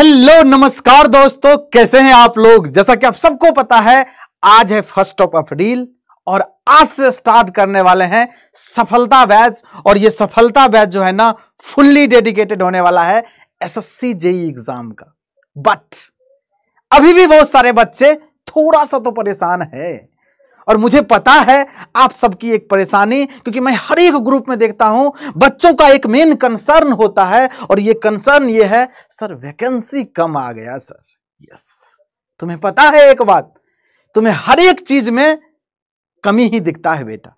Hello नमस्कार दोस्तों कैसे हैं आप लोग जैसा कि आप सबको पता है आज है फर्स्ट ऑफ अप्रैल और आज से स्टार्ट करने वाले हैं सफलता बैच और ये सफलता बैच जो है ना फुल्ली डेडिकेटेड होने वाला है एसएससी जेई एग्जाम का बट अभी भी बहुत सारे बच्चे थोड़ा सा तो परेशान है और मुझे पता है आप सबकी एक परेशानी क्योंकि मैं हर एक ग्रुप में देखता हूं बच्चों का एक मेन कंसर्न होता है और ये कंसर्न ये है सर वैकेंसी कम आ गया सर यस तुम्हें पता है एक बात तुम्हें हर एक चीज में कमी ही दिखता है बेटा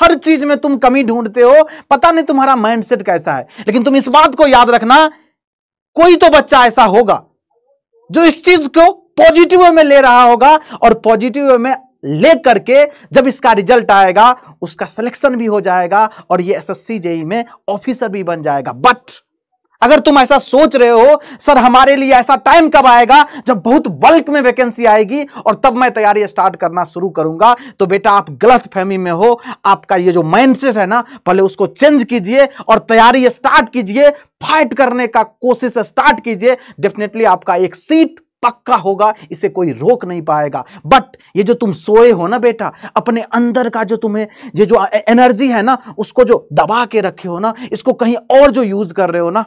हर चीज में तुम कमी ढूंढते हो पता नहीं तुम्हारा माइंडसेट कैसा है लेकिन तुम इस बात को याद रखना कोई तो बच्चा ऐसा होगा जो इस चीज को पॉजिटिव में ले रहा होगा और पॉजिटिव में ले करके जब इसका रिजल्ट आएगा उसका सिलेक्शन भी हो जाएगा और ये एसएससी जेई e में ऑफिसर भी बन जाएगा बट अगर तुम ऐसा सोच रहे हो सर हमारे लिए ऐसा टाइम कब आएगा जब बहुत बल्क में वैकेंसी आएगी और तब मैं तैयारी स्टार्ट करना शुरू करूंगा तो बेटा आप गलत फहमी में हो आपका ये जो माइंडसेट है ना पहले उसको चेंज कीजिए और तैयारी स्टार्ट कीजिए फाइट करने का कोशिश स्टार्ट कीजिए डेफिनेटली आपका एक सीट पक्का होगा इसे कोई रोक नहीं पाएगा बट ये जो तुम सोए हो ना बेटा अपने अंदर का जो तुम्हें ये जो एनर्जी है ना उसको जो दबा के रखे हो ना इसको कहीं और जो यूज कर रहे हो ना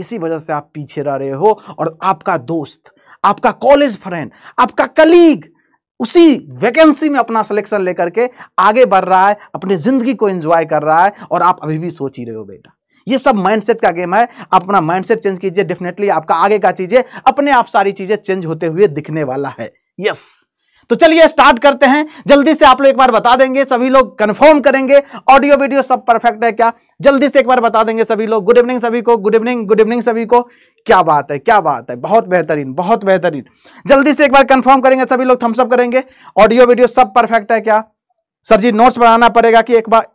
इसी वजह से आप पीछे रह रहे हो और आपका दोस्त आपका कॉलेज फ्रेंड आपका कलीग उसी वैकेंसी में अपना सिलेक्शन लेकर के आगे बढ़ रहा है अपनी जिंदगी को एंजॉय कर रहा है और आप अभी भी सोच ही रहे हो बेटा ये सब माइंडसेट का गेम है अपना माइंडसेट चेंज कीजिए डेफिनेटली आपका आगे का चीजें अपने आप सारी चीजें चेंज होते हुए दिखने वाला है यस तो चलिए स्टार्ट करते हैं जल्दी से आप लोग एक बार बता देंगे सभी लोग कंफर्म करेंगे ऑडियो वीडियो सब परफेक्ट है क्या जल्दी से एक बार बता देंगे सभी लोग गुड इवनिंग सभी को गुड इवनिंग गुड इवनिंग सभी को क्या बात है क्या बात है बहुत बेहतरीन बहुत बेहतरीन जल्दी से एक बार कंफर्म करेंगे सभी लोग थम्सअप करेंगे ऑडियो वीडियो सब परफेक्ट है क्या सर जी नोट्स बनाना पड़ेगा कि एक बार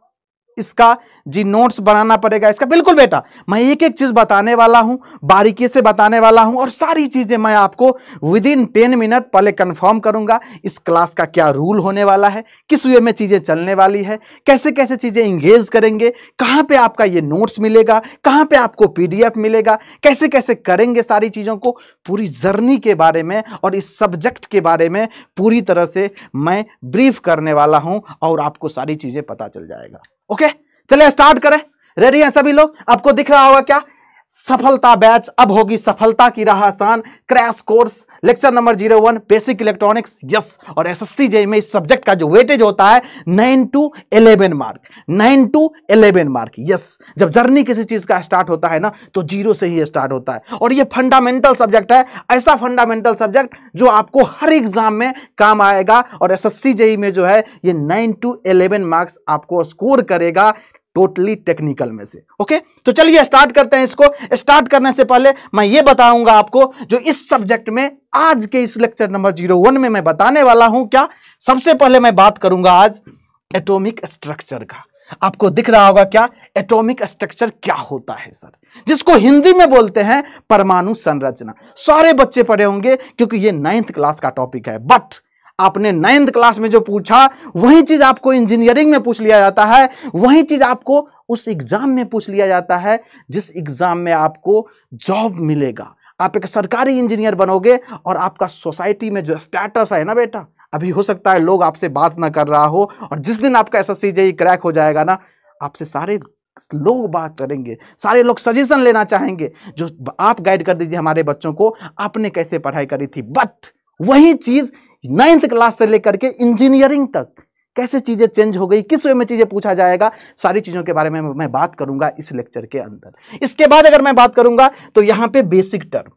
इसका जी नोट्स बनाना पड़ेगा इसका बिल्कुल बेटा मैं एक एक चीज़ बताने वाला हूं बारीकी से बताने वाला हूं और सारी चीज़ें मैं आपको विद इन टेन मिनट पहले कन्फर्म करूंगा इस क्लास का क्या रूल होने वाला है किस वे में चीज़ें चलने वाली है कैसे कैसे चीज़ें इंगेज करेंगे कहाँ पर आपका ये नोट्स मिलेगा कहाँ पर आपको पी मिलेगा कैसे कैसे करेंगे सारी चीज़ों को पूरी जर्नी के बारे में और इस सब्जेक्ट के बारे में पूरी तरह से मैं ब्रीफ करने वाला हूँ और आपको सारी चीज़ें पता चल जाएगा ओके okay? चले स्टार्ट करें रेडी हैं सभी लोग आपको दिख रहा होगा क्या सफलता बैच अब होगी सफलता की राह आसान crash course lecture number zero one basic electronics yes और एसएससी जेई में इस सब्जेक्ट का जो वेटेज होता है nine to eleven mark nine to eleven mark yes जब जर्नी किसी चीज का स्टार्ट होता है ना तो जीरो से ही स्टार्ट होता है और ये फंडामेंटल सब्जेक्ट है ऐसा फंडामेंटल सब्जेक्ट जो आपको हर एग्जाम में काम आएगा और एस एस में जो है ये नाइन टू इलेवन मार्क्स आपको स्कोर करेगा टोटली टेक्निकल में से ओके तो चलिए स्टार्ट करते हैं इसको स्टार्ट करने से पहले मैं ये बताऊंगा आपको जो इस सब्जेक्ट में आज के इस लेक्चर नंबर जीरो वन में मैं बताने वाला हूं क्या सबसे पहले मैं बात करूंगा आज एटॉमिक स्ट्रक्चर का आपको दिख रहा होगा क्या एटॉमिक स्ट्रक्चर क्या होता है सर जिसको हिंदी में बोलते हैं परमाणु संरचना सारे बच्चे पढ़े होंगे क्योंकि ये नाइन्थ क्लास का टॉपिक है बट आपने नाइन्थ क्लास में जो पूछा वही चीज आपको इंजीनियरिंग में पूछ लिया जाता है वही चीज आपको उस एग्जाम में पूछ लिया जाता है जिस एग्जाम में आपको जॉब मिलेगा आप एक सरकारी इंजीनियर बनोगे और आपका सोसाइटी में जो स्टेटस है ना बेटा अभी हो सकता है लोग आपसे बात ना कर रहा हो और जिस दिन आपका एस एस e क्रैक हो जाएगा ना आपसे सारे लोग बात करेंगे सारे लोग सजेशन लेना चाहेंगे जो आप गाइड कर दीजिए हमारे बच्चों को आपने कैसे पढ़ाई करी थी बट वही चीज़ नाइन्थ क्लास से लेकर के इंजीनियरिंग तक कैसे चीज़ें चेंज हो गई किस वे में चीज़ें पूछा जाएगा सारी चीज़ों के बारे में मैं बात करूंगा इस लेक्चर के अंदर इसके बाद अगर मैं बात करूंगा तो यहां पे बेसिक टर्म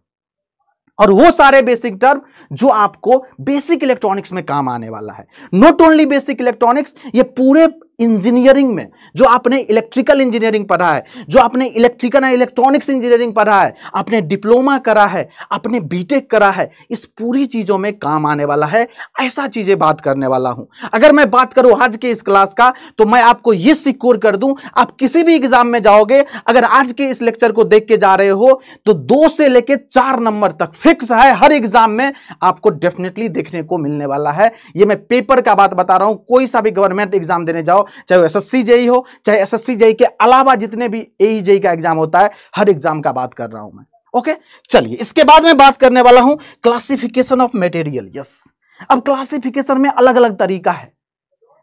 और वो सारे बेसिक टर्म जो आपको बेसिक इलेक्ट्रॉनिक्स में काम आने वाला है नॉट ओनली बेसिक इलेक्ट्रॉनिक्स ये पूरे इंजीनियरिंग में जो आपने इलेक्ट्रिकल इंजीनियरिंग पढ़ा है जो आपने इलेक्ट्रिकल एंड इलेक्ट्रॉनिक्स इंजीनियरिंग पढ़ा है आपने डिप्लोमा करा है आपने बीटेक करा है इस पूरी चीज़ों में काम आने वाला है ऐसा चीज़ें बात करने वाला हूं अगर मैं बात करूं आज के इस क्लास का तो मैं आपको ये सिक्योर कर दूं आप किसी भी एग्जाम में जाओगे अगर आज के इस लेक्चर को देख के जा रहे हो तो दो से लेकर चार नंबर तक फिक्स है हर एग्जाम में आपको डेफिनेटली देखने को मिलने वाला है ये मैं पेपर का बात बता रहा हूं कोई सा भी गवर्नमेंट एग्जाम देने जाओ चाहे एस एस जेई हो चाहे एस एस जेई के अलावा जितने भी ए जेई e का एग्जाम होता है हर एग्जाम का बात कर रहा हूं मैं ओके चलिए इसके बाद में बात करने वाला हूं क्लासिफिकेशन ऑफ मेटेरियल यस अब क्लासिफिकेशन में अलग अलग तरीका है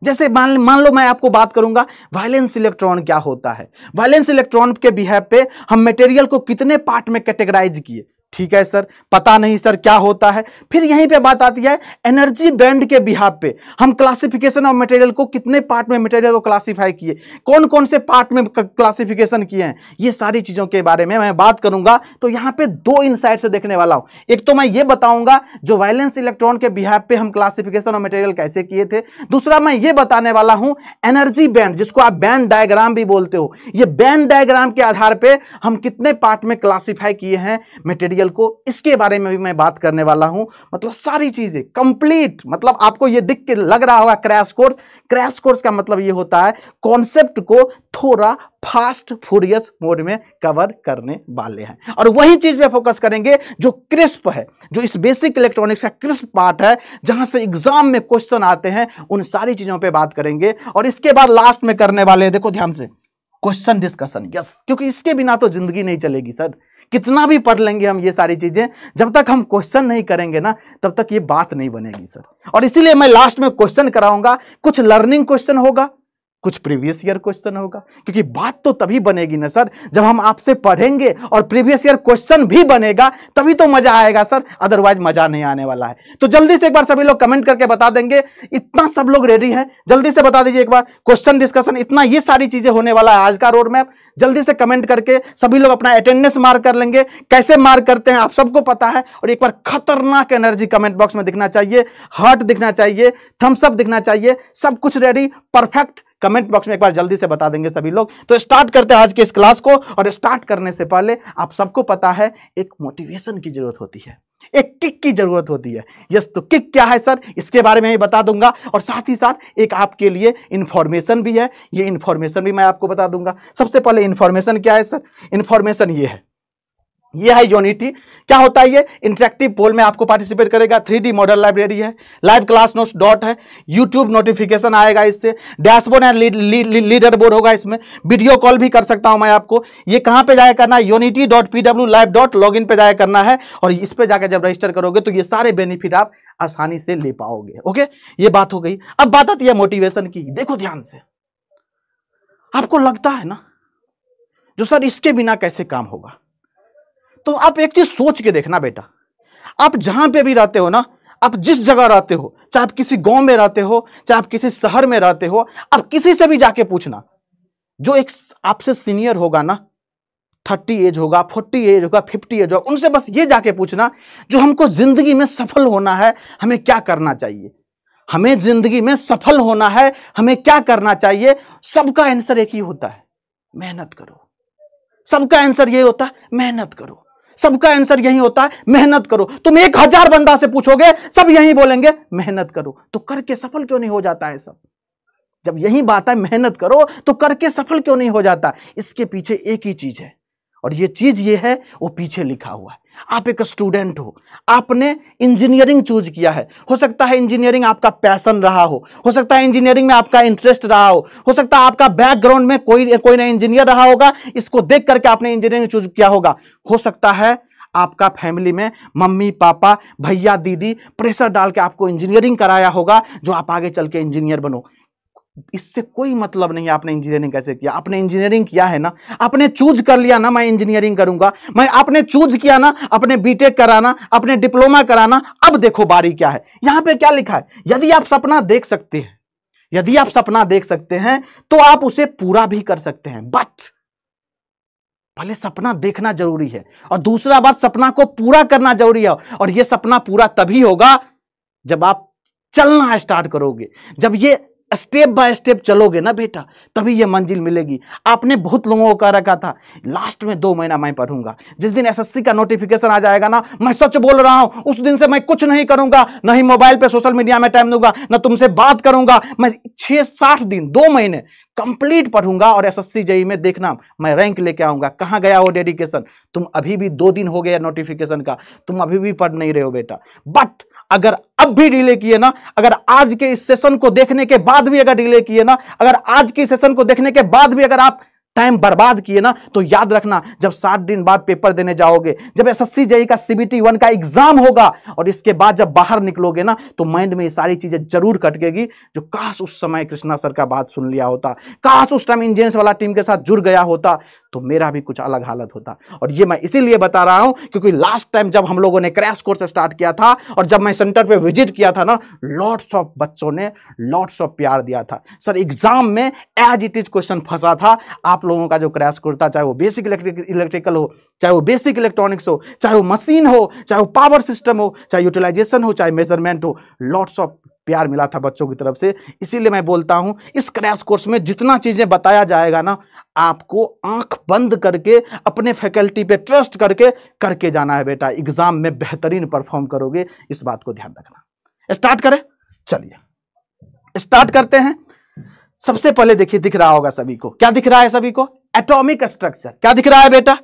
जैसे मान मान लो मैं आपको बात करूंगा वायलेंस इलेक्ट्रॉन क्या होता है वायलेंस इलेक्ट्रॉन के बिहेव पे हम मटेरियल को कितने पार्ट में कैटेगराइज किए ठीक है सर पता नहीं सर क्या होता है फिर यहीं पे बात आती है एनर्जी बैंड के बिहाब पे हम क्लासिफिकेशन ऑफ मटेरियल को कितने पार्ट में मटेरियल को क्लासिफाई किए कौन कौन से पार्ट में क्लासिफिकेशन किए हैं ये सारी चीज़ों के बारे में मैं बात करूंगा तो यहाँ पे दो इनसाइट से देखने वाला हूँ एक तो मैं ये बताऊंगा जो वायलेंस इलेक्ट्रॉन के बिहाब पे हम क्लासिफिकेशन ऑफ मटेरियल कैसे किए थे दूसरा मैं ये बताने वाला हूँ एनर्जी बैंड जिसको आप बैंड डायग्राम भी बोलते हो ये बैंड डायग्राम के आधार पर हम कितने पार्ट में क्लासीफाई किए हैं मटेरियल आर्टिकल को इसके बारे में भी मैं बात करने वाला हूं मतलब सारी चीज़ें कंप्लीट मतलब आपको यह दिख के लग रहा होगा क्रैश कोर्स क्रैश कोर्स का मतलब यह होता है कॉन्सेप्ट को थोड़ा फास्ट फूरियस मोड में कवर करने वाले हैं और वही चीज पे फोकस करेंगे जो क्रिस्प है जो इस बेसिक इलेक्ट्रॉनिक्स का क्रिस्प पार्ट है जहां से एग्जाम में क्वेश्चन आते हैं उन सारी चीजों पे बात करेंगे और इसके बाद लास्ट में करने वाले हैं देखो ध्यान से क्वेश्चन डिस्कशन यस क्योंकि इसके बिना तो जिंदगी नहीं चलेगी सर कितना भी पढ़ लेंगे हम ये सारी चीज़ें जब तक हम क्वेश्चन नहीं करेंगे ना तब तक ये बात नहीं बनेगी सर और इसीलिए मैं लास्ट में क्वेश्चन कराऊंगा कुछ लर्निंग क्वेश्चन होगा कुछ प्रीवियस ईयर क्वेश्चन होगा क्योंकि बात तो तभी बनेगी ना सर जब हम आपसे पढ़ेंगे और प्रीवियस ईयर क्वेश्चन भी बनेगा तभी तो मजा आएगा सर अदरवाइज मजा नहीं आने वाला है तो जल्दी से एक बार सभी लोग कमेंट करके बता देंगे इतना सब लोग रेडी है जल्दी से बता दीजिए एक बार क्वेश्चन डिस्कशन इतना ये सारी चीजें होने वाला है आज का रोड मैप जल्दी से कमेंट करके सभी लोग अपना अटेंडेंस मार्क कर लेंगे कैसे मार्क करते हैं आप सबको पता है और एक बार खतरनाक एनर्जी कमेंट बॉक्स में दिखना चाहिए हार्ट दिखना चाहिए थम्सअप दिखना चाहिए सब कुछ रेडी परफेक्ट कमेंट बॉक्स में एक बार जल्दी से बता देंगे सभी लोग तो स्टार्ट करते हैं आज के इस क्लास को और स्टार्ट करने से पहले आप सबको पता है एक मोटिवेशन की जरूरत होती है एक किक की जरूरत होती है यस तो किक क्या है सर इसके बारे में बता दूंगा और साथ ही साथ एक आपके लिए इंफॉर्मेशन भी है ये इंफॉर्मेशन भी मैं आपको बता दूंगा सबसे पहले इंफॉर्मेशन क्या है सर इंफॉर्मेशन ये है ये है यूनिटी क्या होता है ये इंटरेक्टिव पोल में आपको पार्टिसिपेट करेगा थ्री डी मॉडल लाइब्रेरी है लाइव क्लास नोट्स डॉट है यूट्यूब नोटिफिकेशन आएगा इससे डैशबोर्ड एंड लीडर बोर्ड होगा इसमें वीडियो कॉल भी कर सकता हूं मैं आपको ये कहां पे जाया करना है unity dot P W live dot log in पर जाया करना है और इस पर जाकर जब रजिस्टर करोगे तो ये सारे बेनिफिट आप आसानी से ले पाओगे ओके ये बात हो गई अब बात आती है मोटिवेशन की देखो ध्यान से आपको लगता है ना जो सर इसके बिना कैसे काम होगा तो आप एक चीज सोच के देखना बेटा आप जहां पे भी रहते हो ना आप जिस जगह रहते हो चाहे आप किसी गांव में रहते हो चाहे आप किसी शहर में रहते हो आप किसी से भी जाके पूछना जो एक आपसे सीनियर होगा ना थर्टी एज होगा फोर्टी एज होगा फिफ्टी एज होगा उनसे बस ये जाके पूछना जो हमको जिंदगी में सफल होना है हमें क्या करना चाहिए हमें जिंदगी में सफल होना है हमें क्या करना चाहिए सबका आंसर एक ही होता है मेहनत करो सबका आंसर ये होता है मेहनत करो सबका आंसर यही होता है मेहनत करो तुम एक हजार बंदा से पूछोगे सब यही बोलेंगे मेहनत करो तो करके सफल क्यों नहीं हो जाता है सब जब यही बात है मेहनत करो तो करके सफल क्यों नहीं हो जाता इसके पीछे एक ही चीज है और ये चीज ये है वो पीछे लिखा हुआ है आप एक स्टूडेंट हो आपने इंजीनियरिंग चूज किया है हो सकता है इंजीनियरिंग आपका पैसन रहा हो हो सकता है इंजीनियरिंग में आपका इंटरेस्ट रहा हो हो सकता है आपका बैकग्राउंड में कोई कोई ना इंजीनियर रहा होगा इसको देख करके आपने इंजीनियरिंग चूज किया होगा हो सकता है आपका फैमिली में मम्मी पापा भैया दीदी प्रेशर डाल के आपको इंजीनियरिंग कराया होगा जो आप आगे चल के इंजीनियर बनो इससे कोई मतलब नहीं आपने इंजीनियरिंग कैसे किया आपने इंजीनियरिंग किया है ना आपने चूज कर लिया ना मैं इंजीनियरिंग करूंगा मैं आपने चूज किया ना अपने बीटेक कराना अपने डिप्लोमा कराना अब देखो बारी क्या है यहां पे क्या लिखा है यदि आप सपना देख सकते हैं यदि आप सपना देख सकते हैं तो आप उसे पूरा भी कर सकते हैं बट पहले सपना देखना जरूरी है और दूसरा बात सपना को पूरा करना जरूरी है और यह सपना पूरा तभी होगा जब आप चलना स्टार्ट करोगे जब ये स्टेप बाय स्टेप चलोगे ना बेटा तभी ये मंजिल मिलेगी आपने बहुत लोगों को कह रखा था लास्ट में दो महीना मैं पढ़ूंगा जिस दिन एसएससी का नोटिफिकेशन आ जाएगा ना मैं सच बोल रहा हूं उस दिन से मैं कुछ नहीं करूंगा ना ही मोबाइल पे सोशल मीडिया में टाइम दूंगा ना तुमसे बात करूंगा मैं छह साठ दिन दो महीने कंप्लीट पढ़ूंगा और एस एस e में देखना मैं रैंक लेके आऊंगा कहाँ गया वो डेडिकेशन तुम अभी भी दो दिन हो गया नोटिफिकेशन का तुम अभी भी पढ़ नहीं रहे हो बेटा बट अगर अब भी डिले किए ना अगर आज के इस सेशन को देखने के बाद भी अगर डिले किए ना अगर आज के सेशन को देखने के बाद भी अगर आप टाइम बर्बाद किए ना तो याद रखना जब सात दिन बाद पेपर देने जाओगे जब एस एस जेई का सीबीटी वन का एग्जाम होगा और इसके बाद जब बाहर निकलोगे ना तो माइंड में ये सारी चीजें जरूर कटकेगी जो काश उस समय कृष्णा सर का बात सुन लिया होता काश उस टाइम इंजीनियर्स वाला टीम के साथ जुड़ गया होता तो मेरा भी कुछ अलग हालत होता और ये मैं इसीलिए बता रहा हूं क्योंकि लास्ट टाइम जब हम लोगों ने क्रैश कोर्स स्टार्ट किया था और जब मैं सेंटर पे विजिट किया था ना लॉट्स ऑफ बच्चों ने लॉट्स ऑफ प्यार दिया था सर एग्जाम में एज इट इज क्वेश्चन फंसा था आप लोगों का जो क्रैश कोर्स था चाहे वो बेसिक इलेक्ट्रिकल हो चाहे वो बेसिक इलेक्ट्रॉनिक्स हो चाहे वो मशीन हो चाहे वो पावर सिस्टम हो चाहे यूटिलाइजेशन हो चाहे मेजरमेंट हो लॉट्स ऑफ प्यार मिला था बच्चों की तरफ से इसीलिए मैं बोलता हूँ इस क्रैश कोर्स में जितना चीज़ें बताया जाएगा ना आपको आंख बंद करके अपने फैकल्टी पे ट्रस्ट करके करके जाना है बेटा एग्जाम में बेहतरीन परफॉर्म करोगे इस बात को ध्यान रखना स्टार्ट करें चलिए स्टार्ट करते हैं सबसे पहले देखिए दिख रहा होगा सभी को क्या दिख रहा है सभी को एटॉमिक स्ट्रक्चर क्या दिख रहा है बेटा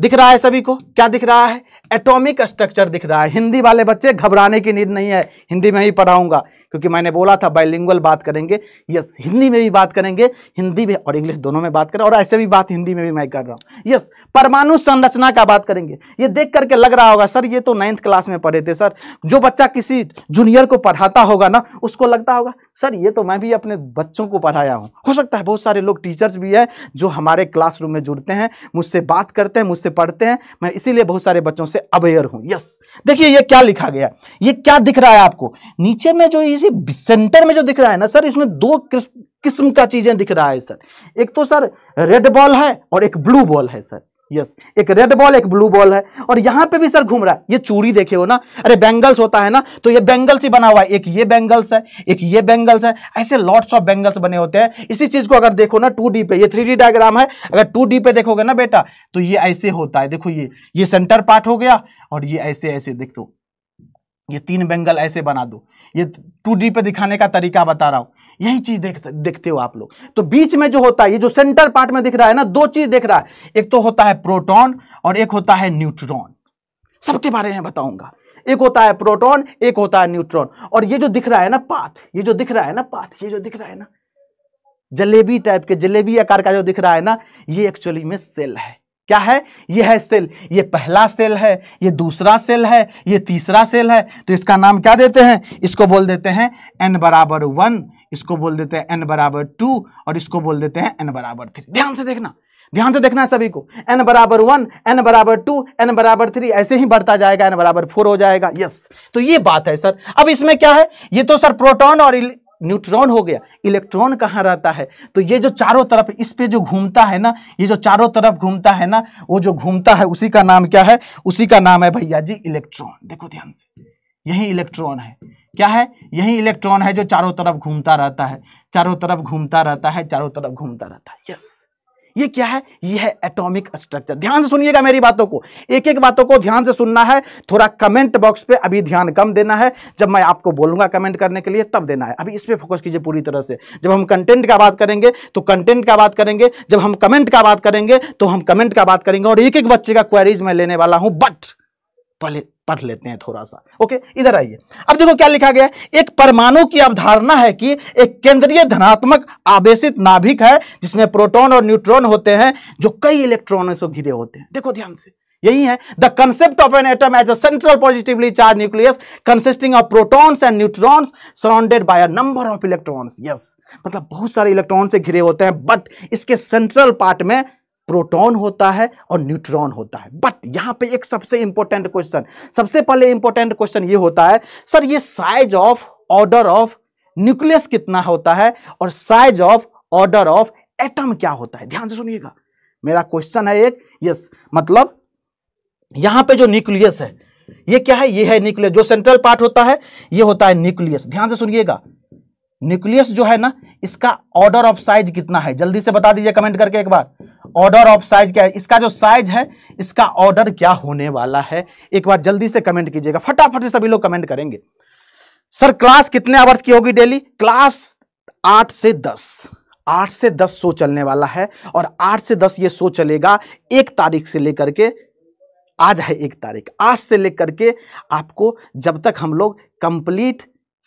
दिख रहा है सभी को क्या दिख रहा है एटॉमिक स्ट्रक्चर दिख रहा है हिंदी वाले बच्चे घबराने की नीड नहीं है हिंदी में ही पढ़ाऊंगा क्योंकि मैंने बोला था बाइलिंगुअल बात करेंगे यस हिंदी में भी बात करेंगे हिंदी में और इंग्लिश दोनों में बात करें और ऐसे भी बात हिंदी में भी मैं कर रहा हूँ यस परमाणु संरचना का बात करेंगे ये देख करके लग रहा होगा सर ये तो नाइन्थ क्लास में पढ़े थे सर जो बच्चा किसी जूनियर को पढ़ाता होगा ना उसको लगता होगा सर ये तो मैं भी अपने बच्चों को पढ़ाया हूँ हो सकता है बहुत सारे लोग टीचर्स भी है जो हमारे क्लासरूम में जुड़ते हैं मुझसे बात करते हैं मुझसे पढ़ते हैं मैं इसीलिए बहुत सारे बच्चों से अवेयर हूँ यस देखिए ये क्या लिखा गया ये क्या दिख रहा है आपको नीचे में जो इसी सेंटर में जो दिख रहा है ना सर इसमें दो किस्म का चीजें दिख रहा है सर एक तो सर रेड बॉल है और एक ब्लू बॉल है सर यस yes. एक रेड बॉल एक ब्लू बॉल है और यहाँ पे भी सर घूम रहा है ये चूड़ी देखे हो ना अरे बैंगल्स होता है ना तो ये बैंगल्स ही बना हुआ है एक ये बैंगल्स है एक ये बैंगल बेंगल्स है ऐसे लॉट्स ऑफ बेंगल्स बने होते हैं इसी चीज को अगर देखो ना टू पे ये थ्री डायग्राम है अगर टू पे देखोगे ना बेटा तो ये ऐसे होता है देखो ये ये सेंटर पार्ट हो गया और ये ऐसे ऐसे देख दो ये तीन बेंगल ऐसे बना दो ये टू पे दिखाने का तरीका बता रहा हूं यही चीज देख देखते हो आप लोग तो बीच में जो होता है ये जो सेंटर पार्ट में दिख रहा है ना दो चीज देख रहा है एक तो होता है प्रोटॉन और एक होता है न्यूट्रॉन सबके बारे में बताऊंगा एक होता है प्रोटॉन एक होता है न्यूट्रॉन और ये जो दिख रहा है ना पाथ ये जो दिख रहा है ना पाथ ये जो दिख रहा है ना जलेबी टाइप के जलेबी आकार का जो दिख रहा है ना ये एक्चुअली में सेल है क्या है ये है सेल ये पहला सेल है ये दूसरा सेल है ये तीसरा सेल है तो इसका नाम क्या देते हैं इसको बोल देते हैं एन बराबर वन इसको बोल देते हैं एन बराबर टू और इसको बोल देते हैं एन बराबर थ्री ध्यान से देखना ध्यान से देखना है सभी को एन बराबर वन एन बराबर टू एन बराबर थ्री ऐसे ही बढ़ता जाएगा एन बराबर फोर हो जाएगा यस तो ये बात है सर अब इसमें क्या है ये तो सर प्रोटॉन और न्यूट्रॉन हो गया इलेक्ट्रॉन कहाँ रहता है तो ये जो चारों तरफ इस पे जो घूमता है ना ये जो चारों तरफ घूमता है ना वो जो घूमता है उसी का नाम क्या है उसी का नाम है भैया जी इलेक्ट्रॉन देखो ध्यान से यही इलेक्ट्रॉन है क्या है यही इलेक्ट्रॉन है जो चारों तरफ घूमता रहता है चारों तरफ घूमता रहता है चारों तरफ घूमता रहता है यस ये क्या है ये है एटॉमिक स्ट्रक्चर ध्यान से सुनिएगा मेरी बातों को एक एक बातों को ध्यान से सुनना है थोड़ा कमेंट बॉक्स पे अभी ध्यान कम देना है जब मैं आपको बोलूंगा कमेंट करने के लिए तब देना है अभी इस पर फोकस कीजिए पूरी तरह से जब हम कंटेंट का बात करेंगे तो कंटेंट का बात करेंगे जब हम कमेंट का बात करेंगे तो हम कमेंट का बात करेंगे और एक एक बच्चे का क्वेरीज मैं लेने वाला हूं बट पहले पढ़ लेते हैं थोड़ा सा ओके इधर आइए अब देखो क्या लिखा गया एक परमाणु की अवधारणा है कि एक केंद्रीय धनात्मक आवेशित नाभिक है जिसमें प्रोटॉन और न्यूट्रॉन होते हैं जो कई इलेक्ट्रॉनों से घिरे होते हैं देखो ध्यान से यही है the concept of an atom as a central positively charge nucleus consisting of protons and neutrons surrounded by a number of electrons yes मतलब बहुत सारे इलेक्ट्रॉन से घिरे होते हैं बट इसके सेंट्रल पार्ट में प्रोटॉन होता है और न्यूट्रॉन होता है बट यहां पे एक सबसे इंपॉर्टेंट क्वेश्चन सबसे पहले इंपॉर्टेंट क्वेश्चन ये होता है सर ये size of order of nucleus कितना होता है और size of order of atom क्या होता है ध्यान से सुनिएगा मेरा क्वेश्चन है एक यस मतलब यहां पे जो न्यूक्लियस है ये क्या है ये है न्यूक्लियस जो सेंट्रल पार्ट होता है ये होता है न्यूक्लियस ध्यान से सुनिएगा न्यूक्लियस जो है ना इसका ऑर्डर ऑफ साइज कितना है जल्दी से बता दीजिए कमेंट करके एक बार ऑर्डर ऑफ साइज क्या है इसका जो साइज है इसका ऑर्डर क्या होने वाला है एक बार जल्दी से कमेंट कीजिएगा फटाफट से सभी लोग कमेंट करेंगे सर क्लास कितने आवर्स की होगी डेली क्लास आठ से दस आठ से दस शो चलने वाला है और आठ से दस ये शो चलेगा एक तारीख से लेकर के आज है एक तारीख आज से लेकर के आपको जब तक हम लोग कंप्लीट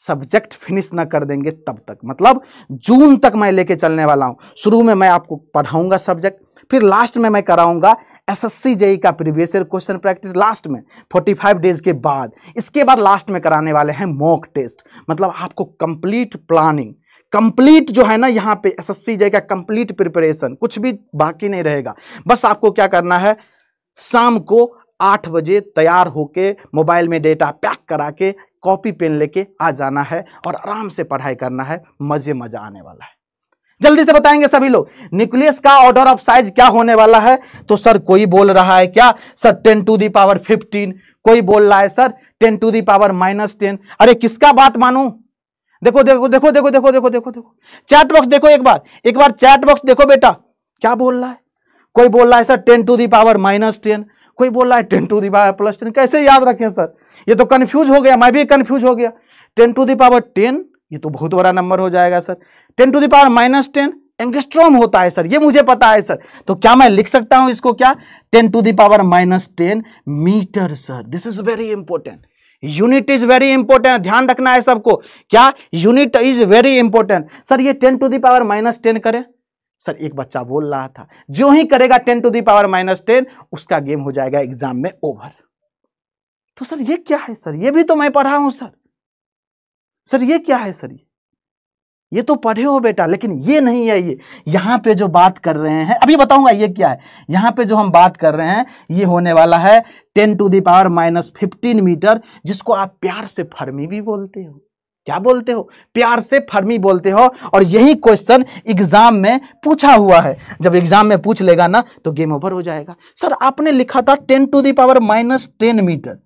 सब्जेक्ट फिनिश ना कर देंगे तब तक मतलब जून तक मैं लेके चलने वाला हूं शुरू में मैं आपको पढ़ाऊंगा सब्जेक्ट फिर लास्ट में मैं कराऊंगा एसएससी जेई e का previous year question practice last में 45 डेज के बाद इसके बाद लास्ट में कराने वाले हैं मॉक टेस्ट मतलब आपको कंप्लीट प्लानिंग कंप्लीट जो है ना यहाँ पे एसएससी जे e का कंप्लीट प्रिपरेशन कुछ भी बाकी नहीं रहेगा बस आपको क्या करना है शाम को आठ बजे तैयार होके मोबाइल में डेटा पैक करा के कॉपी पेन लेके आ जाना है और आराम से पढ़ाई करना है मज़े मज़ा आने वाला है जल्दी से बताएंगे सभी लोग न्यूक्लियस का ऑर्डर ऑफ साइज क्या होने वाला है तो सर कोई बोल रहा है क्या sir ten to the power fifteen कोई बोल रहा है sir ten to the power minus ten अरे किसका बात मानू देखो देखो देखो देखो देखो देखो देखो देखो चैट बॉक्स देखो एक बार एक बार चैट बॉक्स देखो बेटा क्या बोल रहा है कोई बोल रहा है sir ten to the power minus ten कोई बोल रहा है ten to the power plus ten कैसे याद रखें सर ये तो कंफ्यूज हो गया मैं भी कंफ्यूज हो गया ten to the power ten ये तो बहुत बड़ा नंबर हो जाएगा sir ten to the power minus ten angstrom होता है सर ये मुझे पता है सर तो क्या मैं लिख सकता हूं इसको क्या ten to the power minus ten metre sir this is very important unit is very important ध्यान रखना है सबको क्या unit is very important sir ये ten to the power minus ten करें सर एक बच्चा बोल रहा था जो ही करेगा ten to the power minus ten उसका गेम हो जाएगा एग्जाम में ओवर तो सर ये क्या है सर ये भी तो मैं पढ़ा हूं सर सर ये क्या है सर ये ये तो पढ़े हो बेटा लेकिन ये नहीं है ये यहाँ पे जो बात कर रहे हैं अभी बताऊंगा ये क्या है यहाँ पे जो हम बात कर रहे हैं ये होने वाला है ten to the power minus fifteen metre जिसको आप प्यार से फर्मी भी बोलते हो क्या बोलते हो प्यार से फर्मी बोलते हो और यही क्वेश्चन एग्जाम में पूछा हुआ है जब एग्जाम में पूछ लेगा ना तो गेम ओवर हो जाएगा सर आपने लिखा था ten to the power minus ten metre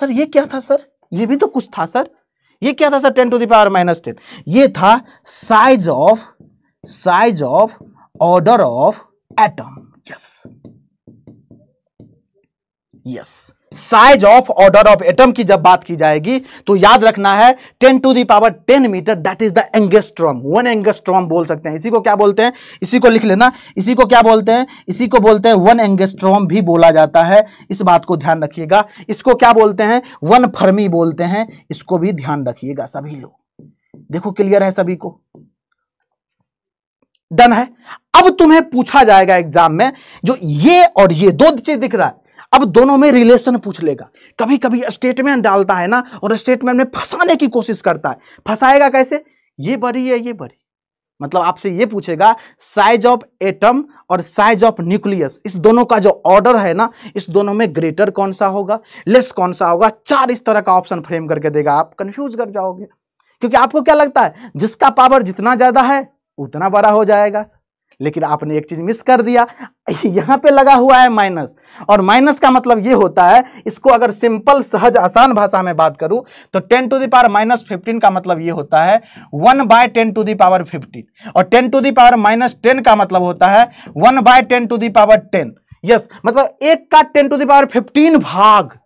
sir ये क्या था सर ये भी तो कुछ था सर ये क्या था sir ten to the power minus ten ये था size of size of order of atom yes yes size of order of atom की जब बात की जाएगी तो याद रखना है 10 to the power 10 metre that is the angstrom one angstrom बोल सकते हैं इसी को क्या बोलते हैं इसी को लिख लेना इसी को क्या बोलते हैं इसी को बोलते हैं वन एंगेस्ट्रॉम भी बोला जाता है इस बात को ध्यान रखिएगा इसको क्या बोलते हैं वन फर्मी बोलते हैं इसको भी ध्यान रखिएगा सभी लोग देखो क्लियर है सभी को डन है अब तुम्हें पूछा जाएगा एग्जाम में जो ये और ये दो चीज दिख रहा है अब दोनों में रिलेशन पूछ लेगा कभी कभी स्टेटमेंट डालता है ना और स्टेटमेंट में फंसाने की कोशिश करता है फंसाएगा कैसे ये बड़ी है ये बड़ी मतलब आपसे ये पूछेगा साइज ऑफ एटम और साइज ऑफ न्यूक्लियस इस दोनों का जो ऑर्डर है ना इस दोनों में ग्रेटर कौन सा होगा लेस कौन सा होगा चार इस तरह का ऑप्शन फ्रेम करके देगा आप कंफ्यूज कर जाओगे क्योंकि आपको क्या लगता है जिसका पावर जितना ज्यादा है उतना बड़ा हो जाएगा लेकिन आपने एक चीज़ मिस कर दिया यहां पे लगा हुआ है माइनस और माइनस का मतलब ये होता है इसको अगर सिंपल सहज आसान भाषा में बात करूं तो ten to the power minus fifteen का मतलब ये होता है one by ten to power fifteen और ten to power minus ten का मतलब होता है one by ten to power ten yes मतलब एक का टेन टू दावर फिफ्टीन भाग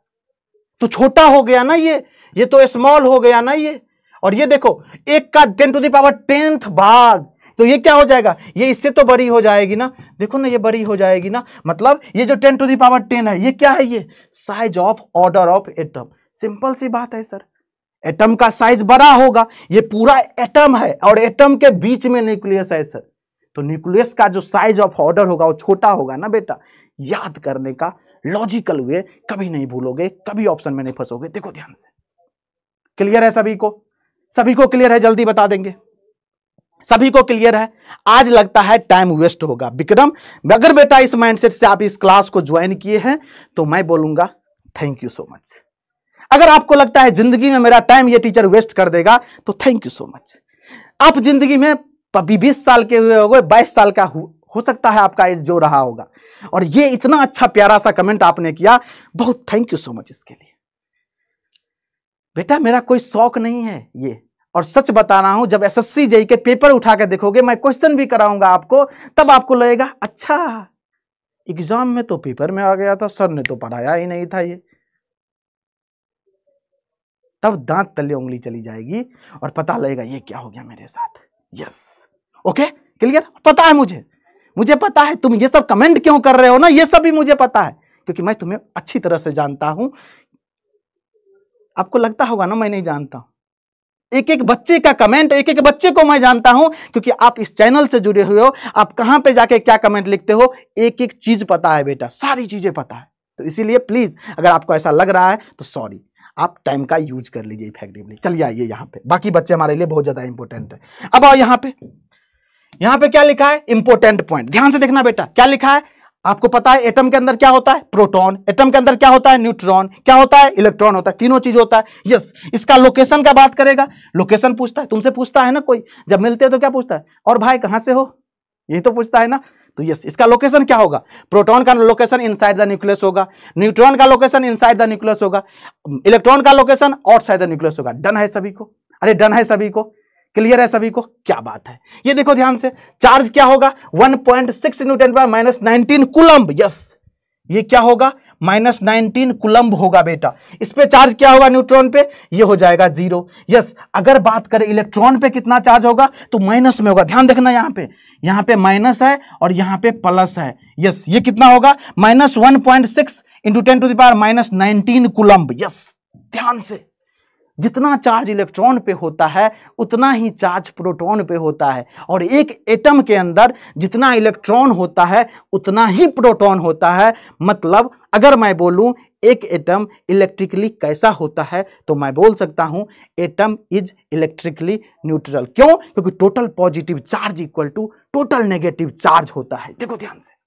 तो छोटा हो गया ना ये ये तो स्मॉल हो गया ना ये और ये देखो एक का टेन टू दावर टेंथ भाग तो ये क्या हो जाएगा ये इससे तो बड़ी हो जाएगी ना देखो ना ये बड़ी हो जाएगी ना मतलब ये जो टेन टू दावर टेन है ये क्या है ये size of order of atom simple सी बात है सर एटम का साइज बड़ा होगा ये पूरा एटम है और एटम के बीच में न्यूक्लियस है सर तो न्यूक्लियस का जो साइज ऑफ ऑर्डर होगा वो छोटा होगा ना बेटा याद करने का लॉजिकल वे कभी नहीं भूलोगे कभी ऑप्शन में नहीं फंसोगे देखो ध्यान से क्लियर है सभी को सभी को क्लियर है जल्दी बता देंगे सभी को क्लियर है आज लगता है टाइम वेस्ट होगा विक्रम अगर बेटा इस माइंडसेट से आप इस क्लास को ज्वाइन किए हैं तो मैं बोलूंगा थैंक यू सो मच अगर आपको लगता है जिंदगी में मेरा टाइम ये टीचर वेस्ट कर देगा तो थैंक यू सो मच आप जिंदगी में अभी बीस साल के हुए हो गए बाईस साल का हो सकता है आपका एज जो रहा होगा और ये इतना अच्छा प्यारा सा कमेंट आपने किया बहुत थैंक यू सो मच इसके लिए बेटा मेरा कोई शौक नहीं है ये और सच बता रहा हूं जब एस जेई के पेपर उठा के देखोगे मैं क्वेश्चन भी कराऊंगा आपको तब आपको लगेगा अच्छा एग्जाम में तो पेपर में आ गया था सर ने तो पढ़ाया ही नहीं था ये तब दांत तले उंगली चली जाएगी और पता लगेगा ये क्या हो गया मेरे साथ यस ओके क्लियर पता है मुझे मुझे पता है तुम ये सब कमेंट क्यों कर रहे हो ना ये सब भी मुझे पता है क्योंकि मैं तुम्हें अच्छी तरह से जानता हूं आपको लगता होगा ना मैं नहीं जानता हूं एक एक बच्चे का कमेंट एक एक बच्चे को मैं जानता हूं क्योंकि आप इस चैनल से जुड़े हुए हो आप कहां पे जाके क्या कमेंट लिखते हो एक एक चीज पता है बेटा सारी चीजें पता है तो इसीलिए प्लीज अगर आपको ऐसा लग रहा है तो सॉरी आप टाइम का यूज कर लीजिए इफेक्टिवली चलिए आइए यहां पे बाकी बच्चे हमारे लिए बहुत ज्यादा इंपॉर्टेंट है अब आओ यहां पे यहां पे क्या लिखा है इंपॉर्टेंट पॉइंट ध्यान से देखना बेटा क्या लिखा है आपको पता है एटम के अंदर क्या होता है प्रोटॉन एटम के अंदर क्या होता है न्यूट्रॉन क्या होता है इलेक्ट्रॉन होता है तीनों चीज होता है यस इसका लोकेशन का बात करेगा लोकेशन पूछता है तुमसे पूछता है ना कोई जब मिलते हैं तो क्या पूछता है और भाई कहां से हो यही तो पूछता है ना तो यस इसका लोकेशन क्या होगा प्रोटॉन का लोकेशन इनसाइड द न्यूक्लियस होगा न्यूट्रॉन का लोकेशन इनसाइड द न्यूक्लियस होगा इलेक्ट्रॉन का लोकेशन आउटसाइड द न्यूक्लियस होगा डन है सभी को अरे डन है सभी को क्लियर है सभी को क्या बात है ये देखो ध्यान से चार्ज क्या होगा 1.6 पॉइंट सिक्स न्यूटन पर माइनस नाइनटीन कुलम्ब यस ये क्या होगा माइनस नाइनटीन कुलम्ब होगा बेटा इस पे चार्ज क्या होगा न्यूट्रॉन पे ये हो जाएगा जीरो यस अगर बात करें इलेक्ट्रॉन पे कितना चार्ज होगा तो माइनस में होगा ध्यान देखना यहाँ पे यहाँ पे माइनस है और यहाँ पे प्लस है यस ये कितना होगा minus one point six into ten to the power minus nineteen coulomb yes ध्यान से जितना चार्ज इलेक्ट्रॉन पे होता है उतना ही चार्ज प्रोटॉन पे होता है और एक एटम के अंदर जितना इलेक्ट्रॉन होता है उतना ही प्रोटॉन होता है मतलब अगर मैं बोलूं एक एटम इलेक्ट्रिकली कैसा होता है तो मैं बोल सकता हूं एटम इज इलेक्ट्रिकली न्यूट्रल क्यों क्योंकि total positive charge equal to total negative charge होता है देखो ध्यान से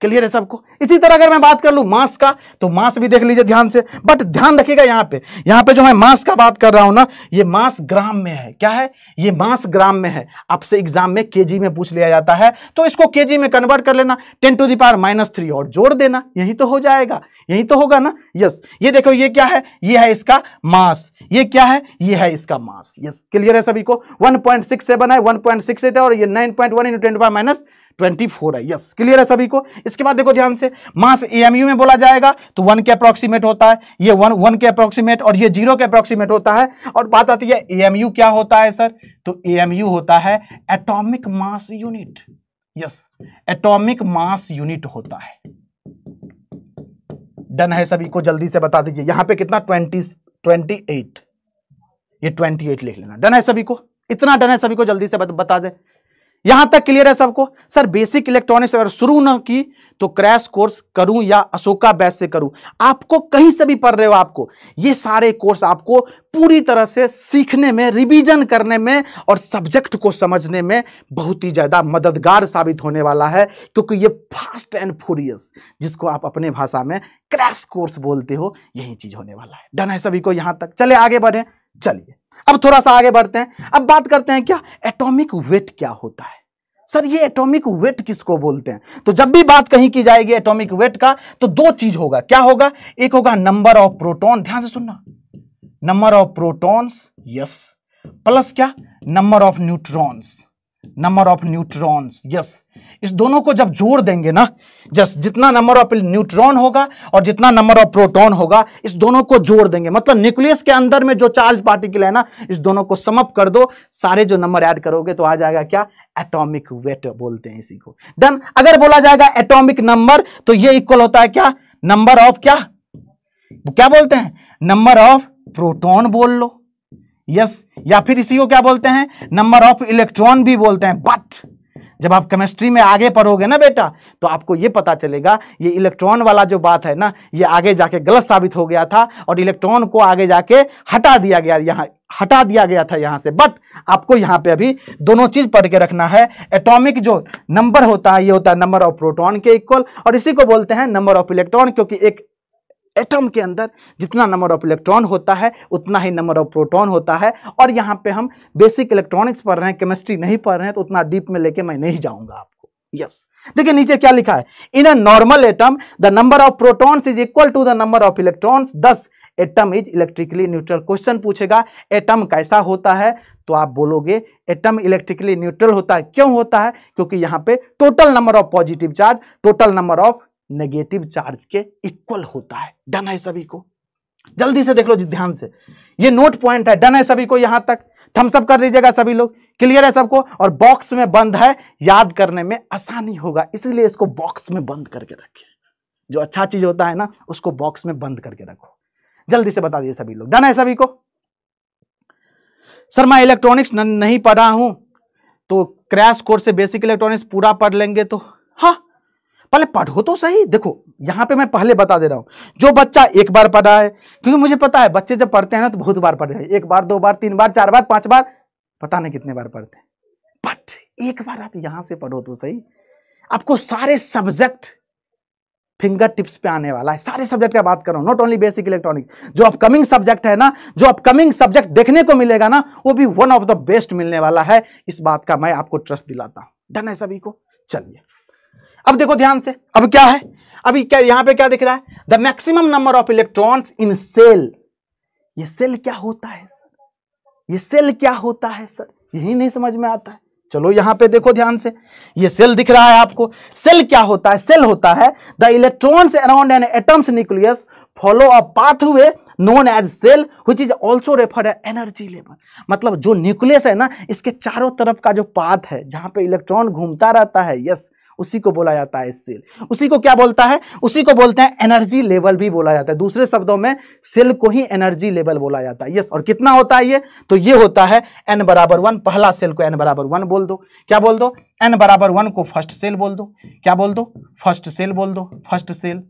क्लियर है सबको इसी तरह अगर मैं बात कर लूँ मास का तो मास भी देख लीजिए ध्यान से बट ध्यान रखिएगा यहाँ पे यहाँ पे जो मैं मास का बात कर रहा हूँ ना ये मास ग्राम में है क्या है ये मास ग्राम में है आपसे एग्जाम में केजी में पूछ लिया जाता है तो इसको केजी में कन्वर्ट कर लेना ten to power minus three और जोड़ देना यही तो हो जाएगा यही तो होगा ना यस ये देखो ये क्या है ये है इसका मास ये क्या है ये है इसका मास यस क्लियर है सभी को 1.67 है 1.68 है और ये 9.1 point one into ten minus twenty four है यस क्लियर है सभी को इसके बाद देखो ध्यान से मास एमयू में बोला जाएगा तो वन के अप्रोक्सीमेट होता है ये वन वन के अप्रोक्सीमेट और ये जीरो के अप्रोक्सीमेट होता है और बात आती है एमयू क्या होता है सर तो एमयू होता है atomic mass unit yes atomic mass unit होता है डन है सभी को जल्दी से बता दीजिए यहां पर कितना ट्वेंटी ट्वेंटी एट ये ट्वेंटी एट लिख लेना डन है सभी को इतना डन है सभी को जल्दी से बता दे यहां तक क्लियर है सबको सर बेसिक इलेक्ट्रॉनिक्स अगर शुरू ना की तो क्रैश कोर्स करूं या अशोका बैच से करूं आपको कहीं से भी पढ़ रहे हो आपको ये सारे कोर्स आपको पूरी तरह से सीखने में रिवीजन करने में और सब्जेक्ट को समझने में बहुत ही ज़्यादा मददगार साबित होने वाला है क्योंकि ये फास्ट एंड फ्यूरियस जिसको आप अपने भाषा में क्रैश कोर्स बोलते हो यही चीज़ होने वाला है डन है सभी को यहाँ तक चले आगे बढ़े चलिए अब थोड़ा सा आगे बढ़ते हैं अब बात करते हैं क्या एटॉमिक वेट क्या होता है सर ये एटॉमिक वेट किसको बोलते हैं तो जब भी बात कहीं की जाएगी एटॉमिक वेट का तो दो चीज होगा क्या होगा एक होगा नंबर ऑफ प्रोटॉन ध्यान से सुनना number of protons yes plus क्या number of neutrons number of neutrons yes इस दोनों को जब जोड़ देंगे ना जस जितना नंबर ऑफ न्यूट्रॉन होगा और जितना नंबर ऑफ प्रोटॉन होगा इस दोनों को जोड़ देंगे मतलब न्यूक्लियस के अंदर में जो चार्ज पार्टिकल है ना इस दोनों को समअप कर दो सारे जो नंबर ऐड करोगे तो आ जाएगा क्या एटॉमिक वेट बोलते हैं इसी को डन अगर बोला जाएगा एटॉमिक नंबर तो ये इक्वल होता है क्या नंबर ऑफ क्या क्या बोलते हैं नंबर ऑफ प्रोटोन बोल लो यस या फिर इसी को क्या बोलते हैं नंबर ऑफ इलेक्ट्रॉन भी बोलते हैं बट जब आप केमिस्ट्री में आगे पढ़ोगे ना बेटा तो आपको ये पता चलेगा ये इलेक्ट्रॉन वाला जो बात है ना ये आगे जाके गलत साबित हो गया था और इलेक्ट्रॉन को आगे जाके हटा दिया गया यहाँ हटा दिया गया था यहाँ से बट आपको यहाँ पे अभी दोनों चीज़ पढ़ के रखना है एटॉमिक जो नंबर होता है ये होता है नंबर ऑफ प्रोटॉन के इक्वल और इसी को बोलते हैं नंबर ऑफ इलेक्ट्रॉन क्योंकि एक एटम के अंदर जितना नंबर ऑफ इलेक्ट्रॉन होता है उतना ही नंबर ऑफ प्रोटॉन होता है और यहाँ पे हम बेसिक इलेक्ट्रॉनिक्स पढ़ रहे हैं केमिस्ट्री नहीं पढ़ रहे हैं तो उतना डीप में लेके मैं नहीं जाऊंगा आपको यस देखिए नीचे क्या लिखा है in a normal atom the number of protons is equal to the number of electrons thus atom is electrically neutral question पूछेगा एटम कैसा होता है तो आप बोलोगे एटम इलेक्ट्रिकली न्यूट्रल होता है क्यों होता है क्योंकि यहाँ पे total number of positive charge total number of negative charge के इक्वल होता है डन है सभी को जल्दी से देख लो जी ध्यान से ये नोट पॉइंट है डन है सभी को यहां तक थम्स अप कर दीजिएगा सभी लोग क्लियर है सबको और बॉक्स में बंद है याद करने में आसानी होगा इसलिए इसको बॉक्स में बंद करके रखिए जो अच्छा चीज होता है ना उसको बॉक्स में बंद करके रखो जल्दी से बता दिए सभी लोग डन है सभी को सर मैं इलेक्ट्रॉनिक्स नहीं पढ़ा हूं तो क्रैश कोर्स से बेसिक इलेक्ट्रॉनिक्स पूरा पढ़ लेंगे तो हाँ पहले पढ़ो तो सही देखो यहाँ पे मैं पहले बता दे रहा हूँ जो बच्चा एक बार पढ़ा है क्योंकि मुझे पता है बच्चे जब पढ़ते हैं ना तो बहुत बार पढ़ रहे हैं एक बार दो बार तीन बार चार बार पांच बार पता नहीं कितने बार पढ़ते हैं बट एक बार आप यहाँ से पढ़ो तो सही आपको सारे सब्जेक्ट फिंगर टिप्स पे आने वाला है सारे सब्जेक्ट का बात करो नॉट ओनली बेसिक इलेक्ट्रॉनिक जो अपकमिंग सब्जेक्ट है ना जो अपकमिंग सब्जेक्ट देखने को मिलेगा ना वो भी वन ऑफ द बेस्ट मिलने वाला है इस बात का मैं आपको ट्रस्ट दिलाता हूँ धन है सभी को चलिए अब देखो ध्यान से अब क्या है अभी क्या यहां पे क्या दिख रहा है the maximum number of electrons in shell ये सेल क्या होता है सर ये सेल क्या होता है सर यही नहीं समझ में आता है चलो यहां पे देखो ध्यान से ये सेल दिख रहा है आपको सेल क्या होता है सेल होता है the electrons around an atom's nucleus follow a हुए known as shell which is also refer है एनर्जी लेवल मतलब जो न्यूक्लियस है ना इसके चारों तरफ का जो पाथ है जहां पे इलेक्ट्रॉन घूमता रहता है यस उसी को बोला जाता है सेल उसी को क्या बोलता है उसी को बोलते हैं एनर्जी लेवल भी बोला जाता है दूसरे शब्दों में सेल को ही एनर्जी लेवल बोला जाता है यस और कितना होता है ये तो ये होता है एन बराबर वन पहला सेल को एन बराबर वन बोल दो क्या बोल दो एन बराबर वन को फर्स्ट सेल बोल दो क्या बोल दो फर्स्ट सेल बोल दो फर्स्ट सेल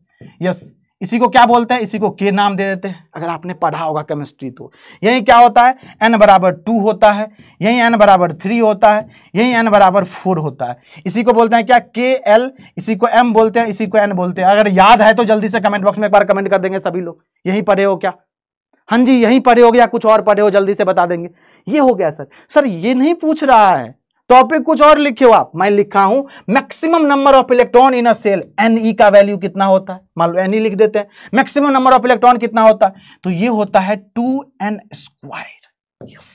यस इसी को क्या बोलते हैं इसी को के नाम दे देते हैं अगर आपने पढ़ा होगा केमिस्ट्री तो यही क्या होता है एन बराबर टू होता है यही एन बराबर थ्री होता है यही एन बराबर फोर होता है इसी को बोलते हैं क्या के एल इसी को एम बोलते हैं इसी को एन बोलते हैं अगर याद है तो जल्दी से कमेंट बॉक्स में एक बार कमेंट कर देंगे सभी लोग यही पढ़े हो क्या हाँ जी यही पढ़े हो या कुछ और पढ़े हो जल्दी से बता देंगे ये हो गया सर सर ये नहीं पूछ रहा है टॉपिक कुछ और लिखे हो आप मैं लिखा हूं maximum number of electron in a shell n ई का वैल्यू कितना होता है मान लो एन ई लिख देते हैं मैक्सिमम नंबर ऑफ इलेक्ट्रॉन कितना होता है तो ये होता है टू एन स्क्वायर यस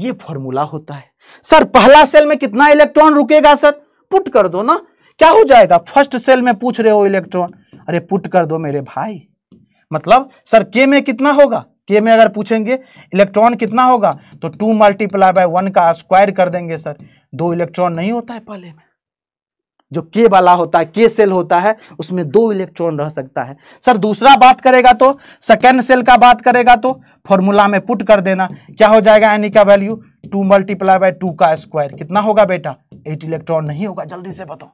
ये फॉर्मूला होता है सर पहला सेल में कितना इलेक्ट्रॉन रुकेगा सर पुट कर दो ना क्या हो जाएगा फर्स्ट सेल में पूछ रहे हो इलेक्ट्रॉन अरे पुट कर दो मेरे भाई मतलब सर के में कितना होगा के में अगर पूछेंगे इलेक्ट्रॉन कितना होगा तो टू मल्टीप्लाई बाय वन का स्क्वायर कर देंगे सर दो इलेक्ट्रॉन नहीं होता है पहले में जो के वाला होता है के सेल होता है उसमें दो इलेक्ट्रॉन रह सकता है सर दूसरा बात करेगा तो सेकेंड सेल का बात करेगा तो फॉर्मूला में पुट कर देना क्या हो जाएगा एनी का value two multiply by two का स्क्वायर कितना होगा बेटा एट इलेक्ट्रॉन नहीं होगा जल्दी से बताओ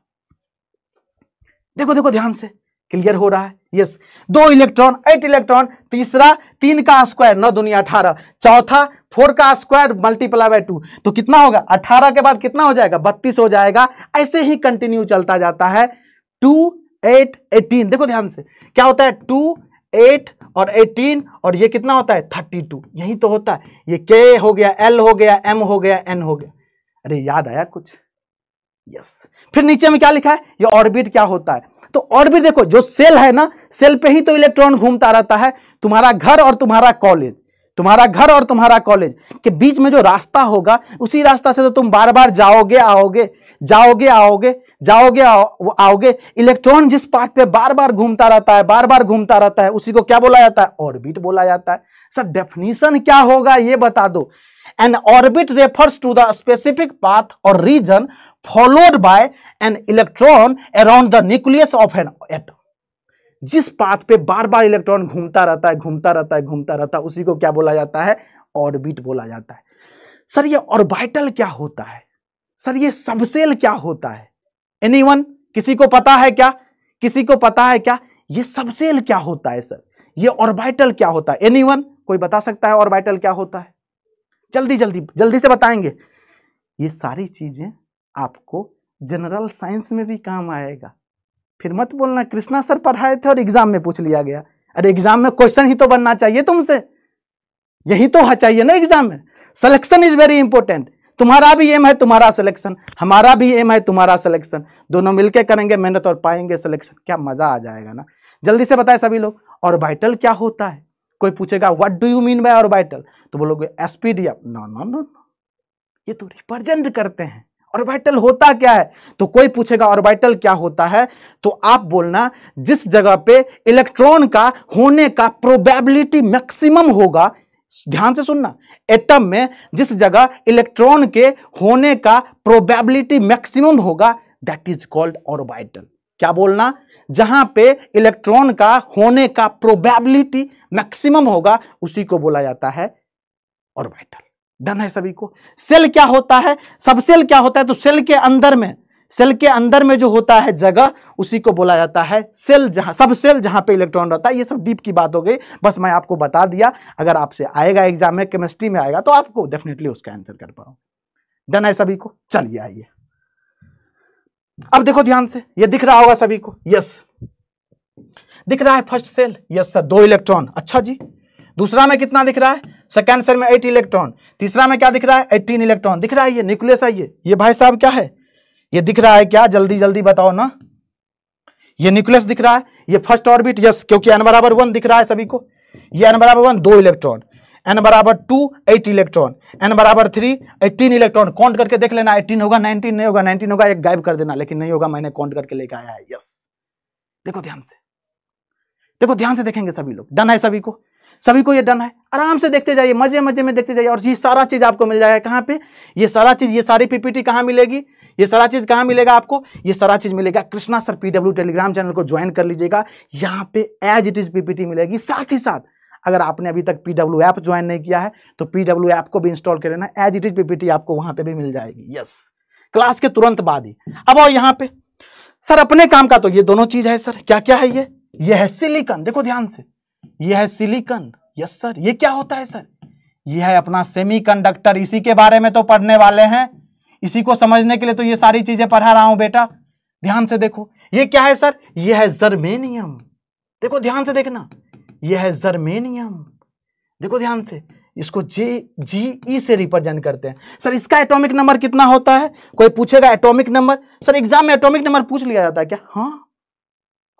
देखो देखो ध्यान से क्लियर हो रहा है यस दो इलेक्ट्रॉन एट इलेक्ट्रॉन तीसरा तीन का स्क्वायर नौ दुनिया अठारह चौथा फोर का स्क्वायर मल्टीप्लाई बाय टू तो कितना होगा अठारह के बाद कितना हो जाएगा बत्तीस हो जाएगा ऐसे ही कंटिन्यू चलता जाता है टू एट एटीन देखो ध्यान से क्या होता है टू एट और एटीन और ये कितना होता है थर्टी टू यही तो होता है ये के हो गया एल हो गया एम हो गया एन हो गया अरे याद आया कुछ यस फिर नीचे में क्या लिखा है ये ऑर्बिट क्या होता है तो ऑर्बिट देखो जो सेल है ना सेल पे ही तो इलेक्ट्रॉन घूमता रहता है तुम्हारा घर और तुम्हारा कॉलेज तुम्हारा घर और तुम्हारा कॉलेज के बीच में जो रास्ता होगा उसी रास्ता से तो तुम बार बार जाओगे आओगे जाओगे आओगे जाओगे आओ, आओगे इलेक्ट्रॉन जिस पाथ पे बार बार घूमता रहता है बार बार घूमता रहता है उसी को क्या बोला जाता है ऑर्बिट बोला जाता है सर डेफिनेशन क्या होगा ये बता दो an orbit refers to the specific path और region followed by an electron around the nucleus of an atom जिस पाथ पे बार बार इलेक्ट्रॉन घूमता रहता है घूमता रहता है घूमता रहता है उसी को क्या बोला जाता है ऑर्बिट बोला जाता है सर ये ऑर्बिटल क्या होता है सर ये सबसेल क्या होता है एनीवन किसी को पता है क्या किसी को पता है क्या ये सबसेल क्या होता है सर ये ऑर्बिटल क्या होता है वन कोई बता सकता है ऑर्बिटल क्या होता है जल्दी जल्दी जल्दी से बताएंगे ये सारी चीजें आपको जनरल साइंस में भी काम आएगा फिर मत बोलना कृष्णा सर पढ़ाए थे और एग्जाम में पूछ लिया गया अरे एग्जाम में क्वेश्चन ही तो बनना चाहिए तुमसे यही तो चाहिए ना एग्जाम में सिलेक्शन इज वेरी इंपॉर्टेंट तुम्हारा भी एम है तुम्हारा सिलेक्शन हमारा भी एम है तुम्हारा सिलेक्शन दोनों मिलकर करेंगे मेहनत और पाएंगे सिलेक्शन क्या मजा आ जाएगा ना जल्दी से बताए सभी लोग और बाइटल क्या होता है कोई पूछेगा what do you mean by orbital तो बोलोगे एसपीडीएफ नो नो नो ये तो रिप्रेजेंट करते हैं ऑर्बिटल होता क्या है तो कोई पूछेगा ऑर्बिटल क्या होता है तो आप बोलना जिस जगह पे इलेक्ट्रॉन का होने का प्रोबेबिलिटी मैक्सिमम होगा ध्यान से सुनना एटम में जिस जगह इलेक्ट्रॉन के होने का प्रोबेबिलिटी मैक्सिमम होगा दैट इज कॉल्ड ऑर्बिटल क्या बोलना जहां पे इलेक्ट्रॉन का होने का प्रोबेबिलिटी मैक्सिमम होगा उसी को बोला जाता है ऑर्बिटल डन है सभी को सेल क्या होता है सब सेल क्या होता है तो सेल के अंदर में सेल के अंदर में जो होता है जगह उसी को बोला जाता है सेल जहां सब सेल जहां पे इलेक्ट्रॉन रहता है ये सब डीप की बात हो गई बस मैं आपको बता दिया अगर आपसे आएगा एग्जाम में केमिस्ट्री में आएगा तो आपको डेफिनेटली उसका आंसर कर पाओ डन है सभी को चलिए आइए अब देखो ध्यान से ये दिख रहा होगा सभी को यस दिख रहा है फर्स्ट सेल यस सर दो इलेक्ट्रॉन अच्छा जी दूसरा में कितना दिख रहा है सेकेंड सेल में एट इलेक्ट्रॉन तीसरा में क्या दिख रहा है एट्टीन इलेक्ट्रॉन दिख रहा है ये न्यूक्लियस है ये ये भाई साहब क्या है ये दिख रहा है क्या जल्दी जल्दी बताओ ना ये न्यूक्लियस दिख रहा है ये फर्स्ट ऑर्बिट यस क्योंकि एन बराबर वन दिख रहा है सभी को ये एन बराबर वन दो इलेक्ट्रॉन एन बराबर टू एट इलेक्ट्रॉन एन बराबर थ्री एट्टीन इलेक्ट्रॉन काउंट करके देख लेना एट्टीन होगा नाइनटीन नहीं होगा नाइनटीन होगा एक गायब कर देना लेकिन नहीं होगा मैंने काउंट करके लेके आया है यस देखो ध्यान से देखो ध्यान से देखेंगे सभी लोग डन है सभी को सभी को ये डन है आराम से देखते जाइए मजे मजे में देखते जाइए और ये सारा चीज़ आपको मिल जाएगा कहाँ पे ये सारा चीज़ ये सारी पीपीटी कहाँ मिलेगी ये सारा चीज़ कहाँ मिलेगा आपको ये सारा चीज़ मिलेगा Krishna sir PW Telegram channel को ज्वाइन कर लीजिएगा यहाँ पे एज इट इज़ पीपीटी मिलेगी साथ ही साथ अगर आपने अभी तक पीडब्ल्यू ऐप ज्वाइन नहीं किया है तो पीडब्ल्यू ऐप को भी इंस्टॉल कर लेना एज इट इज पीपीटी आपको वहां पर भी मिल जाएगी यस क्लास के तुरंत बाद ही अब और यहाँ पे सर अपने काम का तो ये दोनों चीज है सर क्या क्या है ये ये है सिलिकन देखो ध्यान से ये है सिलिकन यस सर ये क्या होता है सर ये है अपना सेमीकंडक्टर इसी के बारे में तो पढ़ने वाले हैं इसी को समझने के लिए तो ये सारी चीजें पढ़ा रहा हूं बेटा ध्यान से देखो ये क्या है सर ये है जर्मेनियम देखो ध्यान से देखना ये है जर्मेनियम देखो ध्यान से इसको जे जी ई से रिप्रेजेंट करते हैं सर इसका एटॉमिक नंबर कितना होता है कोई पूछेगा एटॉमिक नंबर सर एग्जाम में एटॉमिक नंबर पूछ लिया जाता है क्या हाँ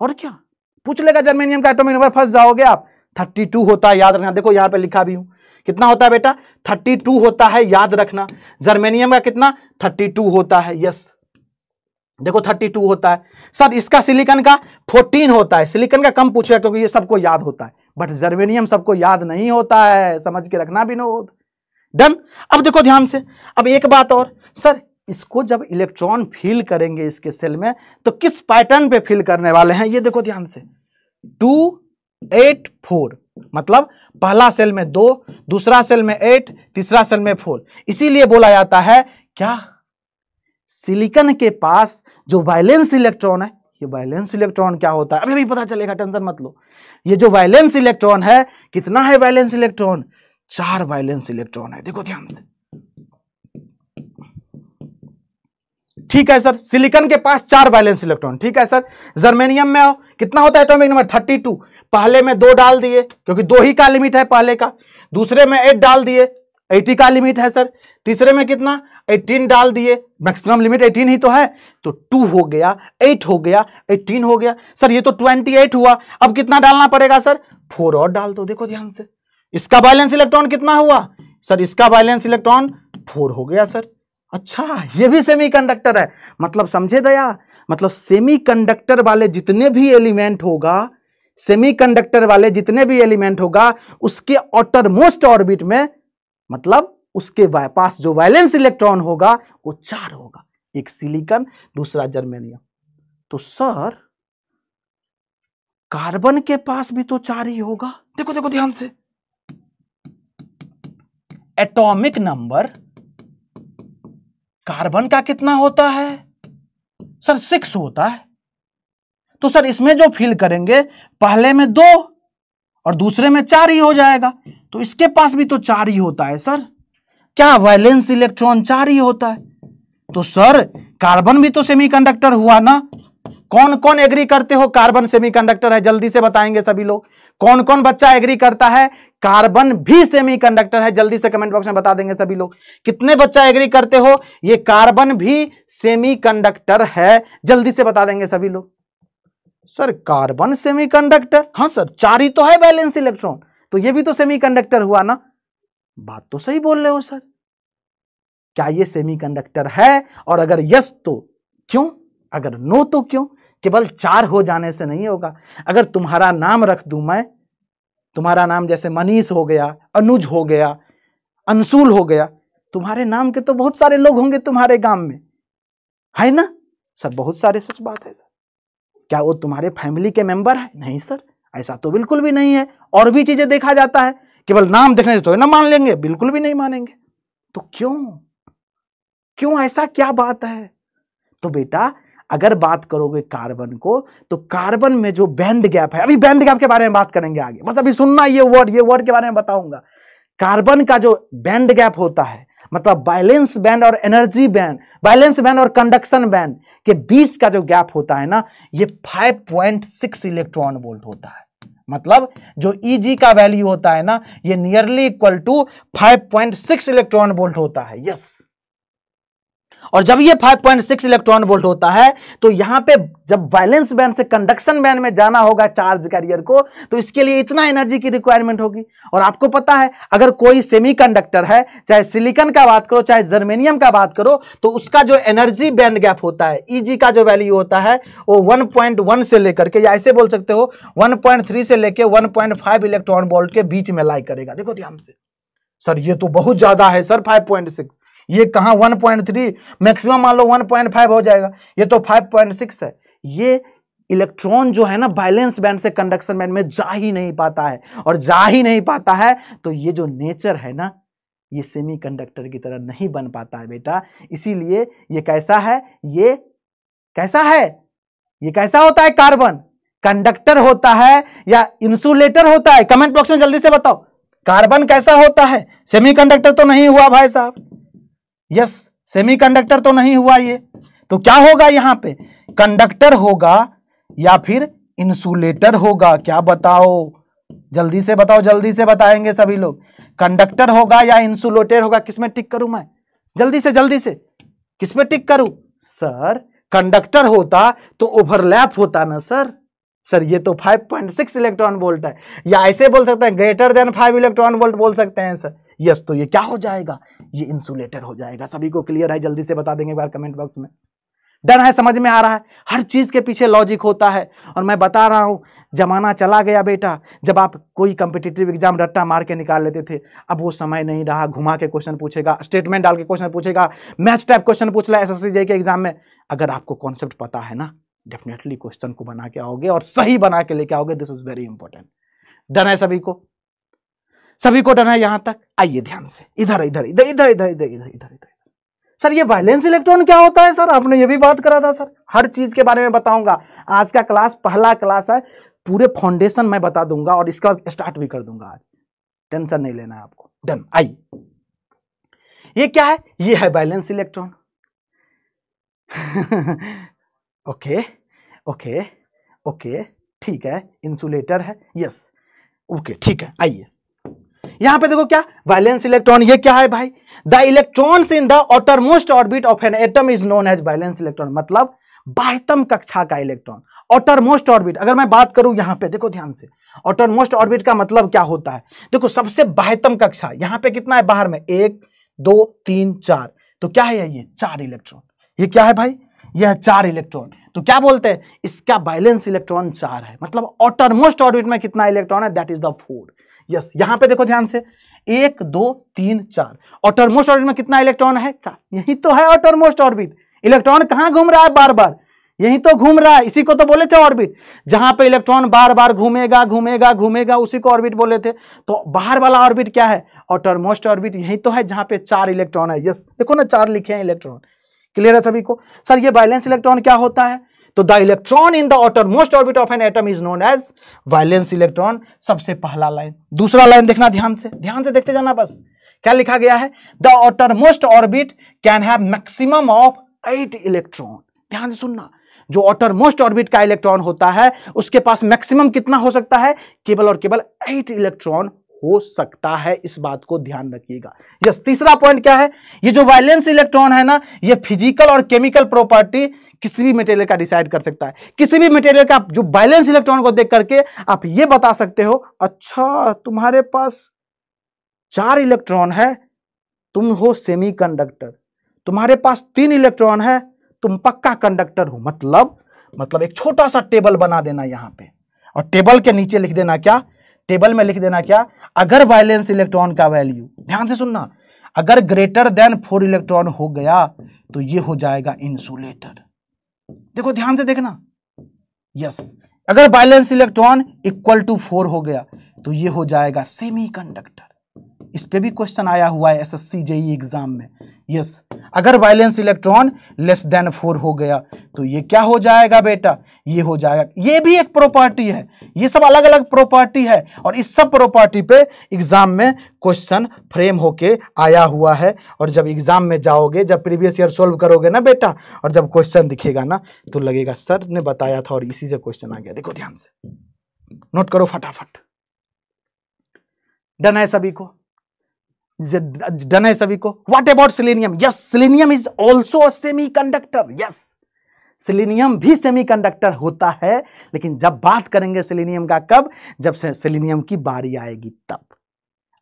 और क्या पूछ लेगा जर्मेनियम का एटॉमिक नंबर फर्स्ट जाओगे आप 32 होता है याद रखना देखो यहां पे लिखा भी हूं कितना होता है बेटा 32 होता है याद रखना जर्मेनियम का कितना 32 होता है यस देखो 32 होता है सर इसका सिलिकन का 14 होता है सिलिकन का कम पूछेगा क्योंकि ये सबको याद होता है बट जर्मेनियम सबको याद नहीं होता है समझ के रखना भी नो डन अब देखो ध्यान से अब एक बात और सर इसको जब इलेक्ट्रॉन फील करेंगे इसके सेल में तो किस पैटर्न पे फील करने वाले हैं ये देखो ध्यान से टू एट फोर मतलब पहला सेल में दो दूसरा सेल में एट तीसरा सेल में फोर इसीलिए बोला जाता है क्या सिलिकन के पास जो वायलेंस इलेक्ट्रॉन है ये वायलेंस इलेक्ट्रॉन क्या होता है अभी भी पता चलेगा टेंशन मत लो ये जो वायलेंस इलेक्ट्रॉन है कितना है वायलेंस इलेक्ट्रॉन चार वायलेंस इलेक्ट्रॉन है देखो ध्यान से ठीक है सर सिलिकन के पास चार बैलेंस इलेक्ट्रॉन ठीक है सर जर्मेनियम में कितना होता है एटॉमिक नंबर थर्टी टू पहले में दो डाल दिए क्योंकि दो ही का लिमिट है पहले का दूसरे में एट डाल दिए एटी का लिमिट है सर तीसरे में कितना एटीन डाल दिए मैक्सिमम लिमिट एटीन ही तो है तो टू हो गया एट हो गया एटीन हो गया सर ये तो ट्वेंटी एट हुआ अब कितना डालना पड़ेगा सर फोर और डाल दो देखो ध्यान से इसका बैलेंस इलेक्ट्रॉन कितना हुआ सर इसका बैलेंस इलेक्ट्रॉन फोर हो गया सर अच्छा ये भी सेमीकंडक्टर है मतलब समझे दया मतलब सेमीकंडक्टर वाले जितने भी एलिमेंट होगा सेमीकंडक्टर वाले जितने भी एलिमेंट होगा उसके ऑटर मोस्ट ऑर्बिट में मतलब उसके पास जो वैलेंस इलेक्ट्रॉन होगा वो चार होगा एक सिलिकन दूसरा जर्मेनियम तो सर कार्बन के पास भी तो चार ही होगा देखो देखो ध्यान से एटॉमिक नंबर कार्बन का कितना होता है सर सिक्स होता है तो सर इसमें जो फिल करेंगे पहले में दो और दूसरे में चार ही हो जाएगा तो इसके पास भी तो चार ही होता है सर क्या वैलेंस इलेक्ट्रॉन चार ही होता है तो सर कार्बन भी तो सेमीकंडक्टर हुआ ना कौन कौन एग्री करते हो कार्बन सेमीकंडक्टर है जल्दी से बताएंगे सभी लोग कौन कौन बच्चा एग्री करता है कार्बन भी सेमीकंडक्टर है जल्दी से कमेंट बॉक्स में बता देंगे सभी लोग कितने बच्चा एग्री करते हो ये कार्बन भी सेमीकंडक्टर है जल्दी से बता देंगे सभी लोग सर कार्बन सेमीकंडक्टर हाँ सर चार ही तो है बैलेंस इलेक्ट्रॉन तो ये भी तो सेमीकंडक्टर हुआ ना बात तो सही बोल रहे हो सर क्या ये सेमीकंडक्टर है और अगर यस तो क्यों अगर नो तो क्यों केवल चार हो जाने से नहीं होगा अगर तुम्हारा नाम रख दूं मैं तुम्हारा नाम जैसे मनीष हो गया अनुज हो गया अंशुल हो गया तुम्हारे नाम के तो बहुत सारे लोग होंगे तुम्हारे गांव में है ना सर बहुत सारे सच बात है सर क्या वो तुम्हारे फैमिली के मेंबर है नहीं सर ऐसा तो बिल्कुल भी नहीं है और भी चीजें देखा जाता है केवल नाम देखने से तो ना मान लेंगे बिल्कुल भी नहीं मानेंगे तो क्यों क्यों ऐसा क्या बात है तो बेटा अगर बात करोगे कार्बन को तो कार्बन में जो बैंड गैप है अभी बैंड गैप के बारे में बात करेंगे आगे बस अभी सुनना ये वर्ड ये वर्ड के बारे में बताऊंगा कार्बन का जो बैंड गैप होता है मतलब बैलेंस बैंड और एनर्जी बैंड बैलेंस बैंड और कंडक्शन बैंड के बीच का जो गैप होता है ना ये 5.6 इलेक्ट्रॉन वोल्ट होता है मतलब जो Eg का वैल्यू होता है ना ये nearly equal to 5.6 electron volt होता है यस yes. और जब ये 5.6 इलेक्ट्रॉन वोल्ट होता है तो यहां पे जब बैलेंस बैंड से कंडक्शन बैंड में जाना होगा चार्ज कैरियर को तो इसके लिए इतना एनर्जी की रिक्वायरमेंट होगी और आपको पता है अगर कोई सेमीकंडक्टर है चाहे सिलिकन का बात करो चाहे जर्मेनियम का बात करो तो उसका जो एनर्जी बैंड गैप होता है ई का जो वैल्यू होता है वो वन से लेकर के या ऐसे बोल सकते हो वन से लेकर वन इलेक्ट्रॉन वोल्ट के बीच में लाई करेगा देखो ध्यान से सर ये तो बहुत ज्यादा है सर फाइव ये कहाँ थ्री मैक्सिमम मान लो वन पॉइंट फाइव हो जाएगा ये तो फाइव पॉइंट सिक्स है ये इलेक्ट्रॉन जो है ना बैलेंस बैंड से कंडक्शन बैंड में जा ही नहीं पाता है और जा ही नहीं पाता है तो ये जो नेचर है ना ये सेमी कंडक्टर की तरह नहीं बन पाता है बेटा इसीलिए ये कैसा है ये कैसा है ये कैसा होता है कार्बन कंडक्टर होता है या इंसुलेटर होता है कमेंट बॉक्स में जल्दी से बताओ कार्बन कैसा होता है सेमीकंडक्टर तो नहीं हुआ भाई साहब यस सेमीकंडक्टर तो नहीं हुआ ये तो क्या होगा यहां पे कंडक्टर होगा या फिर इंसुलेटर होगा क्या बताओ जल्दी से बताओ जल्दी से बताएंगे सभी लोग कंडक्टर होगा या इंसुलेटर होगा किसमें टिक करूं मैं जल्दी से जल्दी से किसमें टिक करूं सर कंडक्टर होता तो ओवरलैप होता ना सर सर ये तो 5.6 इलेक्ट्रॉन वोल्ट है या ऐसे बोल सकते हैं ग्रेटर देन 5 इलेक्ट्रॉन वोल्ट बोल सकते हैं सर यस तो ये क्या हो जाएगा ये इंसुलेटर हो जाएगा सभी को क्लियर है जल्दी से बता देंगे एक बार कमेंट बॉक्स में डर है समझ में आ रहा है हर चीज़ के पीछे लॉजिक होता है और मैं बता रहा हूं जमाना चला गया बेटा जब आप कोई कंपिटेटिव एग्जाम रट्टा मार के निकाल लेते थे अब वो समय नहीं रहा घुमा के क्वेश्चन पूछेगा स्टेटमेंट डाल के क्वेश्चन पूछेगा मैच टाइप क्वेश्चन पूछ ला है एस एस के एग्जाम में अगर आपको कॉन्सेप्ट पता है ना डेफिनेटली क्वेश्चन को बना के आओगे और सही बना के लेके आओगे this is very important done है सभी को सभी को डन है यहां तक आइए ध्यान से इधर इधर इधर इधर इधर इधर इधर इधर इधर सर ये वायलेंस इलेक्ट्रॉन क्या होता है सर आपने ये भी बात करा था सर हर चीज के बारे में बताऊंगा आज का क्लास पहला क्लास है पूरे फाउंडेशन मैं बता दूंगा और इसका स्टार्ट भी कर दूंगा आज टेंशन नहीं लेना है आपको डन आई ये क्या है ये है valence electron okay okay okay ठीक है इंसुलेटर है यस ओके ठीक है आइए यहां पे देखो क्या वैलेंस इलेक्ट्रॉन ये क्या है भाई the electrons in the orbit of an atom is known as valence electron मतलब बाह्यतम कक्षा का इलेक्ट्रॉन ऑटरमोस्ट ऑर्बिट अगर मैं बात करूं यहां पे देखो ध्यान से ऑटरमोस्ट ऑर्बिट का मतलब क्या होता है देखो सबसे बाह्यतम कक्षा यहां पे कितना है बाहर में एक दो तीन चार तो क्या है ये चार इलेक्ट्रॉन ये क्या है भाई यह चार इलेक्ट्रॉन तो क्या बोलते हैं इसका बैलेंस इलेक्ट्रॉन चार है मतलब ऑटरमोस्ट ऑर्बिट में कितना इलेक्ट्रॉन है that is the four yes यहां पे देखो ध्यान से एक दो तीन चार ऑटरमोस्ट ऑर्बिट में कितना इलेक्ट्रॉन है चार यही तो है ऑटरमोस्ट ऑर्बिट इलेक्ट्रॉन कहां घूम रहा है बार बार यही तो घूम रहा है इसी को तो बोले थे ऑर्बिट जहां पे इलेक्ट्रॉन बार बार घूमेगा घूमेगा घूमेगा उसी को ऑर्बिट बोले थे तो बाहर वाला ऑर्बिट क्या है ऑटरमोस्ट ऑर्बिट यही तो है जहां पे चार इलेक्ट्रॉन है यस देखो ना चार लिखे हैं इलेक्ट्रॉन क्लियर है सभी को सर ये बैलेंस इलेक्ट्रॉन क्या होता है तो the electron in the most orbit of an atom is known as valence electron सबसे पहला लाइन दूसरा लाइन देखना ध्यान से ध्यान से देखते जाना बस क्या लिखा गया है the most orbit can have maximum of eight electron ध्यान से सुनना जो ऑटरमोस्ट ऑर्बिट का इलेक्ट्रॉन होता है उसके पास मैक्सिमम कितना हो सकता है केवल और केवल एट इलेक्ट्रॉन हो सकता है इस बात को ध्यान रखिएगा यस तीसरा पॉइंट क्या है ये जो वायलेंस इलेक्ट्रॉन है ना ये फिजिकल और केमिकल प्रॉपर्टी किसी भी मटेरियल का डिसाइड कर सकता है किसी भी मटेरियल का जो बैलेंस इलेक्ट्रॉन को देख करके आप ये बता सकते हो अच्छा तुम्हारे पास चार इलेक्ट्रॉन है तुम हो सेमीकंडक्टर तुम्हारे पास तीन इलेक्ट्रॉन है तुम पक्का कंडक्टर हो मतलब मतलब एक छोटा सा टेबल बना देना यहां पे और टेबल के नीचे लिख देना क्या टेबल में लिख देना क्या अगर वायलेंस इलेक्ट्रॉन का वैल्यू ध्यान से सुनना अगर ग्रेटर देन फोर इलेक्ट्रॉन हो गया तो ये हो जाएगा इंसुलेटर देखो ध्यान से देखना यस अगर valence electron equal to four हो गया तो ये हो जाएगा सेमीकंडक्टर इस पे भी क्वेश्चन आया हुआ है एसएससी जेई एग्जाम में यस अगर valence electron less than four हो गया तो ये क्या हो जाएगा बेटा ये हो जाएगा ये भी एक प्रॉपर्टी है ये सब अलग अलग प्रॉपर्टी है और इस सब प्रॉपर्टी पे एग्जाम में क्वेश्चन फ्रेम होके आया हुआ है और जब एग्जाम में जाओगे जब प्रीवियस ईयर सॉल्व करोगे ना बेटा और जब क्वेश्चन दिखेगा ना तो लगेगा सर ने बताया था और इसी से क्वेश्चन आ गया देखो ध्यान से नोट करो फटाफट डन है सभी को डन है सभी को what about selenium yes selenium is also semiconductor yes selenium भी सेमीकंडक्टर होता है लेकिन जब बात करेंगे सिलेनियम का कब जब सिलेनियम की बारी आएगी तब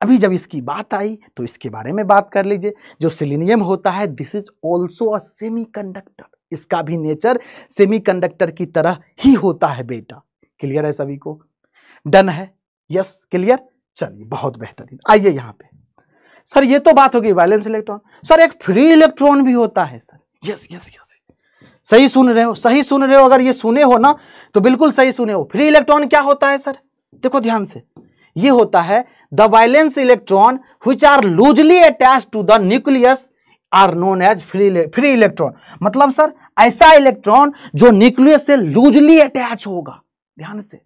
अभी जब इसकी बात आई तो इसके बारे में बात कर लीजिए जो सिलेनियम होता है this is also a semiconductor इसका भी नेचर सेमीकंडक्टर की तरह ही होता है बेटा क्लियर है सभी को डन है यस क्लियर चलिए बहुत बेहतरीन आइए यहाँ पे सर ये तो बात होगी वैलेंस इलेक्ट्रॉन सर एक फ्री इलेक्ट्रॉन भी होता है सर यस यस यस सही सुन रहे हो सही सुन रहे हो अगर ये सुने हो ना तो बिल्कुल सही सुने हो फ्री इलेक्ट्रॉन क्या होता है सर देखो ध्यान से ये होता है the valence electron which are loosely attach to the nucleus are known as free free electron मतलब सर ऐसा इलेक्ट्रॉन जो न्यूक्लियस से लूजली अटैच होगा ध्यान से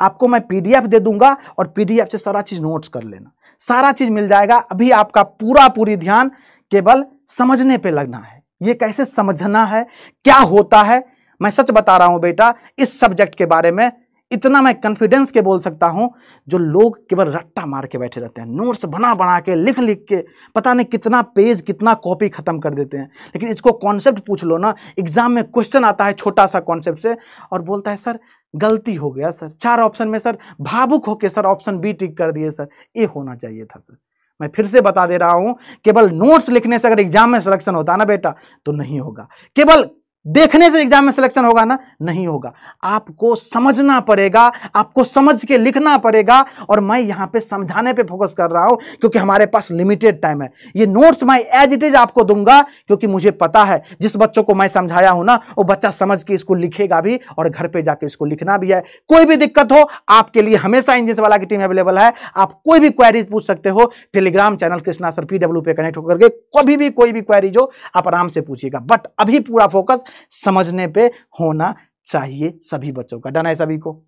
आपको मैं पीडीएफ दे दूंगा और पीडीएफ से सारा चीज नोट्स कर लेना सारा चीज मिल जाएगा अभी आपका पूरा पूरी ध्यान केवल समझने पे लगना है ये कैसे समझना है क्या होता है मैं सच बता रहा हूं बेटा इस सब्जेक्ट के बारे में इतना मैं कॉन्फिडेंस के बोल सकता हूं जो लोग केवल रट्टा मार के बैठे रहते हैं नोट्स बना बना के लिख लिख के पता नहीं कितना पेज कितना कॉपी खत्म कर देते हैं लेकिन इसको कॉन्सेप्ट पूछ लो ना एग्जाम में क्वेश्चन आता है छोटा सा कॉन्सेप्ट से और बोलता है सर गलती हो गया सर चार ऑप्शन में सर भावुक होके सर ऑप्शन बी टिक कर दिए सर ये होना चाहिए था सर मैं फिर से बता दे रहा हूं केवल नोट्स लिखने से अगर एग्जाम में सिलेक्शन होता ना बेटा तो नहीं होगा केवल देखने से एग्जाम में सिलेक्शन होगा ना नहीं होगा आपको समझना पड़ेगा आपको समझ के लिखना पड़ेगा और मैं यहाँ पे समझाने पे फोकस कर रहा हूँ क्योंकि हमारे पास लिमिटेड टाइम है ये नोट्स मैं एज इट इज आपको दूंगा क्योंकि मुझे पता है जिस बच्चों को मैं समझाया हूं ना वो बच्चा समझ के इसको लिखेगा भी और घर पर जाके इसको लिखना भी है कोई भी दिक्कत हो आपके लिए हमेशा इंजिन वाला की टीम अवेलेबल है आप कोई भी क्वेरीज पूछ सकते हो telegram channel Krishna sir P पे कनेक्ट होकर कभी भी कोई भी क्वेरीज हो आप आराम से पूछिएगा बट अभी पूरा फोकस समझने पे होना चाहिए सभी बच्चों का डन है सभी को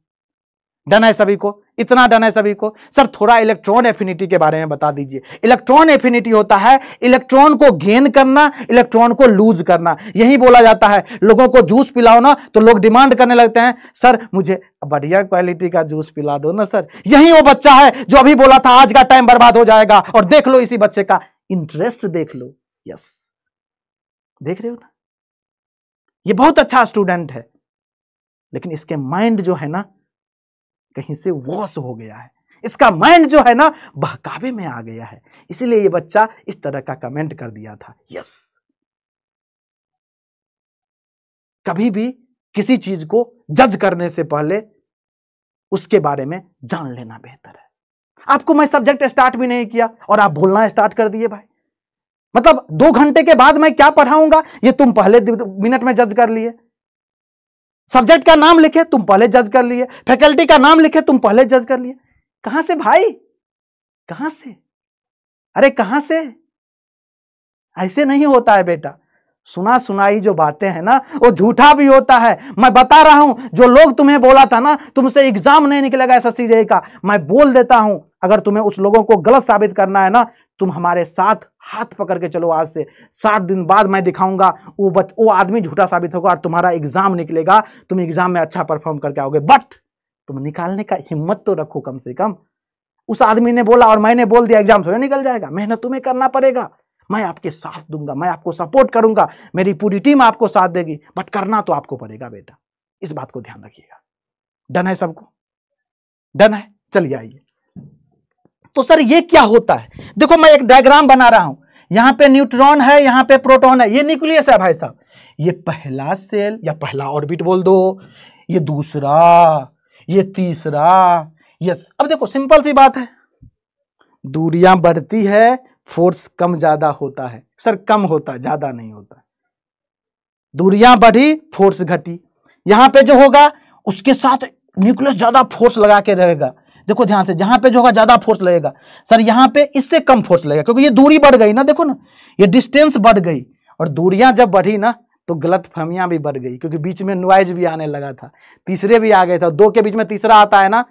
डन है सभी को इतना डन है सभी को सर थोड़ा इलेक्ट्रॉन एफिनिटी के बारे में बता दीजिए इलेक्ट्रॉन एफिनिटी होता है इलेक्ट्रॉन को गेन करना इलेक्ट्रॉन को लूज करना यही बोला जाता है लोगों को जूस पिलाओ ना तो लोग डिमांड करने लगते हैं सर मुझे बढ़िया क्वालिटी का जूस पिला दो ना सर यही वो बच्चा है जो अभी बोला था आज का टाइम बर्बाद हो जाएगा और देख लो इसी बच्चे का इंटरेस्ट देख लो यस देख रहे हो ना ये बहुत अच्छा स्टूडेंट है लेकिन इसके माइंड जो है ना कहीं से वॉश हो गया है इसका माइंड जो है ना बहकावे में आ गया है इसीलिए ये बच्चा इस तरह का कमेंट कर दिया था यस कभी भी किसी चीज को जज करने से पहले उसके बारे में जान लेना बेहतर है आपको मैं सब्जेक्ट स्टार्ट भी नहीं किया और आप बोलना स्टार्ट कर दिए भाई मतलब दो घंटे के बाद मैं क्या पढ़ाऊंगा ये तुम पहले मिनट में जज कर लिए सब्जेक्ट का नाम लिखे तुम पहले जज कर लिए फैकल्टी का नाम लिखे तुम पहले जज कर लिए कहां से भाई कहां से अरे कहां से ऐसे नहीं होता है बेटा सुना सुनाई जो बातें हैं ना वो झूठा भी होता है मैं बता रहा हूं जो लोग तुम्हें बोला था ना तुमसे एग्जाम नहीं निकलेगा एस एस का मैं बोल देता हूं अगर तुम्हें उस लोगों को गलत साबित करना है ना तुम हमारे साथ हाथ पकड़ के चलो आज से सात दिन बाद मैं दिखाऊंगा वो बच वो आदमी झूठा साबित होगा और तुम्हारा एग्जाम निकलेगा तुम एग्जाम में अच्छा परफॉर्म करके आओगे बट तुम निकालने का हिम्मत तो रखो कम से कम उस आदमी ने बोला और मैंने बोल दिया एग्जाम थोड़ा निकल जाएगा मेहनत तुम्हें करना पड़ेगा मैं आपके साथ दूंगा मैं आपको सपोर्ट करूंगा मेरी पूरी टीम आपको साथ देगी बट करना तो आपको पड़ेगा बेटा इस बात को ध्यान रखिएगा डन है सबको डन है चलिए आइए तो सर ये क्या होता है देखो मैं एक डायग्राम बना रहा हूं यहां पे न्यूट्रॉन है यहां पे प्रोटॉन है ये न्यूक्लियस है भाई साहब ये पहला सेल या पहला ऑर्बिट बोल दो ये दूसरा ये तीसरा यस अब देखो सिंपल सी बात है दूरियां बढ़ती है फोर्स कम ज्यादा होता है सर कम होता ज्यादा नहीं होता दूरियां बढ़ी फोर्स घटी यहां पे जो होगा उसके साथ न्यूक्लियस ज्यादा फोर्स लगा के रहेगा देखो ध्यान से जहां पे जो होगा ज्यादा फोर्स लगेगा सर यहाँ पे इससे कम फोर्स लगेगा क्योंकि ये दूरी बढ़ गई ना देखो ना ये डिस्टेंस बढ़ गई और दूरियां जब बढ़ी ना तो गलत फहमियां भी बढ़ गई क्योंकि बीच में नुआइज भी आने लगा था तीसरे भी आ गए थे दो के बीच में तीसरा आता है ना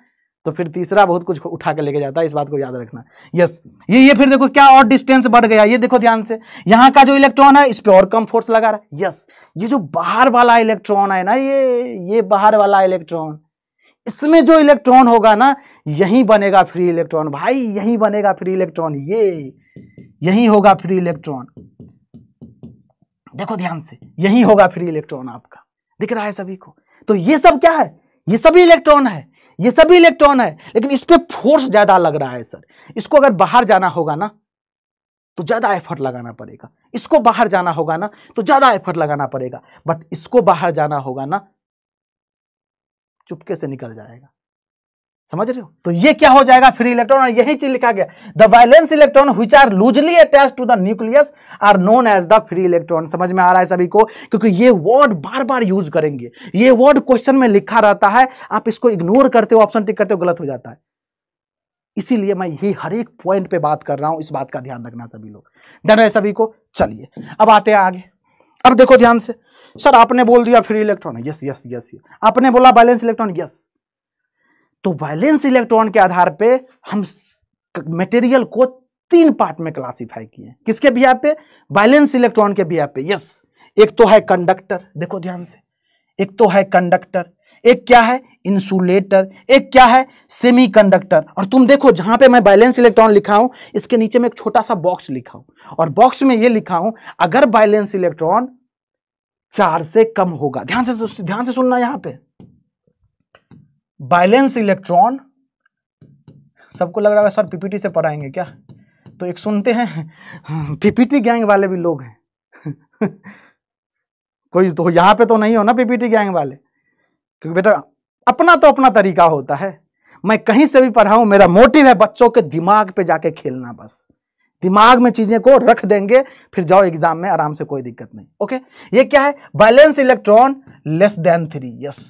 तो फिर तीसरा बहुत कुछ उठा के लेके जाता है इस बात को याद रखना यस ये ये फिर देखो क्या और डिस्टेंस बढ़ गया ये देखो ध्यान से यहाँ का जो इलेक्ट्रॉन है इस पर और कम फोर्स लगा रहा है यस ये जो बाहर वाला इलेक्ट्रॉन है ना ये ये बाहर वाला इलेक्ट्रॉन इसमें जो इलेक्ट्रॉन होगा ना यहीं बनेगा फ्री इलेक्ट्रॉन भाई यहीं बनेगा फ्री इलेक्ट्रॉन ये यहीं होगा फ्री इलेक्ट्रॉन देखो ध्यान से यही होगा फ्री इलेक्ट्रॉन आपका दिख रहा है सभी को तो ये सब क्या है ये सभी इलेक्ट्रॉन है ये सभी इलेक्ट्रॉन है लेकिन इस पर फोर्स ज्यादा लग रहा है सर इसको अगर बाहर जाना होगा ना तो ज्यादा एफर्ट लगाना पड़ेगा इसको बाहर जाना होगा ना तो ज्यादा एफर्ट लगाना पड़ेगा बट इसको बाहर जाना होगा ना चुपके से निकल जाएगा समझ रहे हो तो ये क्या हो जाएगा फ्री इलेक्ट्रॉन और यही चीज लिखा गया the valence electron which are loosely attach to the nucleus are known as the free electron समझ में आ रहा है सभी को क्योंकि ये वर्ड बार बार यूज करेंगे ये वर्ड क्वेश्चन में लिखा रहता है आप इसको इग्नोर करते हो ऑप्शन टिक करते हो गलत हो जाता है इसीलिए मैं यही हर एक पॉइंट पे बात कर रहा हूं इस बात का ध्यान रखना सभी लोग डन है सभी को चलिए अब आते हैं आगे अब देखो ध्यान से सर आपने बोल दिया free electron yes yes yes आपने बोला बैलेंस इलेक्ट्रॉन यस तो वैलेंस इलेक्ट्रॉन के आधार पे हम मटेरियल को तीन पार्ट में क्लासिफाई किए किसके बिया पे वैलेंस इलेक्ट्रॉन के बिया पे यस एक तो है कंडक्टर देखो ध्यान से एक तो है कंडक्टर एक क्या है इंसुलेटर एक क्या है सेमीकंडक्टर और तुम देखो जहां पे मैं बैलेंस इलेक्ट्रॉन लिखा हूं इसके नीचे में एक छोटा सा बॉक्स लिखा हूं और बॉक्स में ये लिखा हूं अगर बैलेंस इलेक्ट्रॉन चार से कम होगा ध्यान से ध्यान से सुनना यहां पे बैलेंस इलेक्ट्रॉन सबको लग रहा है सर पीपीटी से पढ़ाएंगे क्या तो एक सुनते हैं पीपीटी गैंग वाले भी लोग हैं कोई तो यहाँ पे तो नहीं हो ना पीपीटी गैंग वाले क्योंकि बेटा अपना तो अपना तरीका होता है मैं कहीं से भी पढ़ाऊं मेरा मोटिव है बच्चों के दिमाग पे जाके खेलना बस दिमाग में चीजें को रख देंगे फिर जाओ एग्जाम में आराम से कोई दिक्कत नहीं ओके ये क्या है valence electron less than three yes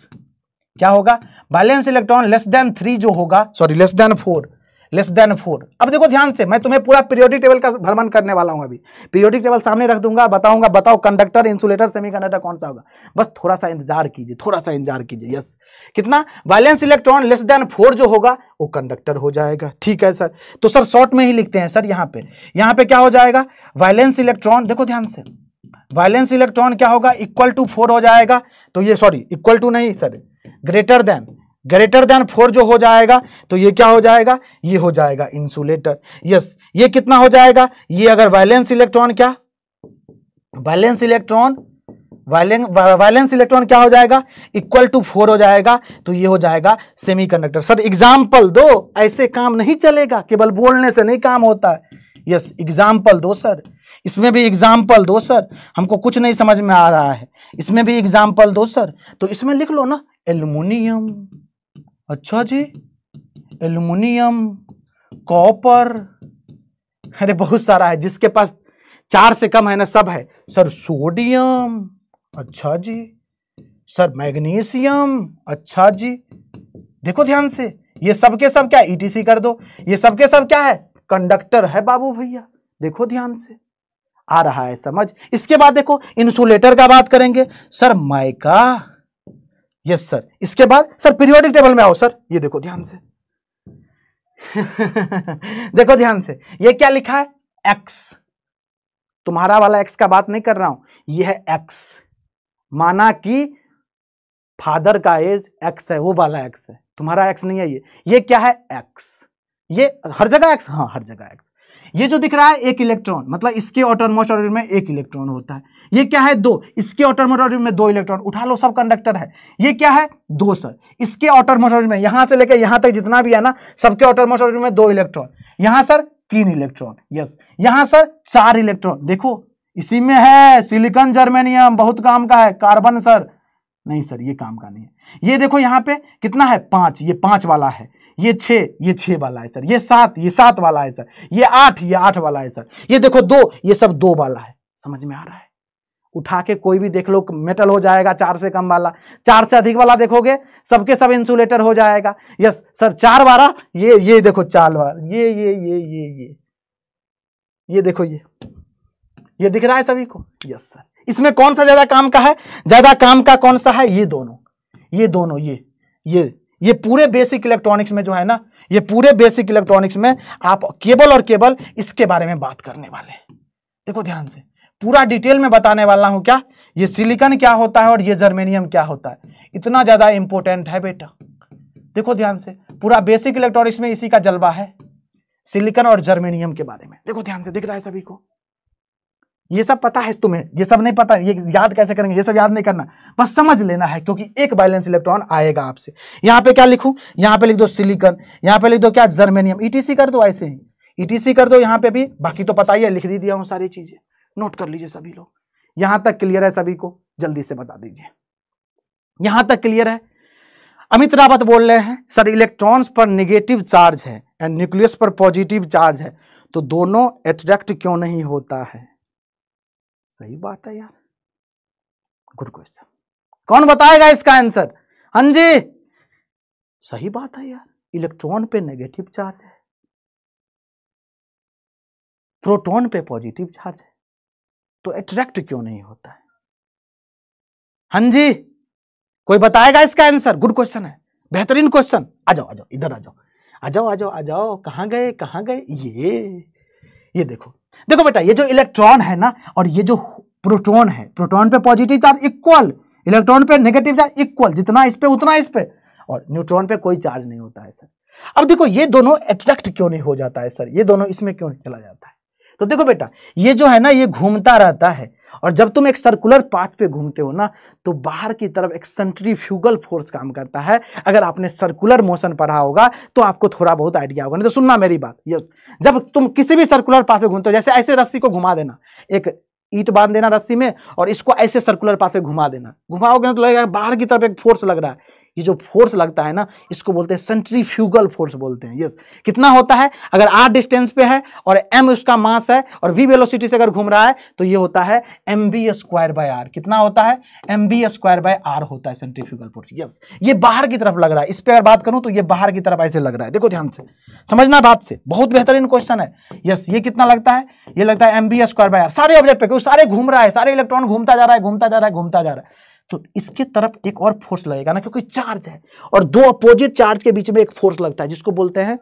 क्या होगा valence electron less than three जो होगा sorry less than four less than four अब देखो ध्यान से मैं तुम्हें पूरा पीरियोडिक टेबल का भ्रमण करने वाला हूं अभी पीरियोडिक टेबल सामने रख दूंगा बताऊंगा बताओ कंडक्टर इंसुलेटर सेमीकंडक्टर कौन सा होगा बस थोड़ा सा इंतजार कीजिए थोड़ा सा इंतजार कीजिए यस कितना valence electron less than four जो होगा वो कंडक्टर हो जाएगा ठीक है सर तो सर शॉर्ट में ही लिखते हैं सर यहाँ पे यहाँ पे क्या हो जाएगा वायलेंस इलेक्ट्रॉन देखो ध्यान से वायलेंस इलेक्ट्रॉन क्या होगा इक्वल टू फोर हो जाएगा तो ये सॉरी इक्वल टू नहीं sir greater than greater than four जो हो जाएगा तो ये क्या हो जाएगा ये हो जाएगा इंसुलेटर यस ये कितना हो जाएगा ये अगर वैलेंस इलेक्ट्रॉन क्या वैलेंस इलेक्ट्रॉन वैलेंस इलेक्ट्रॉन क्या हो जाएगा इक्वल टू फोर हो जाएगा तो ये हो जाएगा सेमीकंडक्टर सर एग्जाम्पल दो ऐसे काम नहीं चलेगा केवल बोलने से नहीं काम होता है यस एग्जाम्पल दो सर इसमें भी एग्जाम्पल दो सर हमको कुछ नहीं समझ में आ रहा है इसमें भी एग्जाम्पल दो सर तो इसमें लिख लो ना एल्युमिनियम अच्छा जी एल्युमिनियम कॉपर अरे बहुत सारा है जिसके पास चार से कम है ना सब है सर सोडियम अच्छा जी सर मैग्नीशियम अच्छा जी देखो ध्यान से ये सब के सब क्या ईटीसी e कर दो ये सब के सब क्या है कंडक्टर है बाबू भैया देखो ध्यान से आ रहा है समझ इसके बाद देखो इंसुलेटर का बात करेंगे सर माइका यस सर इसके बाद सर पीरियोडिक टेबल में आओ सर ये देखो ध्यान से देखो ध्यान से ये क्या लिखा है एक्स तुम्हारा वाला एक्स का बात नहीं कर रहा हूं ये है एक्स माना कि फादर का एज एक्स है वो वाला एक्स है तुम्हारा एक्स नहीं है ये ये क्या है एक्स ये हर जगह एक्स हाँ हर जगह एक्स ये जो दिख रहा है एक इलेक्ट्रॉन मतलब इसके ऑटोमोट ऑर्बिट में एक इलेक्ट्रॉन होता है ये क्या है दो इसके ऑटोनमोस्ट ऑर्बिट में दो इलेक्ट्रॉन उठा लो सब कंडक्टर है ये क्या है दो सर इसके ऑटोनमोस्ट ऑर्बिट में यहां से लेकर यहां तक जितना भी है ना सबके ऑटोनमोस्ट ऑर्बिट में दो इलेक्ट्रॉन यहां सर तीन इलेक्ट्रॉन यस यहां सर चार इलेक्ट्रॉन देखो इसी में है सिलिकॉन जर्मेनियम बहुत काम का है कार्बन सर नहीं सर ये काम का नहीं है ये देखो यहाँ पे कितना है पांच ये पांच वाला है ये छः ये छह वाला है सर ये सात ये सात वाला है सर ये आठ ये आठ वाला है सर ये देखो दो ये सब दो वाला है समझ में आ रहा है उठा के कोई भी देख लो मेटल हो जाएगा चार से कम वाला चार से अधिक वाला देखोगे सबके सब इंसुलेटर हो जाएगा यस सर चार वाला ये ये देखो चार वाला ये ये ये ये ये ये देखो ये ये दिख रहा है सभी को यस सर इसमें कौन सा ज्यादा काम का है ज्यादा काम का कौन सा है ये दोनों ये दोनों ये ये ये पूरे बेसिक इलेक्ट्रॉनिक्स में जो है ना ये पूरे बेसिक इलेक्ट्रॉनिक्स में आप केबल और केबल इसके बारे में बात करने वाले हैं देखो ध्यान से पूरा डिटेल में बताने वाला हूं क्या ये सिलिकन क्या होता है और ये जर्मेनियम क्या होता है इतना ज्यादा इंपॉर्टेंट है बेटा देखो ध्यान से पूरा बेसिक इलेक्ट्रॉनिक्स में इसी का जलवा है सिलिकन और जर्मेनियम के बारे में देखो ध्यान से दिख रहा है सभी को ये सब पता है तुम्हें ये सब नहीं पता ये याद कैसे करेंगे ये सब याद नहीं करना बस समझ लेना है क्योंकि एक बैलेंस इलेक्ट्रॉन आएगा आपसे यहाँ पे क्या लिखूं यहाँ पे लिख दो सिलिकन यहाँ पे लिख दो क्या जर्मेनियम ईटीसी कर दो ऐसे ही ईटीसी कर दो यहाँ पे भी बाकी तो पता ही है लिख दी दिया हूँ सारी चीजें नोट कर लीजिए सभी लोग यहाँ तक क्लियर है सभी को जल्दी से बता दीजिए यहां तक क्लियर है अमित रावत बोल रहे हैं सर इलेक्ट्रॉन्स पर निगेटिव चार्ज है एंड न्यूक्लियस पर पॉजिटिव चार्ज है तो दोनों एट्रैक्ट क्यों नहीं होता है सही बात है यार गुड क्वेश्चन कौन बताएगा इसका आंसर हाँ जी सही बात है यार इलेक्ट्रॉन पे नेगेटिव चार्ज है प्रोटॉन पे पॉजिटिव चार्ज है तो अट्रैक्ट क्यों नहीं होता है हाँ जी कोई बताएगा इसका आंसर गुड क्वेश्चन है बेहतरीन क्वेश्चन आ जाओ आ जाओ इधर आ जाओ आ जाओ आ जाओ आ जाओ कहां गए कहां गए ये ये देखो देखो बेटा ये जो इलेक्ट्रॉन है ना और ये जो प्रोटॉन है प्रोटॉन पे पॉजिटिव चार्ज इक्वल इलेक्ट्रॉन पे नेगेटिव चार्ज इक्वल जितना इस पे उतना इस पे और न्यूट्रॉन पे कोई चार्ज नहीं होता है सर अब देखो ये दोनों अट्रैक्ट क्यों नहीं हो जाता है सर ये दोनों इसमें क्यों नहीं चला जाता है तो देखो बेटा ये जो है ना ये घूमता रहता है और जब तुम एक सर्कुलर पाथ पे घूमते हो ना तो बाहर की तरफ एक सेंट्रीफ्यूगल फोर्स काम करता है अगर आपने सर्कुलर मोशन पढ़ा होगा तो आपको थोड़ा बहुत आइडिया होगा नहीं तो सुनना मेरी बात यस जब तुम किसी भी सर्कुलर पाथ पे घूमते हो जैसे ऐसे रस्सी को घुमा देना एक ईट बांध देना रस्सी में और इसको ऐसे सर्कुलर पाथ पे घुमा देना घुमाओगे ना तो लगेगा बाहर की तरफ एक फोर्स लग रहा है ये जो फोर्स लगता है ना इसको बोलते हैं सेंट्रीफ्यूगल फोर्स बोलते हैं यस कितना होता है अगर आर डिस्टेंस पे है और एम उसका मास है और वी वेलोसिटी से अगर घूम रहा है तो ये होता है M V square by R कितना होता है M V square by R होता है सेंट्रीफ्यूगल फोर्स यस ये बाहर की तरफ लग रहा है इस पर अगर बात करूं तो ये बाहर की तरफ ऐसे लग रहा है देखो ध्यान से समझना बात से बहुत बेहतरीन क्वेश्चन है यस ये कितना लगता है ये लगता है M V square by R सारे ऑब्जेक्ट पे क्योंकि सारे घूम रहा है सारे इलेक्ट्रॉन घूमता जा रहा है घूमता जा रहा है घूमता जा रहा है तो इसके तरफ एक और फोर्स लगेगा ना क्योंकि चार्ज है और दो अपोजिट चार्ज के बीच में एक फोर्स लगता है जिसको बोलते हैं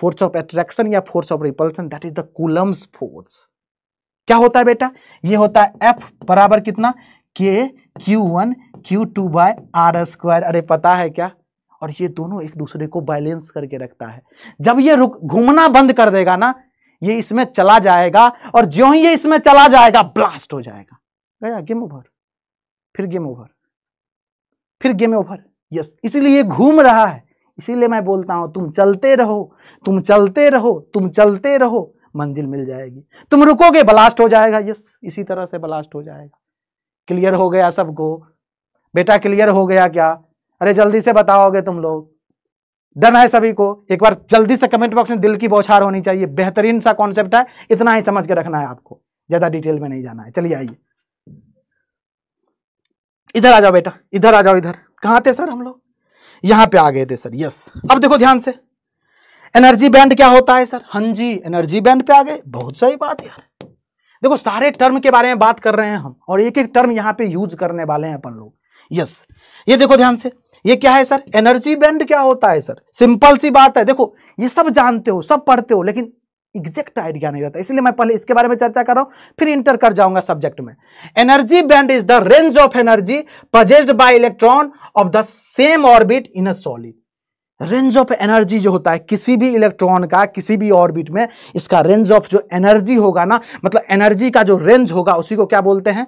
फोर्स ऑफ एट्रैक्शन या force of repulsion that is the Coulomb's force क्या होता है बेटा ये होता है एफ बराबर कितना के Q one Q two by R square अरे पता है क्या और ये दोनों एक दूसरे को बैलेंस करके रखता है जब ये घूमना बंद कर देगा ना ये इसमें चला जाएगा और ज्यो ही ये इसमें चला जाएगा ब्लास्ट हो जाएगा गया गेम ओवर फिर गेम ओवर फिर गेम ओवर यस इसीलिए घूम रहा है इसीलिए मैं बोलता हूं तुम चलते रहो तुम चलते रहो तुम चलते रहो मंजिल मिल जाएगी तुम रुकोगे ब्लास्ट हो जाएगा यस इसी तरह से ब्लास्ट हो जाएगा क्लियर हो गया सबको बेटा क्लियर हो गया क्या अरे जल्दी से बताओगे तुम लोग डन है सभी को एक बार जल्दी से कमेंट बॉक्स में दिल की बौछार होनी चाहिए बेहतरीन सा कॉन्सेप्ट है इतना ही समझ के रखना है आपको ज़्यादा डिटेल में नहीं जाना है चलिए आइए इधर आ जाओ बेटा इधर आ जाओ इधर कहाँ थे सर हम लोग यहाँ पे आ गए थे सर यस अब देखो ध्यान से एनर्जी बैंड क्या होता है सर हाँ जी एनर्जी बैंड पे आ गए बहुत सही बात है यार देखो सारे टर्म के बारे में बात कर रहे हैं हम और एक एक टर्म यहाँ पे यूज करने वाले हैं अपन लोग यस ये देखो ध्यान से ये क्या है सर एनर्जी बैंड क्या होता है सर सिंपल सी बात है देखो ये सब जानते हो सब पढ़ते हो लेकिन एग्जैक्ट आइडिया नहीं रहता इसलिए मैं पहले इसके बारे में चर्चा कर रहा हूं फिर इंटर कर जाऊंगा सब्जेक्ट में energy band is the range of energy possessed by electron of the same orbit in a solid range of energy जो होता है किसी भी इलेक्ट्रॉन का किसी भी ऑर्बिट में इसका रेंज ऑफ जो एनर्जी होगा ना मतलब एनर्जी का जो रेंज होगा उसी को क्या बोलते हैं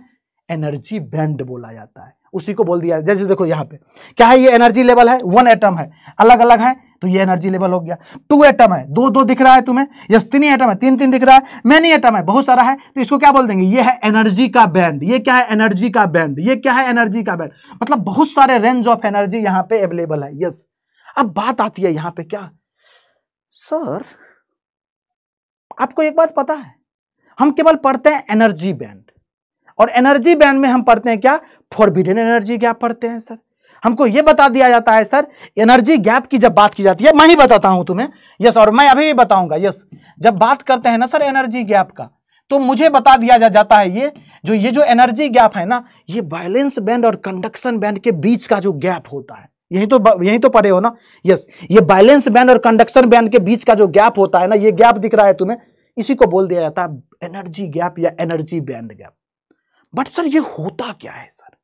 एनर्जी बैंड बोला जाता है उसी को बोल दिया जैसे देखो यहां पे क्या है ये एनर्जी लेवल है वन एटम है अलग अलग है तो ये एनर्जी लेवल हो गया टू एटम है दो दो दिख रहा है तुम्हें यस्तनी एटम है तीन तीन दिख रहा है मैनी एटम है बहुत सारा है तो इसको क्या बोल देंगे ये है एनर्जी का बैंड ये क्या है एनर्जी का बैंड ये क्या है एनर्जी का बैंड मतलब बहुत सारे रेंज ऑफ एनर्जी यहाँ पे अवेलेबल है यस अब बात आती है यहाँ पे क्या सर आपको एक बात पता है हम केवल पढ़ते हैं एनर्जी बैंड और एनर्जी बैंड में हम पढ़ते हैं क्या फॉरबिडन एनर्जी क्या पढ़ते हैं सर हमको यह बता दिया जाता है सर एनर्जी गैप की जब बात की जाती है मैं ही बताता हूं तुम्हें यस और मैं अभी भी बताऊंगा यस जब बात करते हैं ना सर एनर्जी गैप का तो मुझे बता दिया जा जाता है ये जो ये जो एनर्जी गैप है ना ये बैलेंस बैंड और कंडक्शन बैंड के बीच का जो गैप होता है यही तो यही तो पढ़े हो ना यस ये बैलेंस बैंड और कंडक्शन बैंड के बीच का जो गैप होता है ना ये गैप दिख रहा है तुम्हें इसी को बोल दिया जाता है एनर्जी गैप या energy band gap but sir ये होता क्या है सर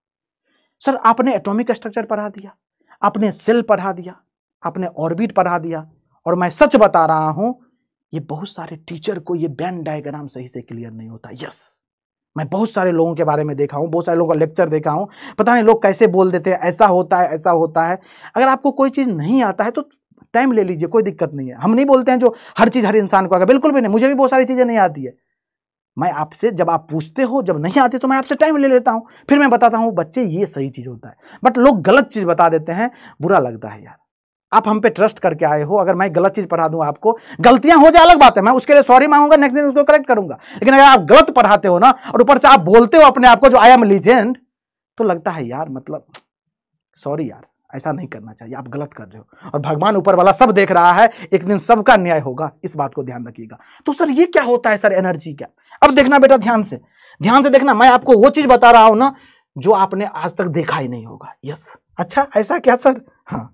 सर आपने एटॉमिक स्ट्रक्चर पढ़ा दिया आपने सेल पढ़ा दिया आपने ऑर्बिट पढ़ा दिया और मैं सच बता रहा हूं ये बहुत सारे टीचर को ये बैन डायग्राम सही से क्लियर नहीं होता यस मैं बहुत सारे लोगों के बारे में देखा हूँ बहुत सारे लोगों का लेक्चर देखा हूँ पता नहीं लोग कैसे बोल देते हैं ऐसा होता है ऐसा होता है अगर आपको कोई चीज़ नहीं आता है तो टाइम ले लीजिए कोई दिक्कत नहीं है हम नहीं बोलते हैं जो हर चीज़ हर इंसान को आगे बिल्कुल भी नहीं मुझे भी बहुत सारी चीज़ें नहीं आती है मैं आपसे जब आप पूछते हो जब नहीं आते तो मैं आपसे टाइम ले लेता हूँ फिर मैं बताता हूँ बच्चे ये सही चीज़ होता है बट लोग गलत चीज़ बता देते हैं बुरा लगता है यार आप हम पे ट्रस्ट करके आए हो अगर मैं गलत चीज़ पढ़ा दूँ आपको गलतियाँ हो जाए अलग बात है मैं उसके लिए सॉरी मांगूंगा नेक्स्ट दिन उसको करेक्ट करूंगा लेकिन अगर आप गलत पढ़ाते हो ना और ऊपर से आप बोलते हो अपने आप को जो आई एम लीजेंड तो लगता है यार मतलब सॉरी यार ऐसा नहीं करना चाहिए आप गलत कर रहे हो और भगवान ऊपर वाला सब देख रहा है एक दिन सबका न्याय होगा इस बात को ध्यान रखिएगा तो सर ये क्या होता है सर एनर्जी क्या अब देखना बेटा ध्यान से ध्यान से देखना मैं आपको वो चीज बता रहा हूं ना जो आपने आज तक देखा ही नहीं होगा यस अच्छा ऐसा क्या सर हाँ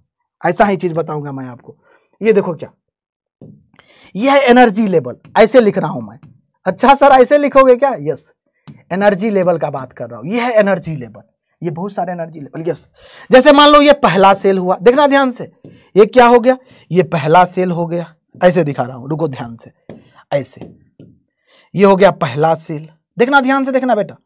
ऐसा ही चीज बताऊंगा मैं आपको ये देखो क्या यह है एनर्जी लेवल ऐसे लिख रहा हूं मैं अच्छा सर ऐसे लिखोगे क्या यस एनर्जी लेवल का बात कर रहा हूं यह है एनर्जी लेवल ये बहुत सारे एनर्जी लेवल यस जैसे मान लो ये पहला सेल हुआ देखना ध्यान से ये क्या हो गया ये पहला सेल हो गया ऐसे दिखा रहा हूं रुको ध्यान से ऐसे ये हो गया पहला सेल देखना ध्यान से देखना बेटा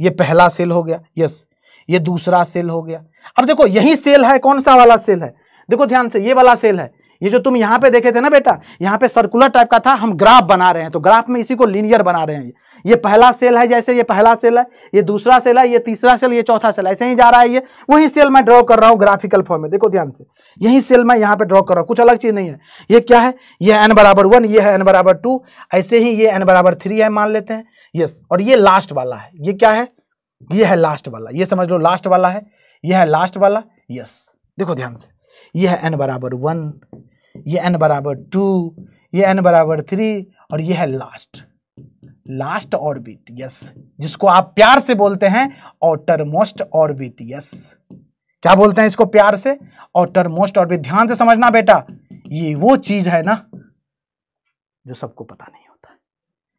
ये पहला सेल हो गया यस ये दूसरा सेल हो गया अब देखो यही सेल है कौन सा वाला सेल है देखो ध्यान से ये वाला सेल है ये जो तुम यहां पे देखे थे ना बेटा यहां पे सर्कुलर टाइप का था हम ग्राफ बना रहे हैं तो ग्राफ में इसी को लीनियर बना रहे हैं ये पहला सेल है जैसे ये पहला सेल है ये दूसरा सेल है ये तीसरा सेल ये चौथा सेल ऐसे ही जा रहा है ये वही सेल मैं ड्रॉ कर रहा हूँ ग्राफिकल फॉर्म में देखो ध्यान से यही सेल मैं यहाँ पे ड्रॉ कर रहा हूँ कुछ अलग चीज़ नहीं है ये क्या है ये एन बराबर वन ये है एन बराबर टू ऐसे ही ये एन बराबर थ्री है मान लेते हैं यस और ये लास्ट वाला है ये क्या है ये है लास्ट वाला ये समझ लो लास्ट वाला है यह है लास्ट वाला यस देखो ध्यान से यह है एन बराबर वन ये एन बराबर टू ये एन बराबर थ्री और यह है लास्ट लास्ट ऑर्बिट यस जिसको आप प्यार से बोलते हैं आउटर मोस्ट ऑर्बिट यस क्या बोलते हैं इसको प्यार से ऑटर मोस्ट ऑर्बिट ध्यान से समझना बेटा ये वो चीज है ना जो सबको पता नहीं होता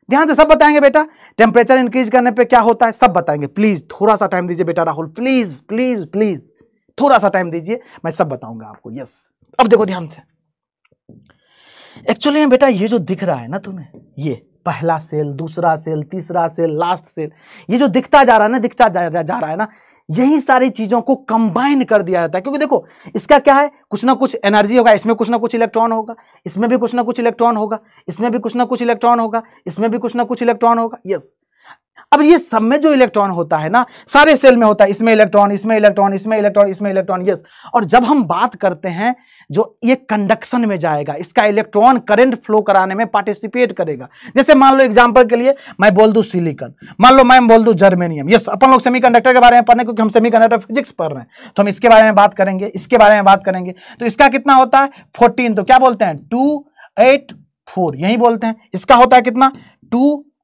ध्यान से सब बताएंगे बेटा टेम्परेचर इंक्रीज करने पे क्या होता है सब बताएंगे प्लीज थोड़ा सा टाइम दीजिए बेटा राहुल प्लीज प्लीज प्लीज थोड़ा सा टाइम दीजिए मैं सब बताऊंगा आपको यस अब देखो ध्यान से एक्चुअली बेटा ये जो दिख रहा है ना तुम्हें ये पहला सेल दूसरा सेल तीसरा सेल लास्ट सेल ये जो दिखता जा रहा है ना दिखता जा, जा रहा है ना यही सारी चीजों को कंबाइन कर दिया जाता है क्योंकि देखो इसका क्या है कुछ ना कुछ एनर्जी होगा इसमें कुछ ना कुछ इलेक्ट्रॉन होगा इसमें भी कुछ ना कुछ इलेक्ट्रॉन होगा इसमें भी कुछ ना कुछ इलेक्ट्रॉन होगा इसमें भी कुछ ना कुछ इलेक्ट्रॉन होगा यस अब ये सब में जो इलेक्ट्रॉन होता है ना सारे सेल में होता है इसमें इलेक्ट्रॉन इसमें इलेक्ट्रॉन इसमें इलेक्ट्रॉन इसमें इलेक्ट्रॉन यस और जब हम बात करते हैं जो ये कंडक्शन में जाएगा इसका इलेक्ट्रॉन करंट फ्लो कराने में पार्टिसिपेट करेगा जैसे मान लो एग्जाम्पल के लिए मैं बोल दू सिलिकन मान लो मैं बोल दू जर्मेनियम यस अपन लोग सेमी के बारे में पढ़ने क्योंकि हम सेमी फिजिक्स पढ़ रहे हैं तो हम इसके बारे में बात करेंगे इसके बारे में बात करेंगे तो इसका कितना होता है फोर्टीन तो क्या बोलते हैं टू एट फोर यही बोलते हैं इसका होता है कितना टू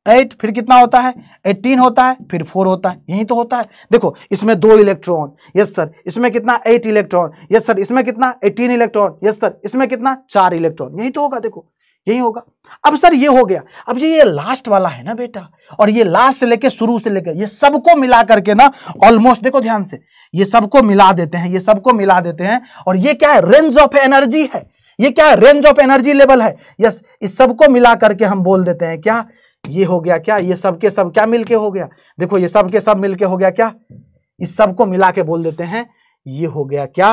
एट फिर कितना होता है एटीन होता है फिर फोर होता है यही तो होता है देखो इसमें दो इलेक्ट्रॉन यस सर इसमें कितना एट इलेक्ट्रॉन यस सर इसमें कितना एटीन इलेक्ट्रॉन यस सर इसमें कितना चार इलेक्ट्रॉन यही तो होगा देखो यही होगा अब सर ये हो गया अब ये ये लास्ट वाला है ना बेटा और ये लास्ट से लेके शुरू से लेके ये सबको मिला करके ना ऑलमोस्ट देखो ध्यान से ये सबको मिला देते हैं ये सबको मिला देते हैं और ये क्या है रेंज ऑफ एनर्जी है ये क्या है रेंज ऑफ एनर्जी लेवल है यस इस सबको मिला करके हम बोल देते हैं क्या ये हो गया क्या ये सबके सब क्या मिलके हो गया देखो ये सब के सब मिलके हो गया क्या इस सब को मिला के बोल देते हैं ये हो गया क्या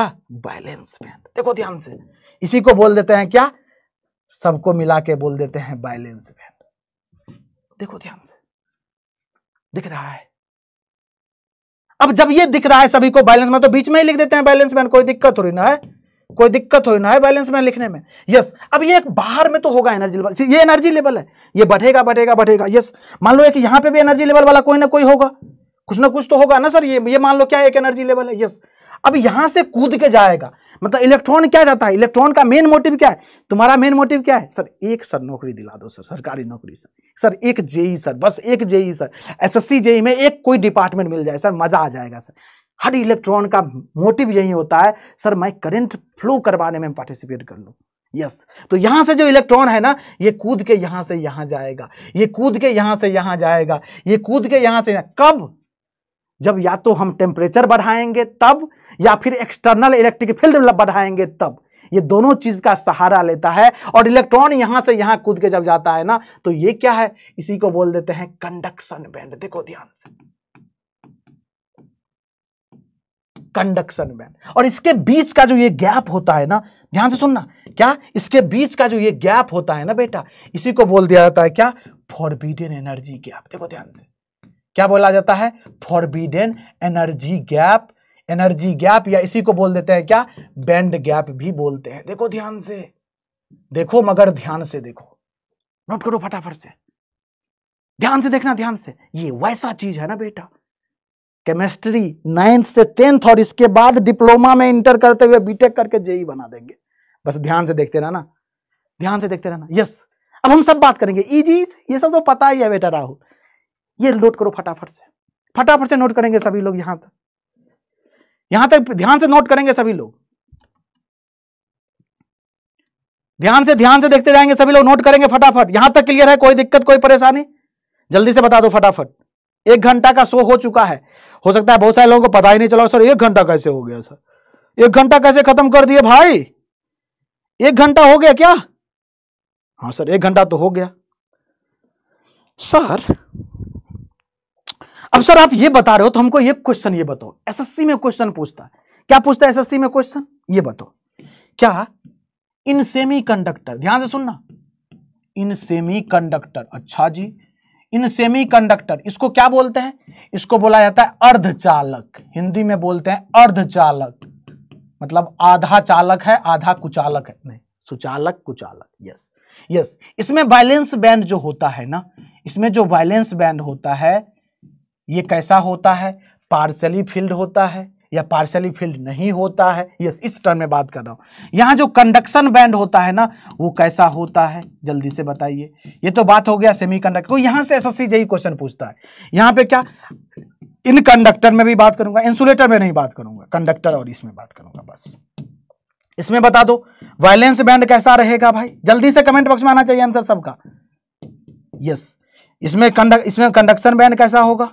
बैलेंस बैंड देखो ध्यान से इसी को बोल देते हैं क्या सबको मिला के बोल देते हैं बैलेंस बैंड देखो ध्यान से दिख रहा है अब जब ये दिख रहा है सभी को बैलेंस में तो बीच में ही लिख देते हैं बैलेंस बैंड कोई दिक्कत थोड़ी ना है कोई दिक्कत हो ना है बैलेंस में लिखने में यस अब ये एक बाहर में तो होगा एनर्जी लेवल ये एनर्जी लेवल है ये बढ़ेगा बढ़ेगा बढ़ेगा यस मान लो एक यहाँ पे भी एनर्जी लेवल वाला कोई ना कोई होगा कुछ ना कुछ तो होगा ना सर ये ये मान लो क्या एक एनर्जी लेवल है यस अब यहाँ से कूद के जाएगा मतलब इलेक्ट्रॉन क्या जाता है इलेक्ट्रॉन का मेन मोटिव क्या है तुम्हारा मेन मोटिव क्या है सर एक सर नौकरी दिला दो सर सरकारी नौकरी सर सर एक जेई सर बस एक जेई सर एसएससी जेई में एक कोई डिपार्टमेंट मिल जाए सर मजा आ जाएगा सर हर इलेक्ट्रॉन का मोटिव यही होता है सर मैं करंट फ्लो करवाने में पार्टिसिपेट कर लूँ यस yes. तो यहां से जो इलेक्ट्रॉन है ना ये कूद के यहां से यहां जाएगा ये कूद के यहां से यहां जाएगा ये कूद के यहां से कब जब या तो हम टेम्परेचर बढ़ाएंगे तब या फिर एक्सटर्नल इलेक्ट्रिक फील्ड बढ़ाएंगे तब ये दोनों चीज का सहारा लेता है और इलेक्ट्रॉन यहां से यहां कूद के जब जाता है ना तो ये क्या है इसी को बोल देते हैं कंडक्शन बैंड देखो ध्यान से कंडक्शन बैंड और इसके बीच का जो ये गैप होता है ना ध्यान से सुनना क्या इसके बीच का जो ये गैप होता है ना बेटा इसी को बोल दिया जाता है क्या फॉरबिडन एनर्जी गैप देखो ध्यान से क्या बोला जाता है forbidden energy gap energy gap या इसी को बोल देते हैं क्या बैंड गैप भी बोलते हैं देखो ध्यान से देखो मगर ध्यान से देखो नोट करो फटाफट से ध्यान से देखना ध्यान से ये वैसा चीज है ना बेटा केमिस्ट्री नाइन्थ से टेंथ और इसके बाद डिप्लोमा में इंटर करते हुए बीटेक करके जेई बना देंगे बस ध्यान से देखते रहना ध्यान से देखते रहना यस अब हम सब बात करेंगे ईजीज ये सब तो पता ही है बेटा राहुल ये नोट करो फटाफट से फटाफट से नोट करेंगे सभी लोग यहां तक यहां तक ध्यान से नोट करेंगे सभी लोग ध्यान से ध्यान से देखते जाएंगे सभी लोग नोट करेंगे फटाफट यहां तक क्लियर है कोई दिक्कत कोई परेशानी जल्दी से बता दो फटाफट एक घंटा का शो हो चुका है हो सकता है बहुत सारे लोगों को पता ही नहीं चला सर एक घंटा कैसे हो गया सर एक घंटा कैसे खत्म कर दिए भाई एक घंटा हो गया क्या हाँ सर एक घंटा तो हो गया सर अब सर आप ये बता रहे हो तो हमको एक क्वेश्चन ये बताओ एसएससी में क्वेश्चन पूछता है क्या पूछता है एसएससी में क्वेश्चन ये बताओ क्या इन सेमीकंडक्टर ध्यान से सुनना इन सेमीकंडक्टर अच्छा जी इन सेमीकंडक्टर इसको क्या बोलते हैं इसको बोला जाता है अर्धचालक हिंदी में बोलते हैं अर्धचालक मतलब आधा चालक है आधा कुचालक है नहीं सुचालक कुचालक यस यस इसमें बैलेंस बैंड जो होता है ना इसमें जो बैलेंस बैंड होता है ये कैसा होता है पार्सली फील्ड होता है या पार्शली फील्ड नहीं होता है यस इस टर्म में बात कर रहा हूं यहां जो कंडक्शन बैंड होता है ना वो कैसा होता है जल्दी से बताइए ये तो बात हो गया सेमी कंडक्टर को यहां से एस एस क्वेश्चन पूछता है यहां पे क्या इन कंडक्टर में भी बात करूंगा इंसुलेटर में नहीं बात करूंगा कंडक्टर और इसमें बात करूंगा बस इसमें बता दो वायलेंस बैंड कैसा रहेगा भाई जल्दी से कमेंट बॉक्स में आना चाहिए आंसर सबका यस इसमें कंडक्ट इसमें कंडक्शन बैंड कैसा होगा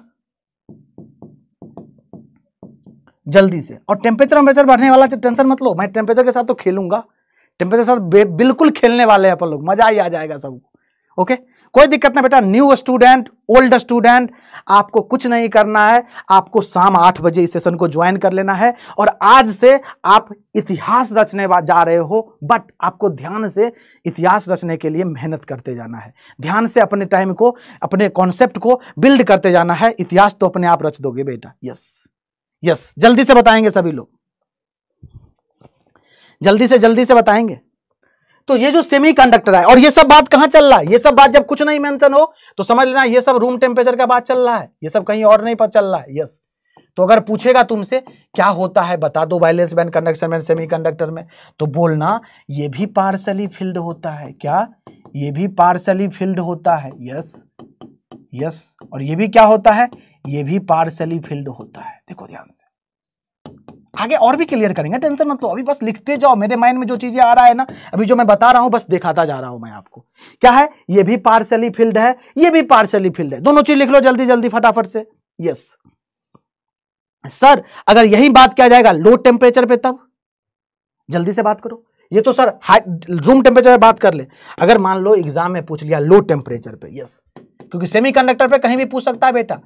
जल्दी से और टेम्परेचर वेम्परेचर बढ़ने वाला टेंशन तो मत लो मैं टेम्परेचर के साथ तो खेलूंगा टेम्परेचर के साथ बिल्कुल खेलने वाले हैं अपन लोग मजा ही आ जाएगा सबको ओके कोई दिक्कत नहीं बेटा न्यू स्टूडेंट ओल्ड स्टूडेंट आपको कुछ नहीं करना है आपको शाम आठ बजे इस सेशन को ज्वाइन कर लेना है और आज से आप इतिहास रचने जा रहे हो बट आपको ध्यान से इतिहास रचने के लिए मेहनत करते जाना है ध्यान से अपने टाइम को अपने कॉन्सेप्ट को बिल्ड करते जाना है इतिहास तो अपने आप रच दोगे बेटा यस यस जल्दी से बताएंगे सभी लोग जल्दी से जल्दी से बताएंगे तो ये जो सेमी कंडक्टर है और ये सब बात कहां चल रहा है ये सब बात जब कुछ नहीं मेंशन हो तो समझ लेना ये सब रूम टेम्परेचर का बात चल रहा है ये सब कहीं और नहीं पर चल रहा है यस तो अगर पूछेगा तुमसे क्या होता है बता दो valence band conduction band semiconductor में तो बोलना ये भी पार्सली फील्ड होता है क्या ये भी पार्सली फील्ड होता है यस यस और ये भी क्या होता है ये भी पार्सली फील्ड होता है देखो ध्यान से आगे और भी क्लियर करेंगे टेंशन मत लो अभी बस लिखते जाओ मेरे माइंड में जो चीजें आ रहा है ना अभी जो मैं बता रहा हूं बस दिखाता जा रहा हूं मैं आपको क्या है ये भी पार्सली फील्ड है ये भी पार्सली फील्ड है दोनों चीज लिख लो जल्दी जल्दी फटाफट से यस सर अगर यही बात किया जाएगा लो टेम्परेचर पे तब जल्दी से बात करो ये तो सर हाई रूम टेम्परेचर पर बात कर ले अगर मान लो एग्जाम में पूछ लिया लो टेम्परेचर पे यस क्योंकि कंडक्टर पे कहीं भी पूछ सकता है बेटा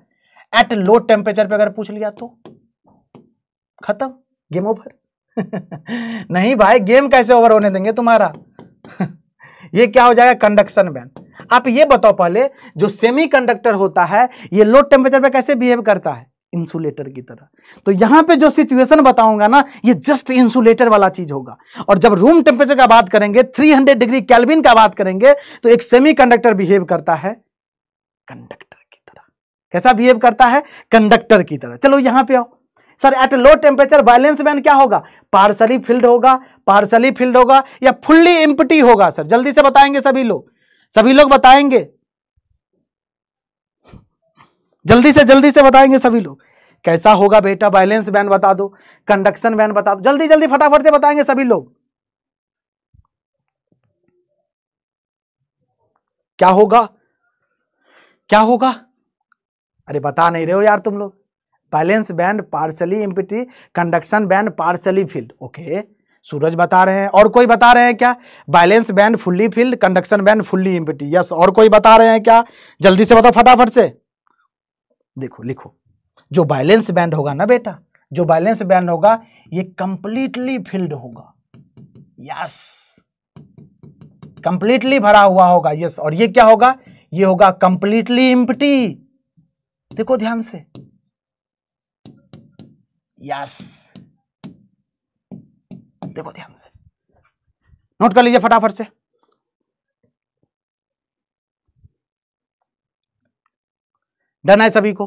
एट लो टेम्परेचर पे अगर पूछ लिया तो खत्म गेम ओवर नहीं भाई गेम कैसे ओवर होने देंगे तुम्हारा ये क्या हो जाएगा कंडक्शन बैन आप ये बताओ पहले जो सेमीकंडक्टर होता है ये लो टेम्परेचर पे कैसे बिहेव करता है इंसुलेटर की तरह तो यहां पे जो सिचुएशन बताऊंगा ना ये जस्ट इंसुलेटर वाला चीज होगा और जब रूम टेम्परेचर का बात करेंगे 300 डिग्री कैलविन का बात करेंगे तो एक सेमीकंडक्टर बिहेव करता है कंडक्टर कैसा बिहेव करता है कंडक्टर की तरह चलो यहां पे आओ sir at low temperature valence band क्या होगा पार्सली फिल्ड होगा पार्सली फिल्ड होगा या फुल्ली एम्पटी होगा सर जल्दी से बताएंगे सभी लोग सभी लोग बताएंगे जल्दी से जल्दी से बताएंगे सभी लोग कैसा होगा बेटा बैलेंस बैन बता दो कंडक्शन बैन बता दो जल्दी जल्दी फटाफट से बताएंगे सभी लोग क्या होगा क्या होगा अरे बता नहीं रहे हो यार तुम लोग valence band partially empty conduction band partially filled okay Suraj बता रहे हैं और कोई बता रहे हैं क्या valence band fully filled conduction band fully empty yes और कोई बता रहे हैं क्या जल्दी से बताओ फटाफट से देखो लिखो जो बैलेंस बैंड होगा ना बेटा जो बैलेंस बैंड होगा ये कंप्लीटली फील्ड होगा यस कंप्लीटली भरा हुआ होगा यस और ये क्या होगा ये होगा कंप्लीटली इम्पटी देखो ध्यान से यस देखो ध्यान से नोट कर लीजिए फटाफट से डन है सभी को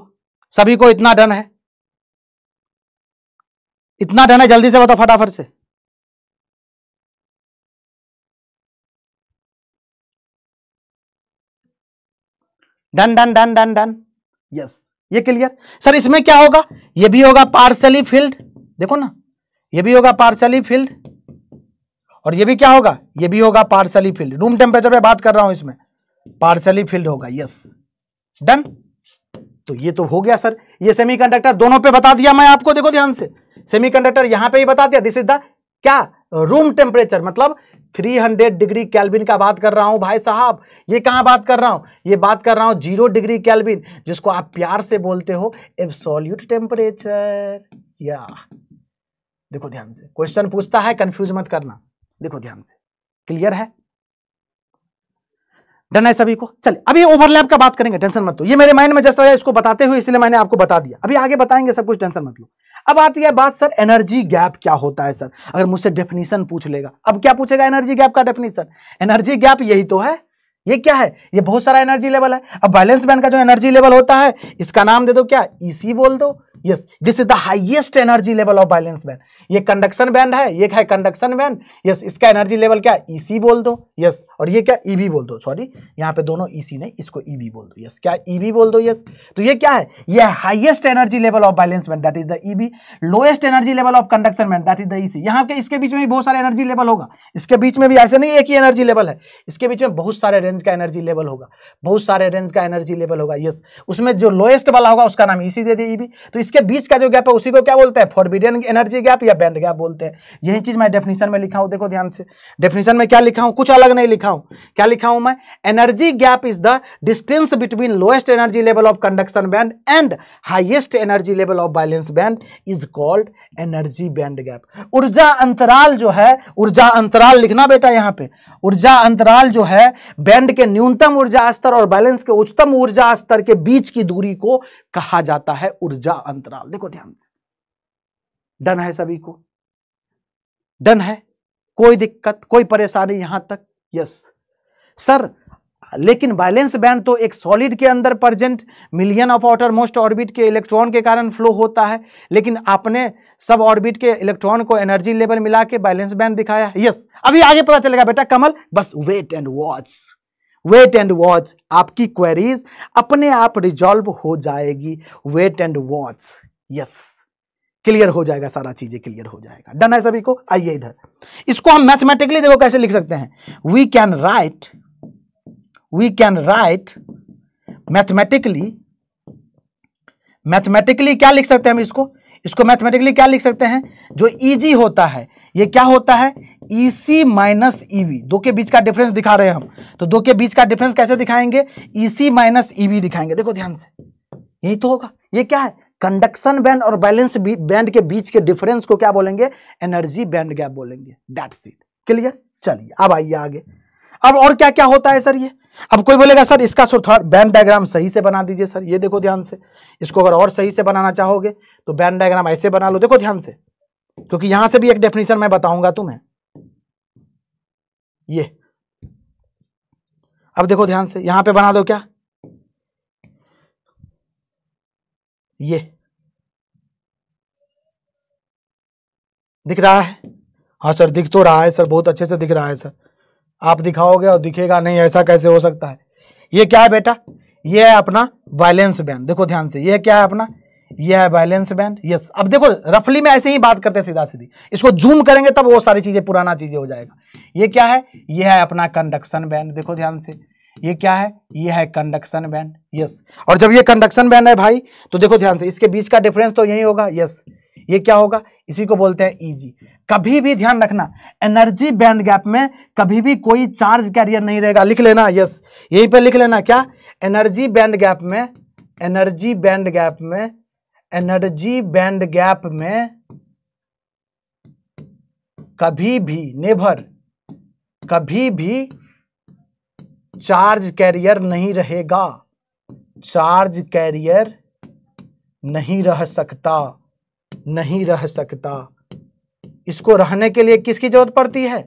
सभी को इतना डन है इतना डन है जल्दी से बताओ फटाफट से done done done done done yes ये क्लियर सर इसमें क्या होगा ये भी होगा पार्सली फील्ड देखो ना ये भी होगा पार्सली फील्ड और ये भी क्या होगा ये भी होगा पार्सली फील्ड रूम टेम्परेचर पे बात कर रहा हूं इसमें पार्सली फील्ड होगा यस डन तो ये तो हो गया सर ये सेमीकंडक्टर दोनों पे बता दिया मैं आपको देखो ध्यान से सेमीकंडक्टर यहां पर ही बता दिया दिस इज द क्या रूम टेम्परेचर मतलब 300 डिग्री कैलबिन का बात कर रहा हूं भाई साहब ये कहाँ बात कर रहा हूं ये बात कर रहा हूं जीरो डिग्री कैलबिन जिसको आप प्यार से बोलते हो एब्सोल्यूट टेम्परेचर या देखो ध्यान से क्वेश्चन पूछता है कंफ्यूज मत करना देखो ध्यान से क्लियर है डन है सभी को चलिए अभी ओवरलैप का बात करेंगे टेंशन मत लो ये मेरे माइंड में जस्ट है इसको बताते हुए इसलिए मैंने आपको बता दिया अभी आगे बताएंगे सब कुछ टेंशन मत लो अब आती है बात सर एनर्जी गैप क्या होता है सर अगर मुझसे डेफिनेशन पूछ लेगा अब क्या पूछेगा एनर्जी गैप का डेफिनेशन एनर्जी गैप यही तो है ये क्या है ये बहुत सारा एनर्जी लेवल है अब बैलेंस बैंड का जो एनर्जी लेवल होता है इसका नाम दे दो क्या इसी e बोल दो yes this is the highest energy level of valence band ये कंडक्शन बैंड है ये है कंडक्शन बैंड यस इसका एनर्जी लेवल क्या ईसी e बोल दो यस और ये क्या ईबी e बोल दो सॉरी यहां पे दोनों ईसी नहीं इसको ईबी बोल दो यस क्या ईबी बोल दो यस तो ये क्या है ये highest energy level of valence band that is the EV lowest energy level of conduction band that is the EC यहां के इसके बीच में भी बहुत सारे एनर्जी लेवल होगा इसके बीच में भी ऐसे नहीं एक ही एनर्जी लेवल है इसके बीच में बहुत सारे रेंज का एनर्जी लेवल होगा बहुत सारे रेंज का एनर्जी लेवल होगा यस उसमें जो लोएस्ट वाला होगा उसका नाम इसी e दे दिए ईवी e तो इसके बीच का जो गैप है उसी को क्या बोलते हैं फॉरबिडन एनर्जी गैप या बैंड गैप बोलते हैं यही चीज मैं डेफिनेशन में लिखा हूँ देखो ध्यान से डेफिनेशन में क्या लिखा हूँ कुछ अलग नहीं लिखा हूँ क्या लिखा हूँ मैं energy gap is the distance between lowest energy level of conduction band and highest energy level of valence band is called energy band gap ऊर्जा अंतराल जो है ऊर्जा अंतराल लिखना बेटा यहाँ पे ऊर्जा अंतराल जो है बैंड के न्यूनतम ऊर्जा स्तर और बैलेंस के उच्चतम ऊर्जा स्तर के बीच की दूरी को कहा जाता है ऊर्जा अंतराल देखो ध्यान से डन है सभी को डन है कोई दिक्कत कोई परेशानी यहां तक यस सर लेकिन बैलेंस बैंड तो एक सॉलिड के अंदर present million of outermost orbit के इलेक्ट्रॉन के कारण फ्लो होता है लेकिन आपने सब ऑर्बिट के इलेक्ट्रॉन को एनर्जी लेवल मिला के बैलेंस बैंड दिखाया यस अभी आगे पता चलेगा बेटा कमल बस wait and watch wait and watch आपकी क्वेरीज अपने आप रिजॉल्व हो जाएगी wait and watch yes clear हो जाएगा सारा चीजें क्लियर हो जाएगा डन है सभी को आइए इधर इसको हम मैथमेटिकली देखो कैसे लिख सकते हैं we can write we can write mathematically mathematically क्या लिख सकते हैं हम इसको इसको मैथमेटिकली क्या लिख सकते हैं जो इजी होता है ये क्या होता है ईसी माइनस ईवी दो के बीच का डिफरेंस दिखा रहे हैं हम तो दो के बीच का डिफरेंस कैसे दिखाएंगे ईसी माइनस ईवी दिखाएंगे देखो ध्यान से यही तो होगा ये क्या है कंडक्शन बैंड और बैलेंस बैंड के बीच के डिफरेंस को क्या बोलेंगे एनर्जी बैंड गैप बोलेंगे दैट्स इट क्लियर चलिए अब आइए आगे अब और क्या क्या होता है सर ये अब कोई बोलेगा सर इसका थोड़ा बैंड डायग्राम सही से बना दीजिए सर ये देखो ध्यान से इसको अगर और सही से बनाना चाहोगे तो बैंड डायग्राम ऐसे बना लो देखो ध्यान से क्योंकि यहां से भी एक डेफिनेशन मैं बताऊंगा तुम्हें ये अब देखो ध्यान से यहां पे बना दो क्या ये दिख रहा है हाँ सर दिख तो रहा है सर बहुत अच्छे से दिख रहा है सर आप दिखाओगे और दिखेगा नहीं ऐसा कैसे हो सकता है ये क्या है बेटा ये है अपना वायलेंस बैंड देखो ध्यान से ये क्या है अपना यह है बैलेंस बैंड यस अब देखो रफली में ऐसे ही बात करते हैं सीधा सीधी इसको जूम करेंगे तब वो सारी चीजें पुराना चीजें हो जाएगा ये क्या है यह है अपना कंडक्शन बैंड देखो ध्यान से ये क्या है ये है कंडक्शन बैंड यस और जब ये कंडक्शन बैंड है भाई तो देखो ध्यान से इसके बीच का डिफरेंस तो यही होगा यस ये क्या होगा इसी को बोलते हैं ईजी e कभी भी ध्यान रखना एनर्जी बैंड गैप में कभी भी कोई चार्ज कैरियर नहीं रहेगा लिख लेना यस यहीं पर लिख लेना क्या एनर्जी बैंड गैप में एनर्जी बैंड गैप में एनर्जी बैंड गैप में कभी भी नेभर कभी भी चार्ज कैरियर नहीं रहेगा चार्ज कैरियर नहीं रह सकता नहीं रह सकता इसको रहने के लिए किसकी जरूरत पड़ती है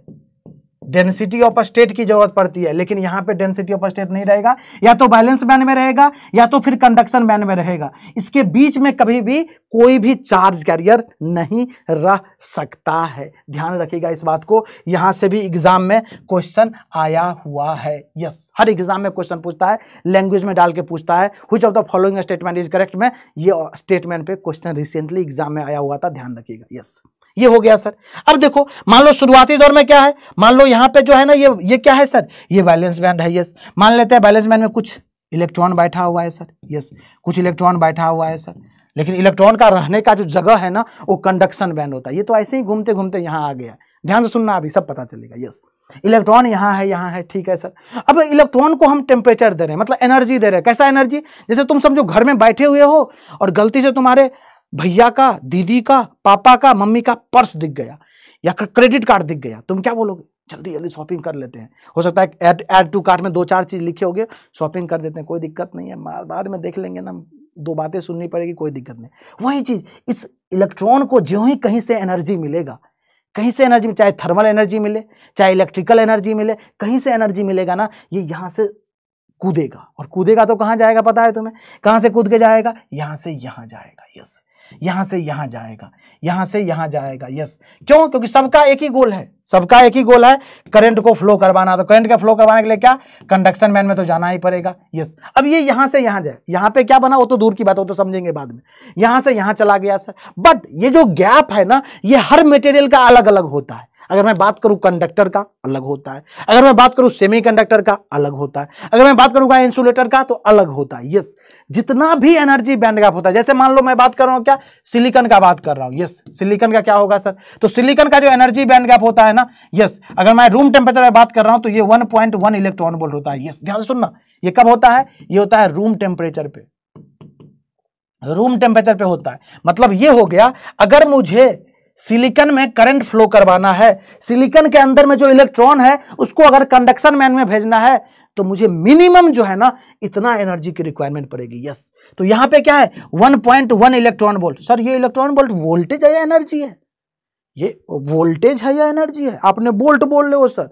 डेंसिटी ऑफ स्टेट की जरूरत पड़ती है लेकिन यहाँ पे डेंसिटी ऑफ स्टेट नहीं रहेगा या तो बैलेंस बैंड में रहेगा या तो फिर कंडक्शन बैंड में रहेगा इसके बीच में कभी भी कोई भी चार्ज कैरियर नहीं रह सकता है ध्यान रखिएगा इस बात को यहाँ से भी एग्जाम में क्वेश्चन आया हुआ है यस हर एग्जाम में क्वेश्चन पूछता है लैंग्वेज में डाल के पूछता है which of the following statement is correct में ये स्टेटमेंट पे क्वेश्चन रिसेंटली एग्जाम में आया हुआ था ध्यान रखिएगा यस ये हो गया सर अब देखो मान लो शुरुआती दौर में क्या है मान लो यहाँ पे जो है ना ये ये क्या है सर ये बैलेंस बैंड है यस मान लेते हैं बैलेंस बैंड में कुछ इलेक्ट्रॉन बैठा हुआ है सर यस कुछ इलेक्ट्रॉन बैठा हुआ है सर लेकिन इलेक्ट्रॉन का रहने का जो जगह है ना वो कंडक्शन बैंड होता है ये तो ऐसे ही घूमते घूमते यहाँ आ गया ध्यान से सुनना अभी सब पता चलेगा यस इलेक्ट्रॉन यहाँ है यहाँ है ठीक है सर अब इलेक्ट्रॉन को हम टेम्परेचर दे रहे हैं मतलब एनर्जी दे रहे हैं कैसा एनर्जी जैसे तुम समझो घर में बैठे हुए हो और गलती से तुम्हारे भैया का दीदी का पापा का मम्मी का पर्स दिख गया या क्रेडिट कार्ड दिख गया तुम क्या बोलोगे जल्दी जल्दी शॉपिंग कर लेते हैं हो सकता है ऐड ऐड टू कार्ट में दो चार चीज़ लिखे होगे शॉपिंग कर देते हैं कोई दिक्कत नहीं है बाद में देख लेंगे ना दो बातें सुननी पड़ेगी कोई दिक्कत नहीं वही चीज़ इस इलेक्ट्रॉन को जो ही कहीं से एनर्जी मिलेगा कहीं से एनर्जी चाहे थर्मल एनर्जी मिले चाहे इलेक्ट्रिकल एनर्जी मिले कहीं से एनर्जी मिलेगा ना ये यहाँ से कूदेगा और कूदेगा तो कहाँ जाएगा पता है तुम्हें कहाँ से कूद के जाएगा यहाँ से यहाँ जाएगा यस यहां से यहां जाएगा यहां से यहां जाएगा यस क्यों क्योंकि सबका एक ही गोल है सबका एक ही गोल है करंट को फ्लो करवाना तो करंट का फ्लो करवाने के लिए क्या कंडक्शन मैन में तो जाना ही पड़ेगा यस अब ये यहां से यहां जाए यहां पे क्या बना वो तो दूर की बात वो तो समझेंगे बाद में यहां से यहां चला गया सर बट ये जो गैप है ना ये हर मेटेरियल का अलग अलग होता है अगर मैं बात करूं कंडक्टर का अलग होता है अगर मैं बात करूं सेमीकंडक्टर का अलग होता है अगर मैं बात करूंगा इंसुलेटर का तो अलग होता है यस जितना भी एनर्जी बैंड गैप होता है जैसे मान लो मैं बात कर रहा हूं क्या सिलिकन का बात कर रहा हूं यस सिलिकन का क्या होगा सर तो सिलिकन का जो एनर्जी बैंड गैप होता है ना यस अगर मैं रूम टेम्परेचर में बात कर रहा हूं तो ये one point one electron volt होता है यस ध्यान से सुनना ये कब होता है ये होता है रूम टेम्परेचर पे रूम टेम्परेचर पे होता है मतलब ये हो गया अगर मुझे सिलिकन में करंट फ्लो करवाना है सिलिकन के अंदर में जो इलेक्ट्रॉन है उसको अगर कंडक्शन मैन में भेजना है तो मुझे मिनिमम जो है ना इतना एनर्जी की रिक्वायरमेंट पड़ेगी यस तो यहां पे क्या है 1.1 इलेक्ट्रॉन वोल्ट सर ये इलेक्ट्रॉन वोल्ट वोल्टेज है या एनर्जी है ये वोल्टेज है या एनर्जी है आपने वोल्ट बोल रहे हो सर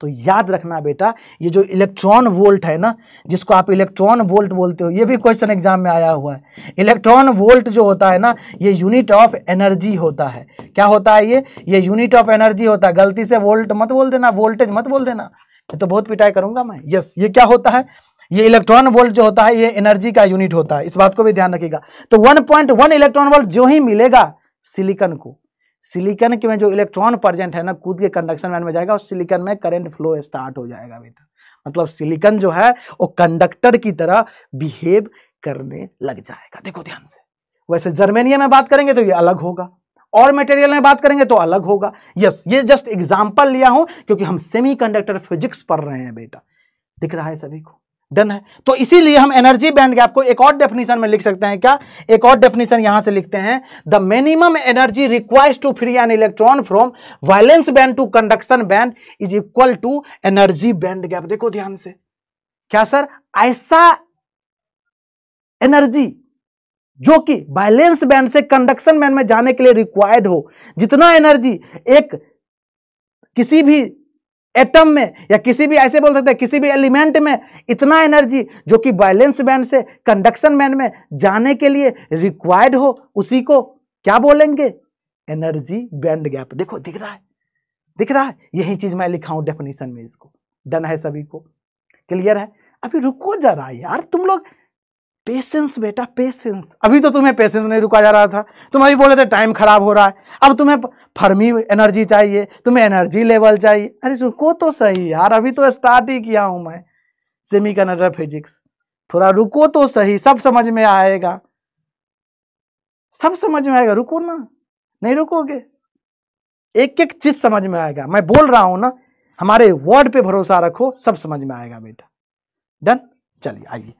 तो याद रखना बेटा ये जो इलेक्ट्रॉन वोल्ट है ना जिसको आप इलेक्ट्रॉन वोल्ट बोलते हो ये भी क्वेश्चन एग्जाम में आया हुआ है इलेक्ट्रॉन वोल्ट जो होता है ना ये यूनिट ऑफ एनर्जी होता है क्या होता है ये ये यूनिट ऑफ एनर्जी होता है गलती से वोल्ट मत बोल देना वोल्टेज मत बोल देना तो बहुत पिटाई करूंगा मैं यस ये क्या होता है ये इलेक्ट्रॉन वोल्ट जो होता है ये एनर्जी का यूनिट होता है इस बात को भी ध्यान रखिएगा तो 1.1 इलेक्ट्रॉन वोल्ट जो ही मिलेगा सिलिकन को सिलिकन के में जो इलेक्ट्रॉन प्रेजेंट है ना कूद के कंडक्शन बैंड में जाएगा और सिलिकन में करंट फ्लो स्टार्ट हो जाएगा बेटा मतलब सिलिकन जो है वो कंडक्टर की तरह बिहेव करने लग जाएगा देखो ध्यान से वैसे जर्मेनिया में बात करेंगे तो ये अलग होगा और मटेरियल में बात करेंगे तो अलग होगा यस ये जस्ट एग्जाम्पल लिया हूं क्योंकि हम सेमीकंडक्टर फिजिक्स पढ़ रहे हैं बेटा दिख रहा है सभी को डन है तो इसीलिए हम एनर्जी बैंड गैप को एक और डेफिनेशन में लिख सकते हैं क्या एक और डेफिनेशन यहां से लिखते हैं the minimum energy requires to free an electron from valence band to conduction band is equal to energy band gap देखो ध्यान से क्या सर ऐसा एनर्जी जो कि बैलेंस बैंड से कंडक्शन बैंड में जाने के लिए रिक्वायर्ड हो जितना एनर्जी एक किसी भी एटम में या किसी भी ऐसे बोल सकते हैं किसी भी एलिमेंट में इतना एनर्जी जो कि बैलेंस बैंड से कंडक्शन बैंड में जाने के लिए रिक्वायर्ड हो उसी को क्या बोलेंगे एनर्जी बैंड गैप देखो दिख रहा है दिख रहा है यही चीज मैं लिखा हूं डेफिनेशन में इसको डन है सभी को क्लियर है अभी रुको जरा यार तुम लोग पेशेंस बेटा पेशेंस अभी तो तुम्हें पेशेंस नहीं रुका जा रहा था तुम अभी बोले थे टाइम खराब हो रहा है अब तुम्हें फर्मी एनर्जी चाहिए तुम्हें एनर्जी लेवल चाहिए अरे रुको तो सही यार अभी तो स्टार्ट ही किया हूं मैं सेमी कंडक्टर फिजिक्स थोड़ा रुको तो सही सब समझ में आएगा सब समझ में आएगा रुको ना नहीं रुकोगे एक एक चीज समझ में आएगा मैं बोल रहा हूं ना हमारे वर्ड पे भरोसा रखो सब समझ में आएगा बेटा डन चलिए आइए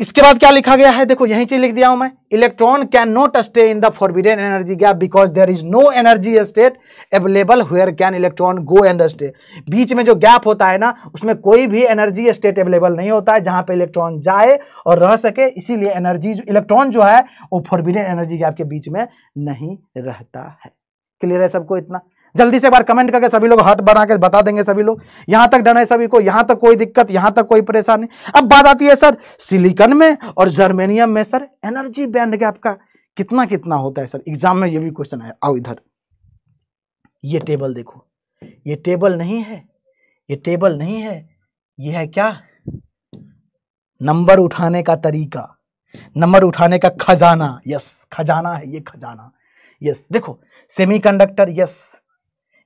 इसके बाद क्या लिखा गया है देखो यही चीज लिख दिया हूं मैं electron can not stay in the forbidden energy gap because there is no energy state available where can electron go and stay बीच में जो गैप होता है ना उसमें कोई भी एनर्जी स्टेट अवेलेबल नहीं होता है जहां पे इलेक्ट्रॉन जाए और रह सके इसीलिए एनर्जी इलेक्ट्रॉन जो है वो फॉरबिडन एनर्जी गैप के बीच में नहीं रहता है क्लियर है सबको इतना जल्दी से एक बार कमेंट करके सभी लोग हाथ बना के बता देंगे सभी लोग यहां तक डन है सभी को यहां तक कोई दिक्कत यहां तक कोई परेशानी अब बात आती है सर सिलिकन में और जर्मेनियम में सर एनर्जी बैंड गैप का कितना कितना होता है सर एग्जाम में ये भी क्वेश्चन आया आओ इधर ये टेबल देखो ये टेबल नहीं है ये टेबल नहीं है ये है क्या नंबर उठाने का तरीका नंबर उठाने का खजाना यस खजाना है ये खजाना यस देखो सेमीकंडक्टर यस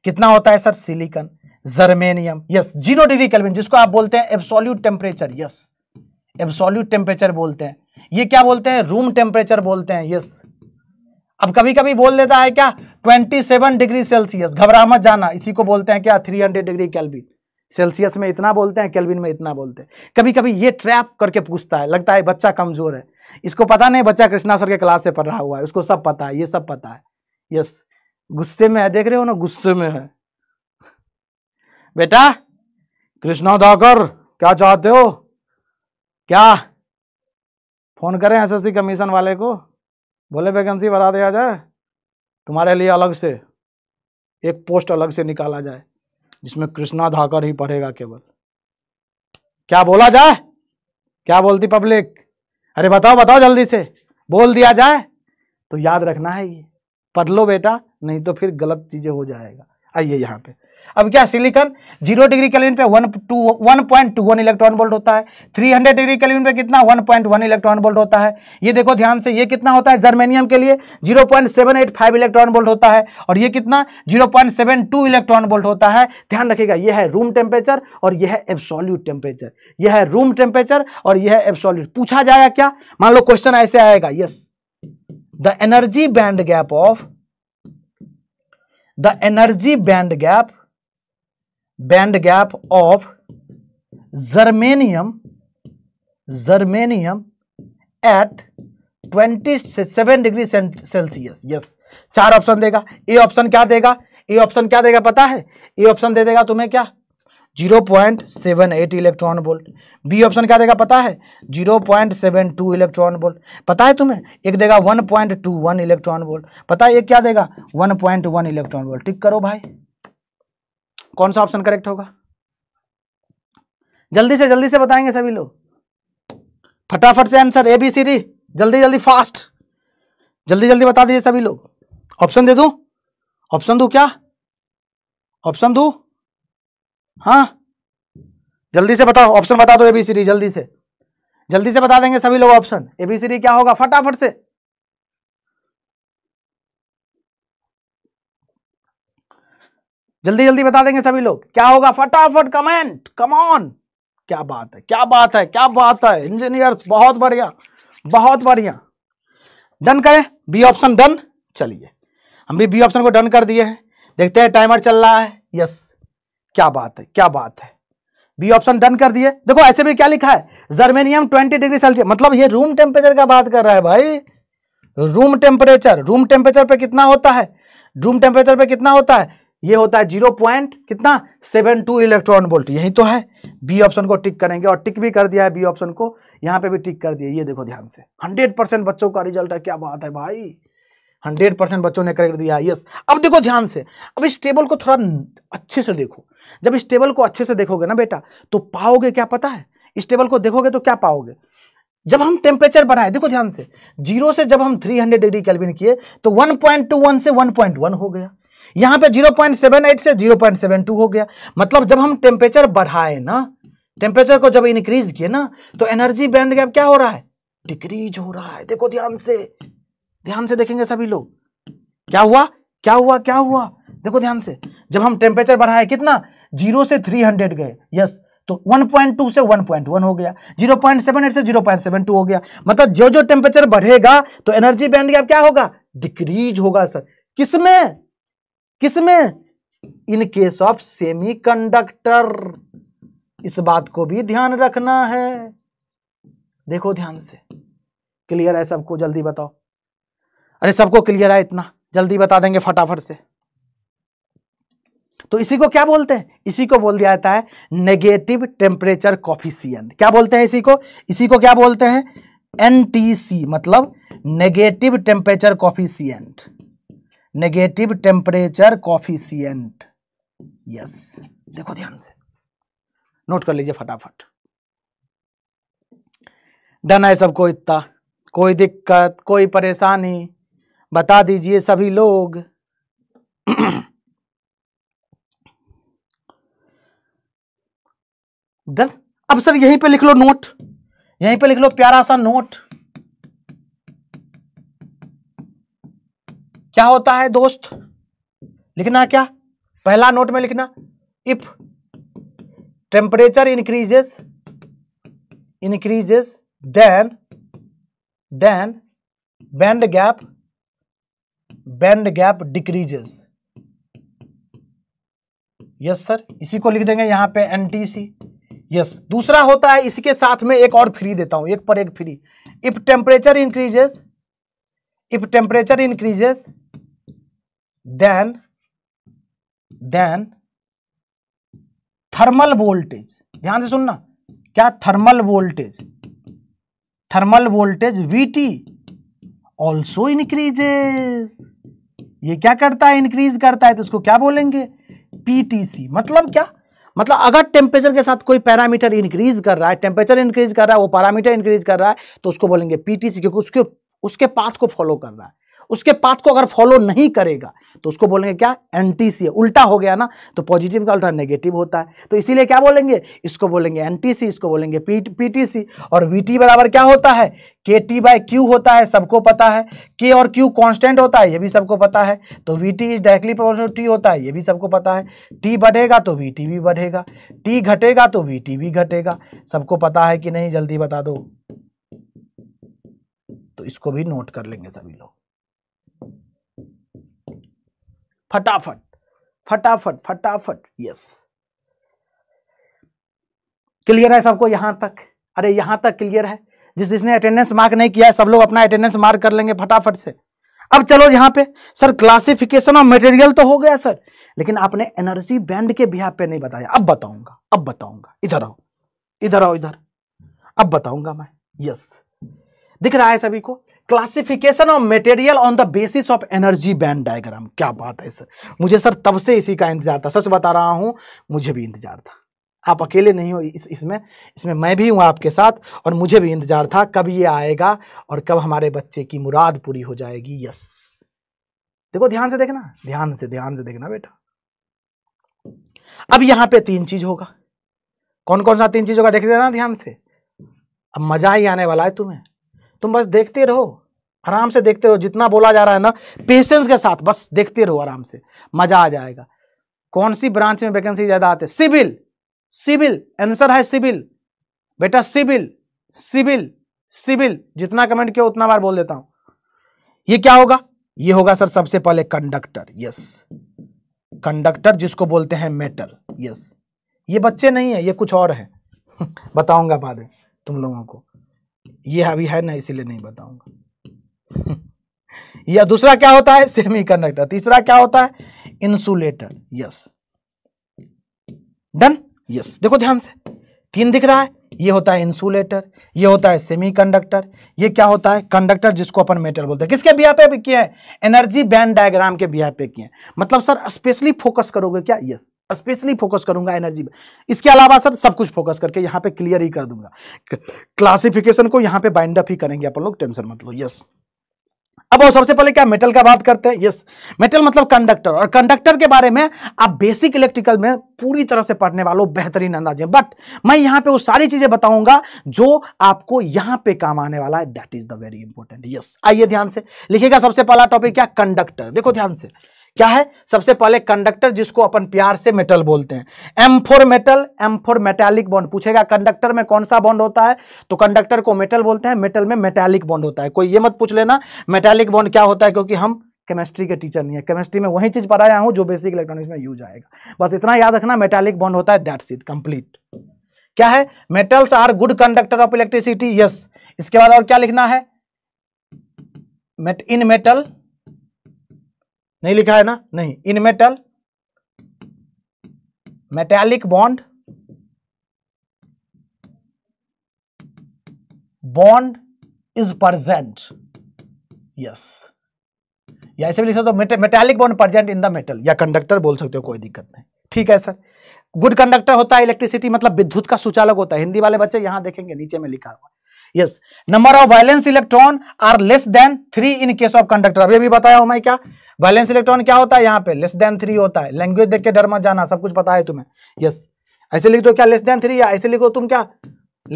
कितना होता है sir silicon germanium yes zero degree kelvin जिसको आप बोलते हैं absolute temperature yes absolute temperature बोलते हैं ये क्या बोलते हैं रूम टेम्परेचर बोलते हैं यस अब कभी कभी बोल देता है क्या 27 डिग्री सेल्सियस घबरा मत जाना इसी को बोलते हैं क्या 300 डिग्री कैलविन सेल्सियस में इतना बोलते हैं कैलविन में इतना बोलते हैं कभी कभी ये ट्रैप करके पूछता है लगता है बच्चा कमजोर है इसको पता नहीं बच्चा कृष्णा सर के क्लास से पढ़ रहा हुआ है उसको सब पता है ये सब पता है यस गुस्से में है देख रहे हो ना गुस्से में है बेटा कृष्णा धाकर क्या चाहते हो क्या फोन करें एसएससी कमीशन वाले को बोले वैकेंसी बढ़ा दिया जाए तुम्हारे लिए अलग से एक पोस्ट अलग से निकाला जाए जिसमें कृष्णा धाकर ही पढ़ेगा केवल क्या बोला जाए क्या बोलती पब्लिक अरे बताओ बताओ जल्दी से बोल दिया जाए तो याद रखना है ये पढ़ लो बेटा नहीं तो फिर गलत चीज़ें हो जाएगा आइए यहाँ पे अब क्या सिलिकॉन जीरो डिग्री कैलविन पे one two one point two one electron volt होता है थ्री हंड्रेड डिग्री कैलविन पे कितना one point one electron volt होता है ये देखो ध्यान से ये कितना होता है जर्मेनियम के लिए zero point seven eight five electron volt होता है और ये कितना zero point seven two electron volt होता है ध्यान रखिएगा यह है रूम टेम्परेचर और यह है एब्सोल्यूट टेम्परेचर यह है रूम टेम्परेचर और यह है एब्सोल्यूट पूछा जाएगा क्या मान लो क्वेश्चन ऐसे आएगा yes the energy band gap of the energy band gap band gap of germanium germanium at 27 degree celsius yes चार ऑप्शन देगा ए ऑप्शन क्या देगा ए ऑप्शन क्या देगा पता है ए ऑप्शन दे देगा तुम्हें क्या zero point seven eight electron volt B option क्या देगा पता है zero point seven two electron volt पता है तुम्हें एक देगा one point two one electron volt पता है एक क्या देगा one point one electron volt tick करो भाई कौन सा ऑप्शन करेक्ट होगा जल्दी से जल्दी से बताएंगे सभी लोग फटाफट से answer A B C D जल्दी जल्दी फास्ट जल्दी जल्दी बता दीजिए सभी लोग ऑप्शन दे दू ऑप्शन दू क्या ऑप्शन दू हाँ जल्दी से बताओ ऑप्शन बता दो एबीसीडी जल्दी से जल्दी से बता देंगे सभी लोग ऑप्शन एबीसीडी क्या होगा फटाफट से जल्दी जल्दी बता देंगे सभी लोग क्या होगा फटाफट कमेंट कमॉन क्या बात है क्या बात है क्या बात है इंजीनियर्स बहुत बढ़िया बहुत बढ़िया डन करें बी ऑप्शन डन चलिए हम भी बी ऑप्शन को डन कर दिए हैं देखते हैं टाइमर चल रहा है यस क्या बात है क्या बात है बी ऑप्शन डन कर दिए देखो ऐसे में क्या लिखा है जर्मेनियम 20 डिग्री सेल्सियस मतलब ये रूम टेम्परेचर का बात कर रहा है भाई रूम टेम्परेचर रूम टेम्परेचर पे कितना होता है रूम टेम्परेचर पे कितना होता है ये होता है जीरो पॉइंट कितना सेवन टू इलेक्ट्रॉन वोल्ट यही तो है बी ऑप्शन को टिक करेंगे और टिक भी कर दिया है बी ऑप्शन को यहाँ पे भी टिक कर दिया ये देखो ध्यान से हंड्रेड परसेंट बच्चों का रिजल्ट है क्या बात है भाई हंड्रेड परसेंट बच्चों ने करेक्ट दिया यस अब देखो ध्यान से अब इस टेबल को थोड़ा अच्छे से देखो जब इस टेबल को अच्छे से देखोगे ना बेटा तो पाओगे क्या पता है इस टेबल को देखोगे तो क्या पाओगे जब हम टेम्परेचर बढ़ाए देखो ध्यान से जीरो से जब हम थ्री डिग्री कैलविन किए तो वन से वन हो गया यहाँ पे 0.78 से 0.72 हो गया मतलब जब हम टेम्परेचर बढ़ाए ना टेम्परेचर को जब इंक्रीज किए ना तो एनर्जी बैंड गैप क्या हो रहा है डिक्रीज हो रहा है देखो ध्यान से ध्यान से देखेंगे सभी लोग क्या हुआ क्या हुआ क्या हुआ देखो ध्यान से जब हम टेम्परेचर बढ़ाए कितना जीरो से थ्री हंड्रेड गए यस तो वन पॉइंट टू से वन पॉइंट वन हो गया जीरो पॉइंट सेवन एट से जीरो पॉइंट सेवन टू हो गया मतलब जो जो टेम्परेचर बढ़ेगा तो एनर्जी बैंड गैप क्या होगा डिक्रीज होगा सर किसमें किसमें इन केस ऑफ सेमीकंडक्टर इस बात को भी ध्यान रखना है देखो ध्यान से क्लियर है सबको जल्दी बताओ अरे सबको क्लियर है इतना जल्दी बता देंगे फटाफट से तो इसी को क्या बोलते हैं इसी को बोल दिया जाता है नेगेटिव टेम्परेचर कॉफिशियंट क्या बोलते हैं इसी को इसी को क्या बोलते हैं एनटीसी मतलब negative temperature coefficient negative temperature coefficient yes देखो ध्यान से नोट कर लीजिए फटाफट डन है सबको इतना कोई दिक्कत कोई परेशानी बता दीजिए सभी लोग डन अब सर यहीं पे लिख लो नोट यहीं पे लिख लो प्यारा सा नोट क्या होता है दोस्त लिखना क्या पहला नोट में लिखना if temperature increases increases then then band gap band gap decreases yes sir इसी को लिख देंगे यहां पे एनटीसी यस दूसरा होता है इसी के साथ में एक और फ्री देता हूं एक पर एक free if temperature increases if temperature increases then then thermal voltage ध्यान से सुनना क्या thermal voltage thermal voltage V T also increases ये क्या करता है इंक्रीज करता है तो उसको क्या बोलेंगे पीटीसी मतलब क्या मतलब अगर टेम्परेचर के साथ कोई पैरामीटर इंक्रीज कर रहा है टेम्परेचर इंक्रीज कर रहा है वो पैरामीटर इंक्रीज कर रहा है तो उसको बोलेंगे पीटीसी क्योंकि उसके उसके पाथ को फॉलो कर रहा है उसके पाथ को अगर फॉलो नहीं करेगा तो उसको बोलेंगे क्या एंटी सी उल्टा हो गया ना तो पॉजिटिव का उल्टा नेगेटिव होता है तो इसीलिए क्या बोलेंगे इसको बोलेंगे एंटी सी इसको बोलेंगे पीटीसी और वीटी बराबर क्या होता है के टी बाय क्यू होता है सबको पता है के और क्यू कांस्टेंट होता है ये भी सबको पता है तो V T is directly proportional T होता है ये भी सबको पता है टी बढ़ेगा तो वी टी भी बढ़ेगा टी घटेगा तो वी टी भी घटेगा सबको पता है कि नहीं जल्दी बता दो तो इसको भी नोट कर लेंगे सभी लोग फटाफट फटाफट फटाफट यस क्लियर है सबको यहां तक अरे यहां तक क्लियर है जिस जिसने अटेंडेंस मार्क नहीं किया है सब लोग अपना अटेंडेंस मार्क कर लेंगे फटाफट से अब चलो यहाँ पे सर क्लासिफिकेशन ऑफ मटेरियल तो हो गया सर लेकिन आपने एनर्जी बैंड के बिहार पे नहीं बताया अब बताऊंगा अब बताऊंगा इधर आओ इधर आओ इधर अब बताऊंगा मैं यस दिख रहा है सभी को classification of material on the basis of energy band diagram क्या बात है सर मुझे सर तब से इसी का इंतजार था सच बता रहा हूं मुझे भी इंतजार था आप अकेले नहीं हो इस इसमें इसमें मैं भी हूँ आपके साथ और मुझे भी इंतजार था कब ये आएगा और कब हमारे बच्चे की मुराद पूरी हो जाएगी यस देखो ध्यान से देखना ध्यान से ध्यान से देखना बेटा अब यहाँ पे तीन चीज होगा कौन कौन सा तीन चीज होगा देख देना ध्यान से अब मजा ही आने वाला है तुम्हें तुम बस देखते रहो आराम से देखते रहो जितना बोला जा रहा है ना पेशेंस के साथ बस देखते रहो आराम से मजा आ जाएगा कौन सी ब्रांच में वैकेंसी ज्यादा आते सिविल सिविल आंसर है सिविल बेटा सिविल सिविल सिविल जितना कमेंट किया उतना बार बोल देता हूं ये क्या होगा ये होगा सर सबसे पहले कंडक्टर यस कंडक्टर जिसको बोलते हैं मेटल यस ये बच्चे नहीं है ये कुछ और है बताऊंगा बाद में तुम लोगों को ये अभी है ना इसीलिए नहीं बताऊंगा या दूसरा क्या होता है सेमीकंडक्टर तीसरा क्या होता है इंसुलेटर यस डन यस देखो ध्यान से तीन दिख रहा है ये होता है इंसुलेटर ये होता है सेमीकंडक्टर ये क्या होता है कंडक्टर जिसको अपन मेटल बोलते हैं किसके बिहार पे भी किए हैं एनर्जी बैंड डायग्राम के बिहार पे किए हैं मतलब सर स्पेशली फोकस करोगे क्या यस स्पेशली फोकस करूंगा एनर्जी इसके अलावा सर सब कुछ फोकस करके यहाँ पे क्लियर ही कर दूंगा क्लासिफिकेशन को यहां पर बाइंड अप ही करेंगे अपन लोग टेंशन मतलब यस अब और सबसे पहले क्या मेटल का बात करते हैं यस मेटल मतलब कंडक्टर और कंडक्टर के बारे में आप बेसिक इलेक्ट्रिकल में पूरी तरह से पढ़ने वालों बेहतरीन अंदाज है बट मैं यहां पे वो सारी चीजें बताऊंगा जो आपको यहां पे काम आने वाला है that is the very important yes आइए ध्यान से लिखेगा सबसे पहला टॉपिक क्या कंडक्टर देखो ध्यान से क्या है सबसे पहले कंडक्टर जिसको अपन प्यार से मेटल बोलते हैं M for metal for metallic bond पूछेगा कंडक्टर में कौन सा बॉन्ड होता है तो कंडक्टर को मेटल बोलते हैं मेटल में मेटेलिक बॉन्ड होता है कोई ये मत पूछ लेना मेटालिक बॉन्ड क्या होता है क्योंकि हम केमिस्ट्री के टीचर नहीं है केमिस्ट्री में वही चीज पढ़ाया हूं जो बेसिक इलेक्ट्रॉनिक्स में यूज आएगा बस इतना याद रखना मेटेलिक बॉन्ड होता है दैट्स इट कंप्लीट क्या है metals are good conductor of electricity yes इसके बाद और क्या लिखना है इन मेटल नहीं लिखा है ना नहीं in metal metallic bond bond is present yes या ऐसे भी लिख सकते हो metallic bond present in the metal या कंडक्टर बोल सकते हो कोई दिक्कत नहीं ठीक है सर गुड कंडक्टर होता है इलेक्ट्रिसिटी मतलब विद्युत का सुचालक होता है हिंदी वाले बच्चे यहां देखेंगे नीचे में लिखा हुआ yes number of valence electron are less than three in case of conductor अभी अभी बताया हूं मैं क्या वायलेंस इलेक्ट्रॉन क्या होता है यहाँ पे लेस देन थ्री होता है लैंग्वेज देख के डर मत जाना सब कुछ बताया तुम्हें यस ऐसे लिख दो क्या लेस देन थ्री या ऐसे लिखो तुम क्या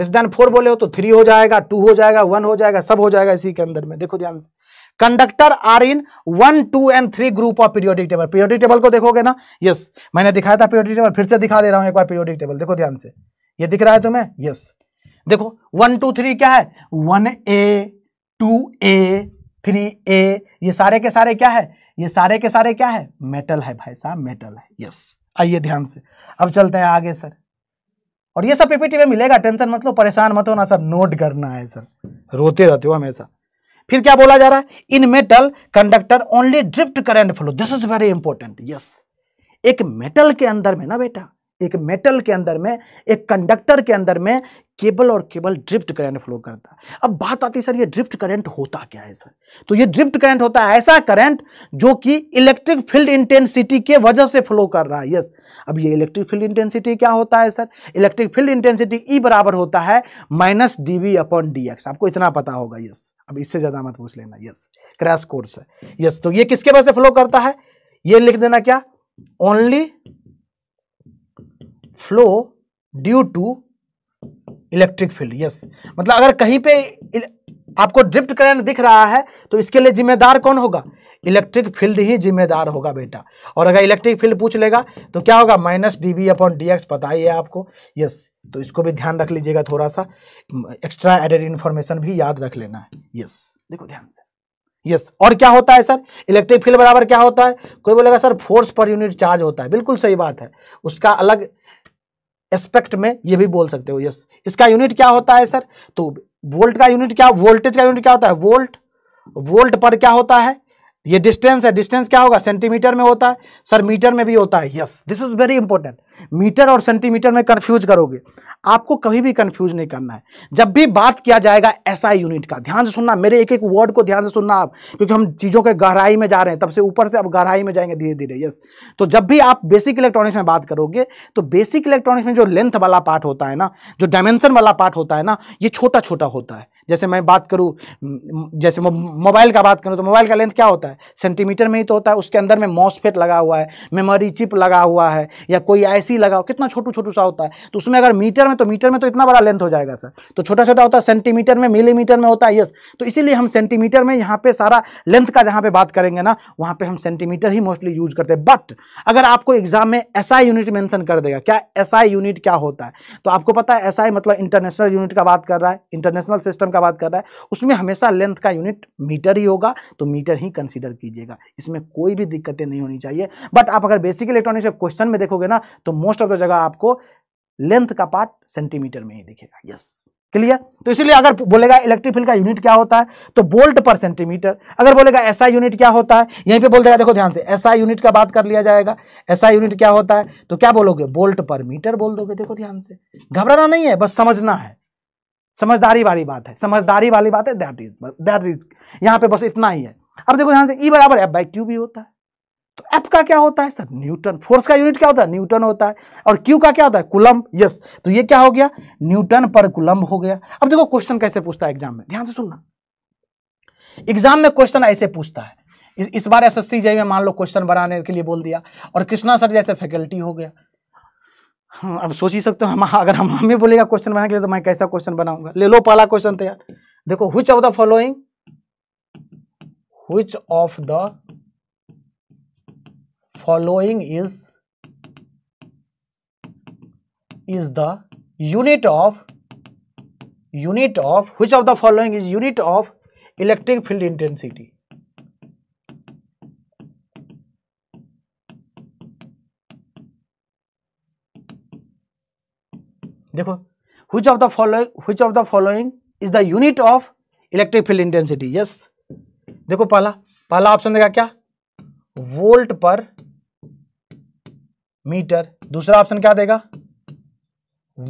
लेस देन फोर बोले हो तो थ्री हो जाएगा टू हो जाएगा वन हो जाएगा सब हो जाएगा इसी के अंदर में देखो ध्यान से conductor are in one two and three group of periodic table periodic table को देखोगे ना यस yes. मैंने दिखाया था पीरियोडिक टेबल फिर से दिखा दे रहा हूं एक बार पीरियोडिक टेबल देखो ध्यान से ये दिख रहा है तुम्हें यस yes. देखो वन टू थ्री क्या है one A two A three A ये सारे के सारे क्या है ये सारे के सारे क्या है मेटल है भाई साहब मेटल है यस आइए ध्यान से अब चलते हैं आगे सर और ये सब पीपीटी में मिलेगा टेंशन मत लो परेशान मत होना सर नोट करना है सर रोते रहते हो हमेशा फिर क्या बोला जा रहा है in metal conductor only drift current flow this is very important yes एक मेटल के अंदर में ना बेटा एक मेटल के अंदर में एक कंडक्टर के अंदर में केबल और केबल ड्रिफ्ट करंट फ्लो करता है अब बात आती है सर ये ड्रिफ्ट करंट होता क्या है सर तो ये ड्रिफ्ट करंट होता है ऐसा करंट जो कि इलेक्ट्रिक फील्ड इंटेंसिटी के वजह से फ्लो कर रहा है यस अब ये इलेक्ट्रिक फील्ड इंटेंसिटी क्या होता है sir electric field intensity E e बराबर होता है minus D V upon D X आपको इतना पता होगा यस अब इससे ज़्यादा मत पूछ लेना यस क्रैश कोर्स है यस तो ये किसके वजह से फ्लो करता है ये लिख देना क्या only flow due to electric field yes मतलब अगर कहीं पे आपको ड्रिफ्ट करंट दिख रहा है तो इसके लिए जिम्मेदार कौन होगा इलेक्ट्रिक फील्ड ही जिम्मेदार होगा बेटा और अगर इलेक्ट्रिक फील्ड पूछ लेगा तो क्या होगा minus D B upon D X पता ही है आपको यस तो इसको भी ध्यान रख लीजिएगा थोड़ा सा एक्स्ट्रा एडेड इन्फॉर्मेशन भी याद रख लेना है यस देखो ध्यान से यस और क्या होता है सर इलेक्ट्रिक फील्ड बराबर क्या होता है कोई बोलेगा sir force per unit charge होता है बिल्कुल सही बात है उसका अलग एस्पेक्ट में ये भी बोल सकते हो यस इसका यूनिट क्या होता है सर तो वोल्ट का यूनिट क्या वोल्टेज का यूनिट क्या होता है वोल्ट वोल्ट पर क्या होता है ये डिस्टेंस है डिस्टेंस क्या होगा सेंटीमीटर में होता है सर मीटर में भी होता है yes this is very important metre और सेंटीमीटर में कंफ्यूज करोगे आपको कभी भी कंफ्यूज नहीं करना है जब भी बात किया जाएगा ऐसा यूनिट का ध्यान से सुनना मेरे एक एक वर्ड को ध्यान से सुनना आप क्योंकि हम चीज़ों के गहराई में जा रहे हैं तब से ऊपर से अब गहराई में जाएंगे धीरे धीरे यस तो जब भी आप बेसिक इलेक्ट्रॉनिक्स में बात करोगे तो बेसिक इलेक्ट्रॉनिक्स में जो लेंथ वाला पार्ट होता है ना जो डायमेंशन वाला पार्ट होता है ना ये छोटा छोटा होता है जैसे मैं बात करूँ जैसे मोबाइल का बात करूँ तो मोबाइल का लेंथ क्या होता है सेंटीमीटर में ही तो होता है उसके अंदर में मॉसफेट लगा हुआ है मेमोरी चिप लगा हुआ है या कोई ऐसी लगा कितना छोटू छोटू सा होता है तो उसमें अगर मीटर में तो मीटर में तो इतना बड़ा लेंथ हो जाएगा सर तो छोटा छोटा होता है सेंटीमीटर में मिलीमीटर में होता है यस तो इसीलिए हम सेंटीमीटर में यहाँ पे सारा लेंथ का जहाँ पे बात करेंगे ना वहाँ पे हम सेंटीमीटर ही मोस्टली यूज करते हैं बट अगर आपको एग्जाम में एसआई यूनिट मैंशन कर देगा क्या एसआई यूनिट क्या होता है तो आपको पता है एसआई मतलब इंटरनेशनल यूनिट का बात कर रहा है इंटरनेशनल सिस्टम का बात कर रहा है उसमें हमेशा लेंथ का यूनिट मीटर ही होगा तो मीटर ही कंसिडर कीजिएगा इसमें कोई भी दिक्कतें नहीं होनी चाहिए बट आप अगर बेसिक इलेक्ट्रॉनिक्स क्वेश्चन में देखोगे ना तो मोस्ट ऑफ द जगह आपको लेंथ का पार्ट सेंटीमीटर में ही दिखेगा यस क्लियर तो इसलिए अगर बोलेगा इलेक्ट्रिक फील्ड का यूनिट क्या होता है तो बोल्ट पर सेंटीमीटर अगर बोलेगा ऐसा यूनिट क्या होता है यहीं पे बोल देगा देखो ध्यान से ऐसा यूनिट का बात कर लिया जाएगा ऐसा यूनिट क्या होता है तो क्या बोलोगे बोल्ट पर मीटर बोल दोगे देखो ध्यान से घबराना नहीं है बस समझना है समझदारी वाली बात है समझदारी वाली बात है दैट इज दैट इज यहाँ पे बस इतना ही है अब देखो यहाँ से ई e बराबर एफ बाई क्यू भी होता है तो एफ का क्या होता है सर न्यूटन फोर्स का यूनिट क्या होता है न्यूटन होता है और क्यू का क्या होता है कुलम यस तो ये क्या हो गया न्यूटन पर कुलम हो गया अब देखो क्वेश्चन कैसे पूछता है एग्जाम में ध्यान से सुनना एग्जाम में क्वेश्चन ऐसे पूछता है इस बार एस एस में मान लो क्वेश्चन बनाने के लिए बोल दिया और कृष्णा सर जैसे फैकल्टी हो गया हाँ, अब सोच ही सकते हो हम अगर हम हमें बोलेगा क्वेश्चन बनाने के लिए तो मैं कैसा क्वेश्चन बनाऊंगा ले लो पहला क्वेश्चन तैयार देखो which of the following which of the following is is the unit of unit of which of the following is unit of electric field intensity देखो which of the following which of the following is the unit of electric field intensity yes देखो पहला पहला option देगा क्या volt पर metre दूसरा option क्या देगा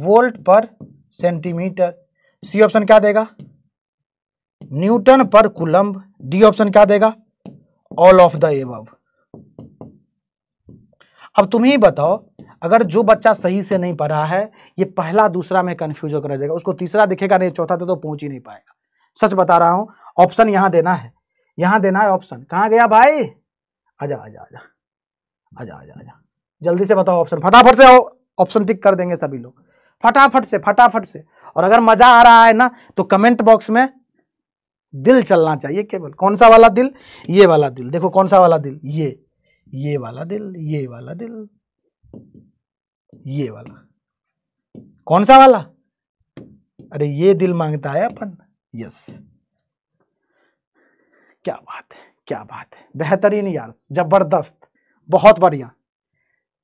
वोल्ट पर सेंटीमीटर सी ऑप्शन क्या देगा न्यूटन पर कुलम्ब डी ऑप्शन क्या देगा ऑल ऑफ द एबव अब तुम ही बताओ अगर जो बच्चा सही से नहीं पढ़ा है ये पहला दूसरा में कन्फ्यूज होकर रह जाएगा उसको तीसरा दिखेगा नहीं चौथा तो, तो पहुंच ही नहीं पाएगा सच बता रहा हूं ऑप्शन यहां देना है यहां देना है ऑप्शन कहां गया भाई आजा आजा आजा आजा आजा आजा जल्दी से बताओ ऑप्शन फटाफट से ऑप्शन टिक कर देंगे सभी लोग फटाफट से फटाफट से और अगर मजा आ रहा है ना तो कमेंट बॉक्स में दिल चलना चाहिए केवल कौन सा वाला दिल ये वाला दिल देखो कौन सा वाला दिल ये ये वाला दिल ये वाला दिल ये वाला कौन सा वाला अरे ये दिल मांगता है अपन यस क्या बात है क्या बात है बेहतरीन यार जबरदस्त बहुत बढ़िया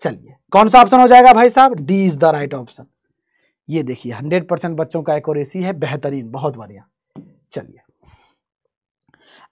चलिए कौन सा ऑप्शन हो जाएगा भाई साहब D is the right option ये देखिए हंड्रेड परसेंट बच्चों का एक्यूरेसी है बेहतरीन बहुत बढ़िया चलिए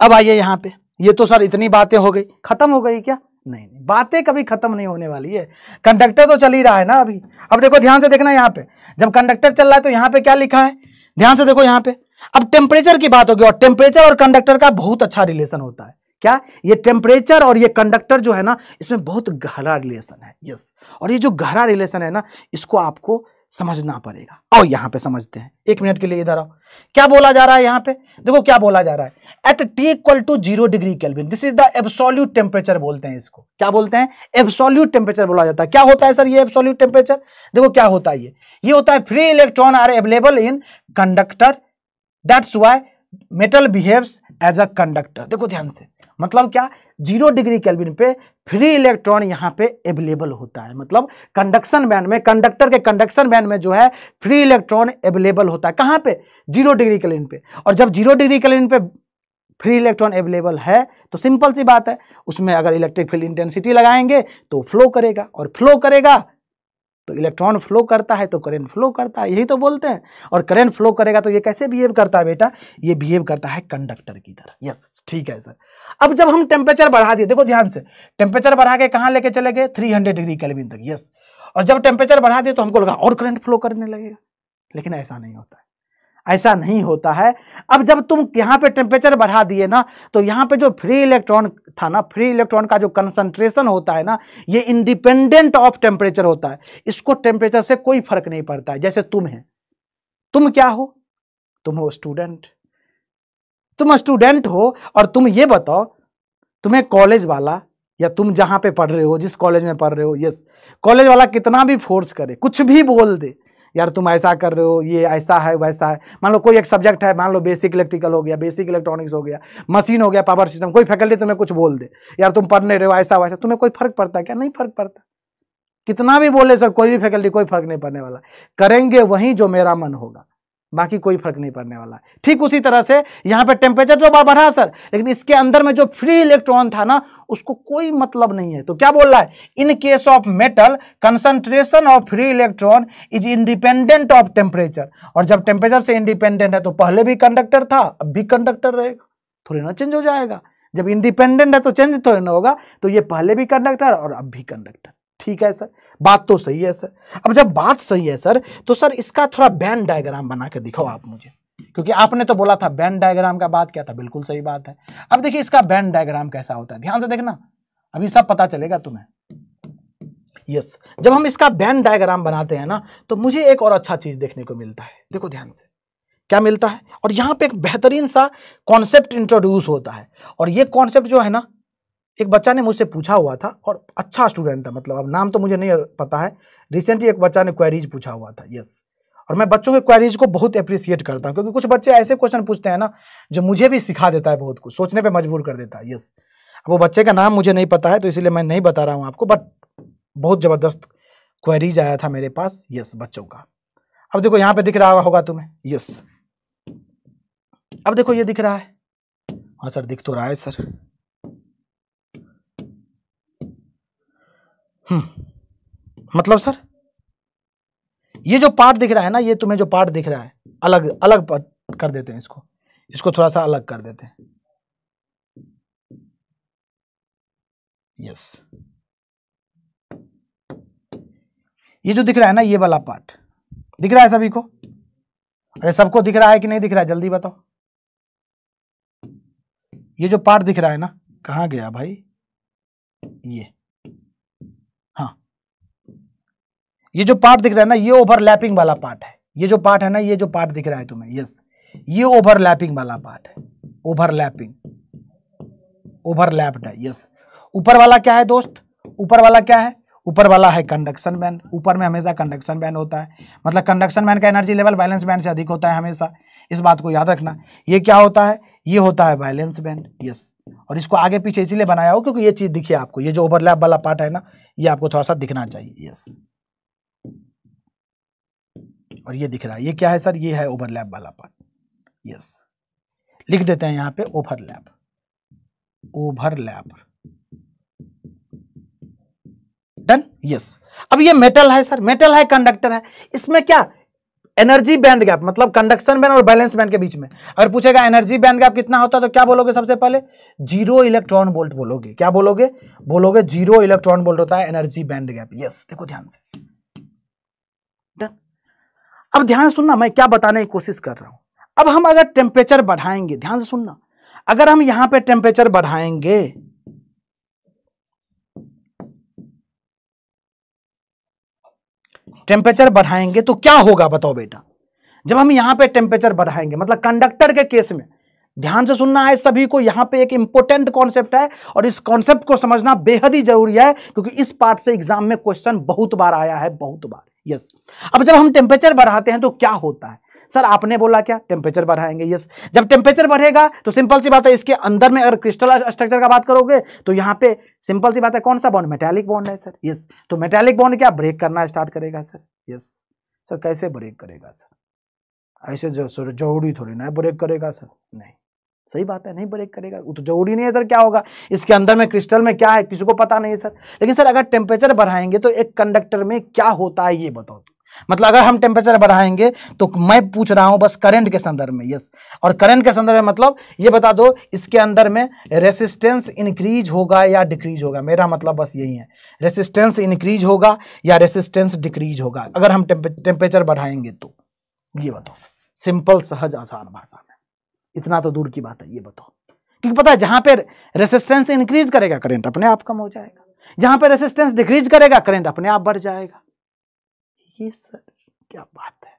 अब आइए यहां पे ये तो सर इतनी बातें हो गई खत्म हो गई क्या नहीं नहीं बातें कभी खत्म नहीं होने वाली है कंडक्टर तो चल ही रहा है ना अभी अब देखो ध्यान से देखना यहाँ पे जब कंडक्टर चल रहा है तो यहाँ पे क्या लिखा है ध्यान से देखो यहाँ पे अब टेम्परेचर की बात होगी और टेम्परेचर और कंडक्टर का बहुत अच्छा रिलेशन होता है क्या ये टेम्परेचर और ये कंडक्टर जो है ना इसमें बहुत गहरा रिलेशन है यस और ये जो गहरा रिलेशन है ना इसको आपको समझना पड़ेगा और यहां पे समझते हैं एक मिनट के लिए इधर आओ क्या बोला जा रहा है यहां पे देखो क्या बोला जा रहा है at T equal to zero degree kelvin this is the absolute temperature बोलते हैं इसको क्या बोलते हैं एब्सोल्यूट टेम्परेचर बोला जाता है क्या होता है सर ये एब्सोल्यूट टेम्परेचर देखो क्या होता है ये ये होता है free electron are available in conductor that's why metal behaves as a conductor देखो ध्यान से मतलब क्या जीरो डिग्री कैलविन पे फ्री इलेक्ट्रॉन यहाँ पे अवेलेबल होता है मतलब कंडक्शन बैंड में कंडक्टर के कंडक्शन बैंड में जो है फ्री इलेक्ट्रॉन अवेलेबल होता है कहाँ पे जीरो डिग्री कैलविन पे और जब जीरो डिग्री कैलविन पे फ्री इलेक्ट्रॉन अवेलेबल है तो सिंपल सी बात है उसमें अगर इलेक्ट्रिक फील्ड इंटेंसिटी लगाएंगे तो फ्लो करेगा और फ्लो करेगा तो इलेक्ट्रॉन फ्लो करता है तो करेंट फ्लो करता है यही तो बोलते हैं और करेंट फ्लो करेगा तो ये कैसे बिहेव करता है बेटा ये बिहेव करता है कंडक्टर की तरह यस ठीक है सर अब जब हम टेम्परेचर बढ़ा दिए देखो ध्यान से टेम्परेचर बढ़ा के कहाँ लेके चले गए थ्री हंड्रेड डिग्री कैलविन तक यस और जब टेम्परेचर बढ़ा दिए तो हमको लगा और करंट फ्लो करने लगेगा लेकिन ऐसा नहीं होता है ऐसा नहीं होता है अब जब तुम यहाँ पे टेम्परेचर बढ़ा दिए ना तो यहाँ पे जो फ्री इलेक्ट्रॉन था ना फ्री इलेक्ट्रॉन का जो कंसंट्रेशन होता है ना ये इंडिपेंडेंट ऑफ टेम्परेचर होता है इसको टेम्परेचर से कोई फर्क नहीं पड़ता है जैसे तुम है तुम क्या हो तुम हो स्टूडेंट तुम स्टूडेंट हो और तुम ये बताओ तुम्हें कॉलेज वाला या तुम जहां पे पढ़ रहे हो जिस कॉलेज में पढ़ रहे हो यस कॉलेज वाला कितना भी फोर्स करे कुछ भी बोल दे यार तुम ऐसा कर रहे हो ये ऐसा है वैसा है मान लो कोई एक सब्जेक्ट है मान लो बेसिक इलेक्ट्रिकल हो गया बेसिक इलेक्ट्रॉनिक्स हो गया मशीन हो गया पावर सिस्टम कोई फैकल्टी तुम्हें कुछ बोल दे यार तुम पढ़ नहीं रहे हो ऐसा वैसा तुम्हें कोई फर्क पड़ता है क्या नहीं फर्क पड़ता कितना भी बोले सर कोई भी फैकल्टी कोई फर्क नहीं पड़ने वाला करेंगे वहीं जो मेरा मन होगा बाकी कोई फर्क नहीं पड़ने वाला है ठीक उसी तरह से यहाँ पे टेम्परेचर तो बढ़ा सर लेकिन इसके अंदर में जो फ्री इलेक्ट्रॉन था ना उसको कोई मतलब नहीं है तो क्या बोल रहा है in case of metal concentration of free electron is independent of temperature और जब टेम्परेचर से इंडिपेंडेंट है तो पहले भी कंडक्टर था अब भी कंडक्टर रहेगा थोड़ी ना चेंज हो जाएगा जब इंडिपेंडेंट है तो चेंज थोड़ी ना होगा तो ये पहले भी कंडक्टर और अब भी कंडक्टर ठीक है सर बात तो सही है सर अब जब बात सही है सर तो सर इसका थोड़ा बैन डायग्राम बना के दिखाओ आप मुझे क्योंकि आपने तो बोला था बैन डायग्राम का बात क्या था बिल्कुल सही बात है अब देखिए इसका बैन डायग्राम कैसा होता है ध्यान से देखना अभी सब पता चलेगा तुम्हें यस जब हम इसका बैन डायग्राम बनाते हैं ना तो मुझे एक और अच्छा चीज देखने को मिलता है देखो ध्यान से क्या मिलता है और यहाँ पे एक बेहतरीन सा कॉन्सेप्ट इंट्रोड्यूस होता है और ये कॉन्सेप्ट जो है ना एक बच्चा ने मुझसे पूछा हुआ था और अच्छा स्टूडेंट था मतलब अब नाम तो मुझे नहीं पता है रिसेंटली एक बच्चा ने क्वेरीज पूछा हुआ था यस और मैं बच्चों के क्वेरीज को बहुत अप्रिसिएट करता हूँ क्योंकि कुछ बच्चे ऐसे क्वेश्चन पूछते हैं ना जो मुझे भी सिखा देता है बहुत कुछ सोचने पर मजबूर कर देता है यस अब वो बच्चे का नाम मुझे नहीं पता है तो इसीलिए मैं नहीं बता रहा हूँ आपको बट बहुत ज़बरदस्त क्वेरीज आया था मेरे पास यस बच्चों का अब देखो यहाँ पे दिख रहा होगा तुम्हें यस अब देखो ये दिख रहा है हाँ सर दिख तो रहा है सर हम्म। मतलब सर ये जो पार्ट दिख रहा है ना ये तुम्हें जो पार्ट दिख रहा है अलग अलग कर देते हैं इसको इसको थोड़ा सा अलग कर देते हैं यस ये जो दिख रहा है ना ये वाला पार्ट दिख रहा है सभी को अरे सबको दिख रहा है कि नहीं दिख रहा है जल्दी बताओ ये जो पार्ट दिख रहा है ना कहा गया भाई ये ये जो पार्ट दिख रहा है ना ये ओवरलैपिंग वाला पार्ट है ये जो पार्ट है ना ये जो पार्ट दिख रहा है तुम्हें यस ये ओवरलैपिंग वाला पार्ट है ओवरलैपिंग ओवरलैप्ड है यस ऊपर वाला क्या है दोस्त ऊपर वाला क्या है ऊपर वाला है कंडक्शन बैंड ऊपर में हमेशा कंडक्शन बैंड होता है मतलब कंडक्शन बैंड का एनर्जी लेवल बैलेंस बैंड से अधिक होता है हमेशा इस बात को याद रखना ये क्या होता है ये होता है बैलेंस बैंड यस और इसको आगे पीछे इसीलिए बनाया हो क्योंकि ये चीज़ दिखी आपको ये जो ओवरलैप वाला पार्ट है ना ये आपको थोड़ा सा दिखना चाहिए यस और ये दिख रहा है ये क्या है सर ये है ओवरलैप वाला पार्ट यस लिख देते हैं यहां पे ओवरलैप ओवरलैप डन यस अब ये मेटल है सर मेटल है कंडक्टर है इसमें क्या एनर्जी बैंड गैप मतलब कंडक्शन बैंड और बैलेंस बैंड के बीच में अगर पूछेगा एनर्जी बैंड गैप कितना होता है तो क्या बोलोगे सबसे पहले जीरो इलेक्ट्रॉन बोल्ट बोलोगे क्या बोलोगे बोलोगे जीरो इलेक्ट्रॉन बोल्ट होता है एनर्जी बैंड गैप यस देखो ध्यान से अब ध्यान सुनना मैं क्या बताने की कोशिश कर रहा हूं अब हम अगर टेम्परेचर बढ़ाएंगे ध्यान से सुनना अगर हम यहां पे टेम्परेचर बढ़ाएंगे टेम्परेचर बढ़ाएंगे तो क्या होगा बताओ बेटा जब हम यहां पे टेम्परेचर बढ़ाएंगे मतलब कंडक्टर के केस में ध्यान से सुनना है सभी को यहाँ पे एक इंपॉर्टेंट कॉन्सेप्ट है और इस कॉन्सेप्ट को समझना बेहद ही जरूरी है क्योंकि इस पार्ट से एग्जाम में क्वेश्चन बहुत बार आया है बहुत बार यस अब जब हम टेम्परेचर बढ़ाते हैं तो क्या होता है सर आपने बोला क्या टेम्परेचर बढ़ाएंगे यस जब टेम्परेचर बढ़ेगा तो सिंपल सी बात है इसके अंदर में अगर क्रिस्टल स्ट्रक्चर का बात करोगे तो यहाँ पे सिंपल सी बात है कौन सा बॉन्ड मेटेलिक बॉन्ड है सर यस तो मेटेलिक बॉन्ड क्या ब्रेक करना स्टार्ट करेगा सर यस सर कैसे ब्रेक करेगा सर ऐसे जो जरूरी थोड़ी ना ब्रेक करेगा सर नहीं सही बात है नहीं ब्रेक करेगा वो तो जरूरी नहीं है सर क्या होगा इसके अंदर में क्रिस्टल में क्या है किसी को पता नहीं है सर लेकिन सर अगर टेम्परेचर बढ़ाएंगे तो एक कंडक्टर में क्या होता है ये बताओ तो मतलब अगर हम टेम्परेचर बढ़ाएंगे तो मैं पूछ रहा हूं बस करंट के संदर्भ में यस और करंट के संदर्भ में मतलब ये बता दो इसके अंदर में रेसिस्टेंस इंक्रीज होगा या डिक्रीज होगा मेरा मतलब बस यही है रेसिस्टेंस इंक्रीज होगा या रेसिस्टेंस डिक्रीज होगा अगर हम टेम्परेचर बढ़ाएंगे तो ये बताओ सिंपल सहज आसान भाषा इतना तो दूर की बात है ये बताओ क्योंकि पता है जहां पे रेसिस्टेंस इंक्रीज करेगा करंट अपने आप कम हो जाएगा जहां पे रेसिस्टेंस डिक्रीज करेगा करंट अपने आप बढ़ जाएगा ये सर क्या बात है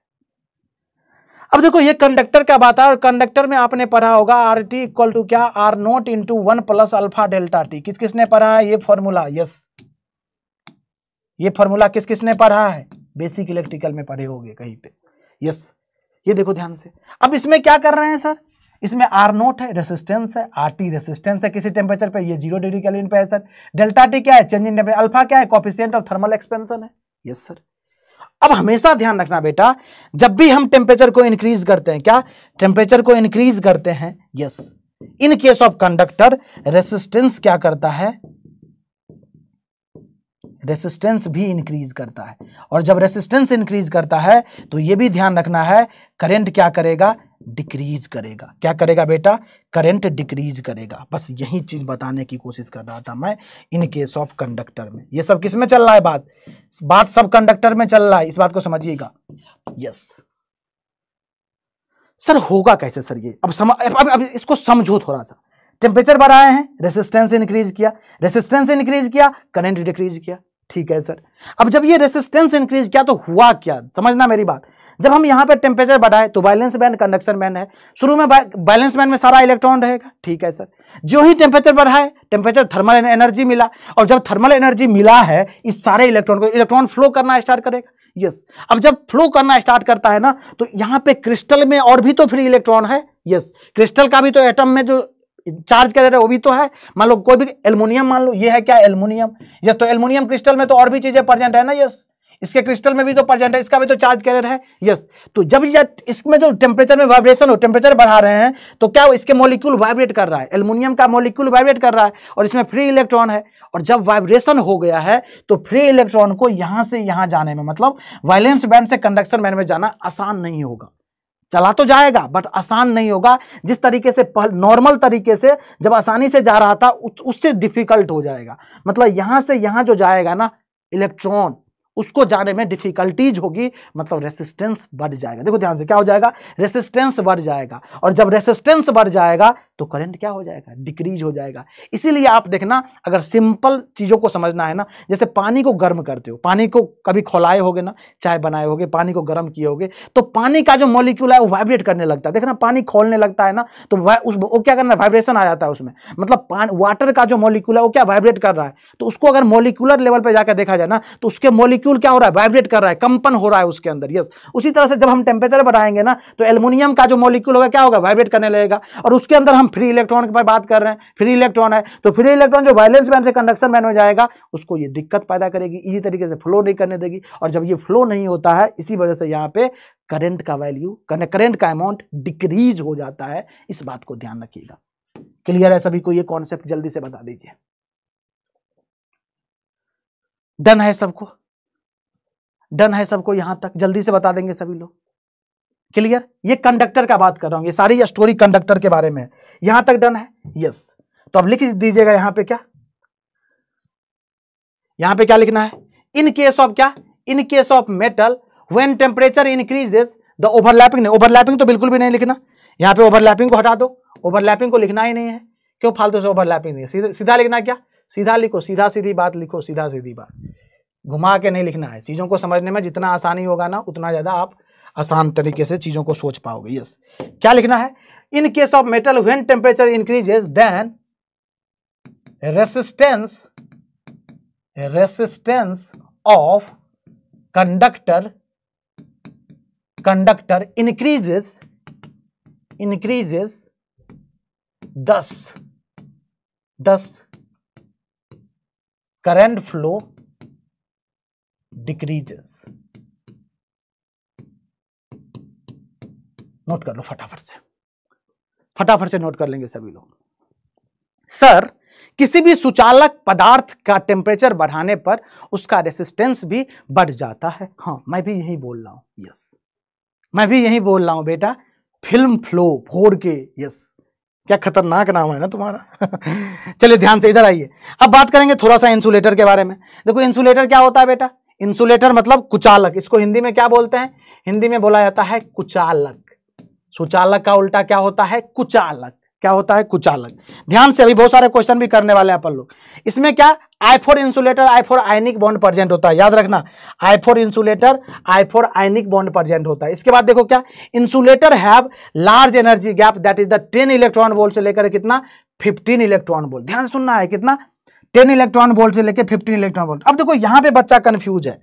अब देखो ये कंडक्टर क्या बात है और कंडक्टर में आपने पढ़ा होगा आर टी इक्वल टू क्या R naught into one plus alpha delta T किस किसने पढ़ा है ये फॉर्मूला यस ये फॉर्मूला किस किसने पढ़ा है बेसिक इलेक्ट्रिकल में पढ़े होंगे कहीं पे यस ये देखो ध्यान से अब इसमें क्या कर रहे हैं सर इसमें आर नोट है रेसिस्टेंस है आर टी रेसिस्टेंस है किसी टेम्परेचर पे ये जीरो डिग्री कैलिन पे है सर डेल्टा टी क्या है चेंज इन टेम्परेचर अल्फा क्या है कॉफिशियंट ऑफ थर्मल एक्सपेंशन है यस सर अब हमेशा ध्यान रखना बेटा जब भी हम टेम्परेचर को इंक्रीज करते हैं क्या टेम्परेचर को इंक्रीज करते हैं yes in case of conductor resistance क्या करता है रेसिस्टेंस भी इंक्रीज करता है और जब रेसिस्टेंस इंक्रीज करता है तो ये भी ध्यान रखना है करंट क्या करेगा डिक्रीज करेगा क्या करेगा बेटा करंट डिक्रीज करेगा बस यही चीज़ बताने की कोशिश कर रहा था मैं इन केस ऑफ कंडक्टर में ये सब किस में चल रहा है बात बात सब कंडक्टर में चल रहा है इस बात को समझिएगा यस सर होगा कैसे सर ये अब समझ अब, अब इसको समझो थोड़ा सा टेम्परेचर बढ़ाए हैं रेसिस्टेंस इंक्रीज किया रेसिस्टेंस इंक्रीज किया करंट डिक्रीज किया ठीक है सर अब जब ये रेसिस्टेंस इंक्रीज किया तो हुआ क्या समझना मेरी बात जब हम यहाँ पे टेम्परेचर बढ़ाए तो बैलेंस बैंड कंडक्शन बैंड है शुरू में बैलेंस बैंड में सारा इलेक्ट्रॉन रहेगा ठीक है सर जो ही टेम्परेचर बढ़ाए टेम्परेचर थर्मल एनर्जी मिला और जब थर्मल एनर्जी मिला है इस सारे इलेक्ट्रॉन को इलेक्ट्रॉन फ्लो करना स्टार्ट करेगा यस अब जब फ्लो करना स्टार्ट करता है ना तो यहाँ पे क्रिस्टल में और भी तो फ्री इलेक्ट्रॉन है यस क्रिस्टल का भी तो एटम में जो चार्ज कर रहे वो भी तो है मान लो कोई भी एल्युमिनियम मान लो ये है क्या एल्युमिनियम यस तो एल्युमिनियम क्रिस्टल में तो और भी चीजें प्रेजेंट है ना यस इसके क्रिस्टल में भी तो प्रजेंट है इसका भी तो चार्ज कैरियर है यस तो जब इसमें जो टेम्परेचर में वाइब्रेशन हो टेम्परेचर बढ़ा रहे हैं तो क्या वो इसके मोलिक्यूल वाइब्रेट कर रहा है एल्यूमिनियम का मोलिक्यूल वाइब्रेट कर रहा है और इसमें फ्री इलेक्ट्रॉन है और जब वाइब्रेशन हो गया है तो फ्री इलेक्ट्रॉन को यहां से यहां जाने में मतलब वायलेंस बैंड से कंडक्शन बैंड में जाना आसान नहीं होगा चला तो जाएगा बट आसान नहीं होगा जिस तरीके से नॉर्मल तरीके से जब आसानी से जा रहा था उससे डिफिकल्ट हो जाएगा मतलब यहां से यहां जो जाएगा ना इलेक्ट्रॉन उसको जाने में डिफिकल्टीज होगी मतलब रेसिस्टेंस बढ़ जाएगा देखो ध्यान से क्या हो जाएगा रेसिस्टेंस बढ़ जाएगा और जब रेसिस्टेंस बढ़ जाएगा तो करंट क्या हो जाएगा डिक्रीज हो जाएगा इसीलिए आप देखना अगर सिंपल चीज़ों को समझना है ना जैसे पानी को गर्म करते हो पानी को कभी खोलाए होगे ना चाय बनाए होगे पानी को गर्म किए होगे तो पानी का जो मॉलिक्यूल है वो वाइब्रेट करने लगता है देखना पानी खोलने लगता है ना तो उस वो क्या करना वाइब्रेशन आ जाता है उसमें मतलब वाटर का जो मॉलिक्यूल है वो क्या वाइब्रेट कर रहा है तो उसको अगर मोलिकुलर लेवल पर जाकर देखा जाए ना तो उसके मोलिक्यूल मॉलिक्यूल क्या हो रहा है वाइब्रेट कर रहा है कंपन हो रहा है उसके अंदर यस उसी तरह से जब हम टेम्परेचर बढ़ाएंगे ना तो एल्यूमिनियम का जो मॉलिक्यूल होगा क्या होगा वाइब्रेट करने लगेगा और उसके अंदर हम फ्री इलेक्ट्रॉन की बात कर रहे हैं फ्री इलेक्ट्रॉन है तो फ्री इलेक्ट्रॉन जो वायलेंस बैन से कंडक्शन बैन हो जाएगा उसको ये दिक्कत पैदा करेगी इसी तरीके से फ्लो नहीं करने देगी और जब ये फ्लो नहीं होता है इसी वजह से यहाँ पे करेंट का वैल्यू करेंट का अमाउंट डिक्रीज हो जाता है इस बात को ध्यान रखिएगा क्लियर है सभी को ये कॉन्सेप्ट जल्दी से बता दीजिए डन है सबको डन है सबको यहां तक जल्दी से बता देंगे सभी लोग क्लियर ये कंडक्टर का बात कर रहा हूं ये सारी स्टोरी कंडक्टर के बारे में यहां तक डन है यस तो अब लिख दीजिएगा यहां पे क्या यहां पे क्या लिखना है इन केस ऑफ क्या in case of metal when temperature increases the overlapping नहीं ओवरलैपिंग तो बिल्कुल भी नहीं लिखना यहाँ पे ओवरलैपिंग को हटा दो ओवरलैपिंग को लिखना ही नहीं है क्यों फालतू से ओवरलैपिंग नहीं है सीधा लिखना क्या सीधा लिखो सीधा सीधी बात लिखो सीधा सीधी बात घुमा के नहीं लिखना है चीज़ों को समझने में जितना आसानी होगा ना उतना ज़्यादा आप आसान तरीके से चीज़ों को सोच पाओगे यस क्या लिखना है in case of metal when temperature increases then resistance resistance of conductor conductor increases increases thus thus current flow decreases note कर लो फटाफट से फटाफट से नोट कर लेंगे सभी लोग सर किसी भी सुचालक पदार्थ का टेम्परेचर बढ़ाने पर उसका रेसिस्टेंस भी बढ़ जाता है हाँ मैं भी यही बोल रहा हूं यस मैं भी यही बोल रहा हूं बेटा फिल्म फ्लो फोर के यस क्या खतरनाक नाम है ना तुम्हारा चलिए ध्यान से इधर आइए अब बात करेंगे थोड़ा सा इंसुलेटर के बारे में देखो इंसुलेटर क्या होता है बेटा इंसुलेटर मतलब कुचालक इसको हिंदी में क्या बोलते हैं हिंदी में बोला जाता है कुचालक सुचालक का उल्टा क्या होता है कुचालक क्या होता है कुचालक ध्यान से अभी बहुत सारे क्वेश्चन भी करने वाले हैं अपन लोग इसमें क्या I for insulator I for ionic bond present होता है याद रखना I for insulator I for ionic bond present होता है इसके बाद देखो क्या insulator have large energy gap that is the ten electron volt से लेकर कितना फिफ्टीन इलेक्ट्रॉन वोल्ट ध्यान सुनना है कितना टेन इलेक्ट्रॉन वोल्ट से लेकर फिफ्टीन इलेक्ट्रॉन वोल्ट अब देखो यहाँ पे बच्चा कन्फ्यूज है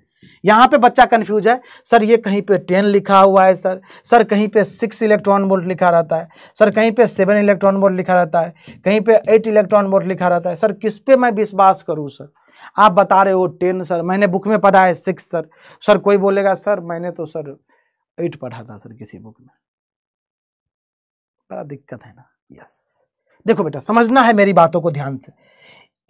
यहाँ पे बच्चा कन्फ्यूज है सर ये कहीं पे टेन लिखा हुआ है सर सर कहीं पे सिक्स इलेक्ट्रॉन वोल्ट लिखा रहता है सर कहीं पे सेवन इलेक्ट्रॉन वोल्ट लिखा रहता है कहीं पे एट इलेक्ट्रॉन वोल्ट लिखा रहता है सर किस पे मैं विश्वास करूँ सर आप बता रहे हो टेन सर मैंने बुक में पढ़ा है सिक्स सर सर कोई बोलेगा सर मैंने तो सर एट पढ़ा था सर किसी बुक में बड़ा दिक्कत है ना यस देखो बेटा समझना है मेरी बातों को ध्यान से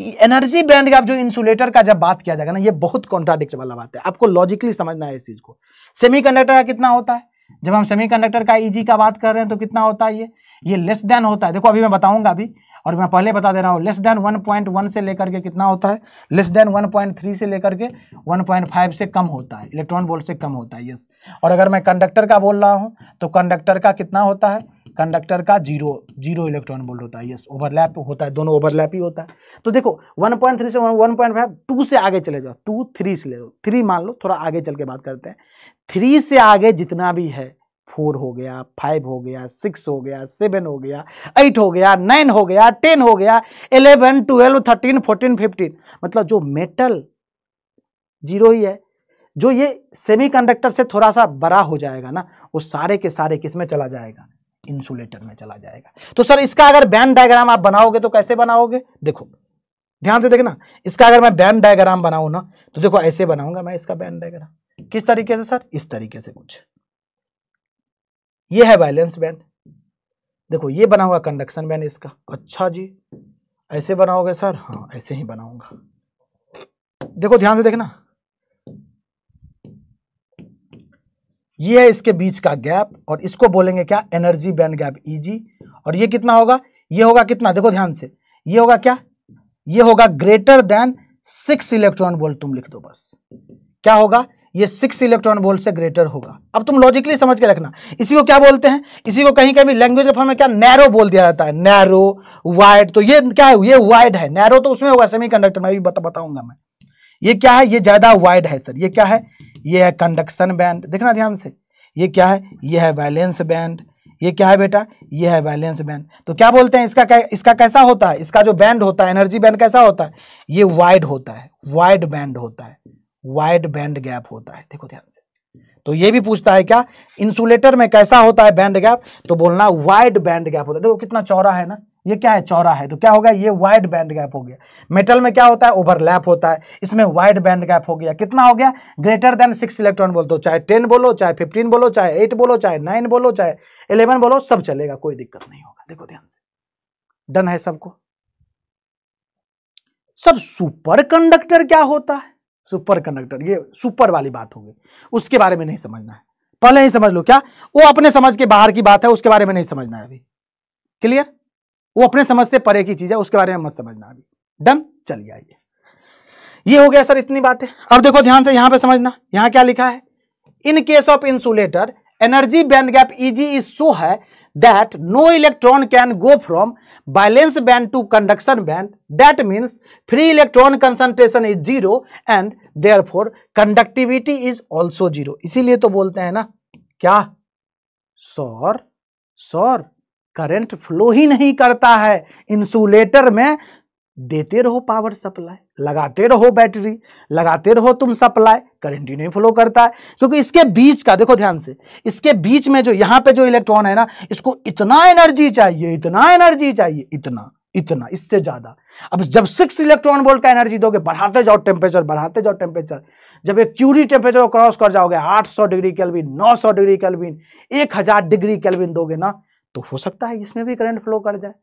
एनर्जी बैंड का जो इंसुलेटर का जब बात किया जाएगा ना ये बहुत कॉन्ट्राडिक्ट वाला बात है आपको लॉजिकली समझना है इस चीज को कंडक्टर का कितना होता है जब हम कंडक्टर का ईजी e का बात कर रहे हैं तो कितना होता है ये ये लेस देन होता है देखो अभी मैं बताऊंगा अभी और मैं पहले बता दे रहा हूँ लेस देन 1.1 से लेकर के कितना होता है लेस देन 1.3 से लेकर के 1.5 से कम होता है इलेक्ट्रॉन वोल्ट से कम होता है यस और अगर मैं कंडक्टर का बोल रहा हूँ तो कंडक्टर का कितना होता है कंडक्टर का जीरो जीरो इलेक्ट्रॉन वोल्ट होता है यस ओवरलैप होता है दोनों ओवरलैप ही होता है तो देखो 1.3 से 1.5 टू से आगे चले जाओ टू थ्री से ले लो थ्री मान लो थोड़ा आगे चल के बात करते हैं थ्री से आगे जितना भी है फोर हो गया फाइव हो गया सिक्स हो गया सेवन हो गया एट हो गया नाइन हो गया टेन हो गया eleven twelve thirteen fourteen fifteen मतलब जो मेटल जीरो ही है जो ये सेमीकंडक्टर से थोड़ा सा बड़ा हो जाएगा ना वो सारे के सारे किस में चला जाएगा इंसुलेटर में चला जाएगा तो सर इसका अगर बैन डायग्राम आप बनाओगे तो कैसे बनाओगे देखो ध्यान से देखना इसका अगर मैं बैन डायग्राम बनाऊ ना तो देखो ऐसे बनाऊंगा मैं इसका बैन डायग्राम किस तरीके से सर इस तरीके से कुछ ये है बैलेंस बैंड देखो ये बना हुआ कंडक्शन बैंड इसका अच्छा जी ऐसे बनाओगे सर हाँ ऐसे ही बनाऊंगा देखो ध्यान से देखना ये है इसके बीच का गैप और इसको बोलेंगे क्या एनर्जी बैंड गैप ई और ये कितना होगा ये होगा कितना देखो ध्यान से ये होगा क्या ये होगा greater than six electron volt तुम लिख दो बस क्या होगा ये सिक्स इलेक्ट्रॉन वोल्ट से ग्रेटर होगा अब तुम लॉजिकली समझ के रखना इसी को क्या बोलते हैं इसी को कहीं कहीं लैंग्वेज के फॉर्म में क्या नैरो बोल दिया जाता है नैरो वाइड तो ये क्या है ये वाइड है नैरो तो उसमें होगा सेमी कंडक्टर में भी बता बताऊंगा मैं ये क्या है ये ज्यादा वाइड है सर ये क्या है ये है कंडक्शन बैंड देखना ध्यान से ये क्या है ये है वैलेंस बैंड ये क्या है बेटा ये है वैलेंस बैंड तो क्या बोलते हैं इसका कै, इसका कैसा होता है इसका जो बैंड होता है एनर्जी बैंड कैसा होता है ये वाइड होता है वाइड बैंड होता है वाइड बैंड गैप होता है देखो ध्यान से तो ये भी पूछता है क्या इंसुलेटर में कैसा होता है बैंड गैप तो बोलना वाइड बैंड गैप होता है देखो कितना चौरा है ना ये क्या है चौरा है तो क्या होगा ये वाइड बैंड गैप हो गया मेटल में क्या होता है ओवरलैप होता है इसमें वाइड बैंड गैप हो गया कितना हो गया ग्रेटर देन सिक्स इलेक्ट्रॉन बोलते हो चाहे टेन बोलो चाहे फिफ्टीन बोलो चाहे एट बोलो चाहे नाइन बोलो चाहे इलेवन बोलो सब चलेगा कोई दिक्कत नहीं होगा देखो ध्यान से डन है सबको सर सुपर कंडक्टर क्या होता है सुपर कंडक्टर ये सुपर वाली बात होगी उसके बारे में नहीं समझना है पहले ही समझ लो क्या वो अपने समझ के बाहर की बात है उसके बारे में नहीं समझना है अभी क्लियर वो अपने समझ से परे की चीज है उसके बारे में मत समझना अभी डन चलिए आइए ये हो गया सर इतनी बातें अब देखो ध्यान से यहां पे समझना यहां क्या लिखा है in case of insulator energy band gap E G is so है that no electron can go from valence band to conduction band that means free electron concentration is zero and therefore conductivity is also zero इसीलिए तो बोलते हैं ना क्या सौर सौर current flow ही नहीं करता है इंसुलेटर में देते रहो पावर सप्लाई लगाते रहो बैटरी लगाते रहो तुम सप्लाई करंट ही नहीं फ्लो करता है क्योंकि इसके बीच का देखो ध्यान से इसके बीच में जो यहाँ पे जो इलेक्ट्रॉन है ना इसको इतना एनर्जी चाहिए इतना एनर्जी चाहिए इतना इतना इससे ज़्यादा अब जब सिक्स इलेक्ट्रॉन वोल्ट का एनर्जी दोगे बढ़ाते जाओ टेम्परेचर बढ़ाते जाओ टेम्परेचर जब एक क्यूरी टेम्परेचर को क्रॉस कर जाओगे आठ डिग्री कैलविन नौ डिग्री कैलविन एक डिग्री कैलविन दोगे ना तो हो सकता है इसमें भी करंट फ्लो कर जाए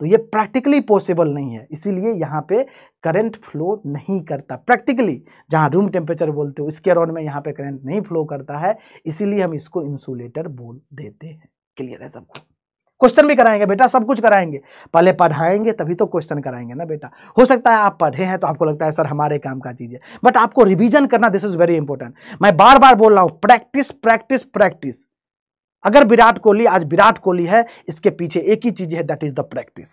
तो ये प्रैक्टिकली पॉसिबल नहीं है इसीलिए यहाँ पे करंट फ्लो नहीं करता प्रैक्टिकली जहाँ रूम टेम्परेचर बोलते हो इसके अराउंड में यहाँ पे करंट नहीं फ्लो करता है इसीलिए हम इसको इंसुलेटर बोल देते हैं क्लियर है सबको क्वेश्चन भी कराएंगे बेटा सब कुछ कराएंगे पहले पढ़ाएंगे तभी तो क्वेश्चन कराएंगे ना बेटा हो सकता है आप पढ़े हैं तो आपको लगता है सर हमारे काम का चीज़ है बट आपको रिवीजन करना दिस इज वेरी इंपॉर्टेंट मैं बार बार बोल रहा हूँ प्रैक्टिस प्रैक्टिस प्रैक्टिस अगर विराट कोहली आज विराट कोहली है इसके पीछे एक ही चीज है दैट इज द प्रैक्टिस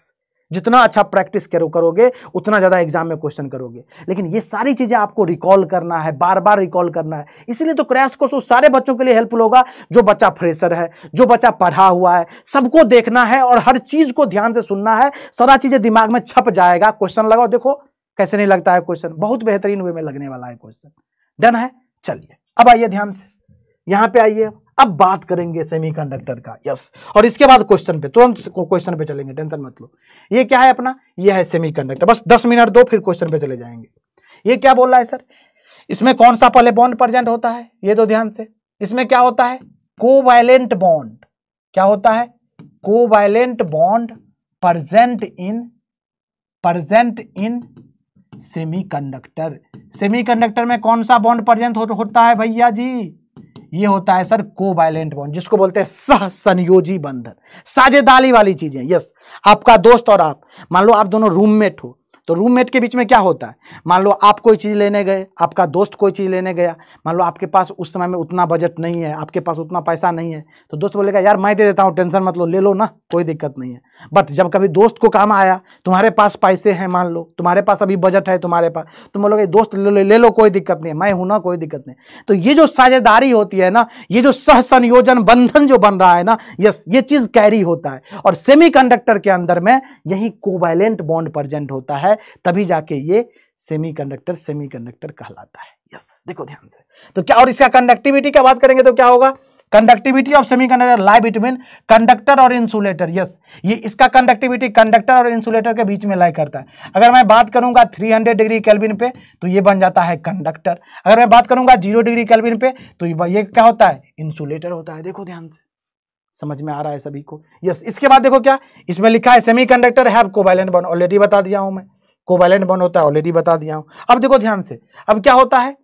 जितना अच्छा प्रैक्टिस करो करोगे उतना ज़्यादा एग्जाम में क्वेश्चन करोगे लेकिन ये सारी चीज़ें आपको रिकॉल करना है बार बार रिकॉल करना है इसीलिए तो क्रैश कोर्स सारे बच्चों के लिए हेल्पफुल होगा जो बच्चा फ्रेशर है जो बच्चा पढ़ा हुआ है सबको देखना है और हर चीज़ को ध्यान से सुनना है सारा चीज़ें दिमाग में छप जाएगा क्वेश्चन लगाओ देखो कैसे नहीं लगता है क्वेश्चन बहुत बेहतरीन वे में लगने वाला है क्वेश्चन डन है चलिए अब आइए ध्यान से यहाँ पे आइए अब बात करेंगे सेमीकंडक्टर का यस और इसके बाद क्वेश्चन पे तुरंत क्वेश्चन पे चलेंगे टेंशन मत लो ये क्या है अपना ये है सेमीकंडक्टर बस दस मिनट दो फिर क्वेश्चन पे चले जाएंगे ये क्या बोल रहा है सर इसमें कौन सा पहले बॉन्ड प्रजेंट होता है ये दो तो ध्यान से इसमें क्या होता है कोवायलेंट बॉन्ड क्या होता है covalent bond present in present in semiconductor semiconductor में कौन सा बॉन्ड प्रजेंट हो, होता है भैया जी ये होता है सर कोवाइलेंट बॉन्ड जिसको बोलते हैं सह संयोजी बंधन साझेदारी वाली चीजें यस आपका दोस्त और आप मान लो आप दोनों रूममेट हो तो रूममेट के बीच में क्या होता है मान लो आप कोई चीज़ लेने गए आपका दोस्त कोई चीज़ लेने गया मान लो आपके पास उस समय में उतना बजट नहीं है आपके पास उतना पैसा नहीं है तो दोस्त बोलेगा यार मैं दे देता हूँ टेंशन मत लो ले लो ना कोई दिक्कत नहीं है बट जब कभी दोस्त को काम आया तुम्हारे पास पैसे हैं मान लो तुम्हारे पास अभी बजट है तुम्हारे पास तुम बोलोगे दोस्त ले लो ले लो कोई दिक्कत नहीं है मैं हूँ ना कोई दिक्कत नहीं तो ये जो साझेदारी होती है ना ये जो सह संयोजन बंधन जो बन रहा है ना यस ये चीज़ कैरी होता है और सेमी के अंदर में यही कोवैलेंट बॉन्ड प्रजेंट होता है है तभी जाके ये सेमी कंडक्टर सेमी कंडक्टर कहलाता है यस देखो ध्यान से तो क्या और इसका कंडक्टिविटी क्या बात करेंगे तो क्या होगा conductivity of semiconductor lie between conductor और इंसुलेटर यस ये इसका कंडक्टिविटी कंडक्टर और इंसुलेटर के बीच में लाई करता है अगर मैं बात करूंगा 300 डिग्री केल्विन पे तो ये बन जाता है कंडक्टर अगर मैं बात करूंगा जीरो डिग्री केल्विन पे तो ये क्या होता है इंसुलेटर होता है देखो ध्यान से समझ में आ रहा है सभी को यस इसके बाद देखो क्या इसमें लिखा है सेमी कंडक्टर है कोवैलेंट बॉन्ड ऑलरेडी बता दिया हूं मैं कोवैलेंट बॉन्ड होता है ऑलरेडी बता दिया हूं अब देखो ध्यान से अब क्या होता है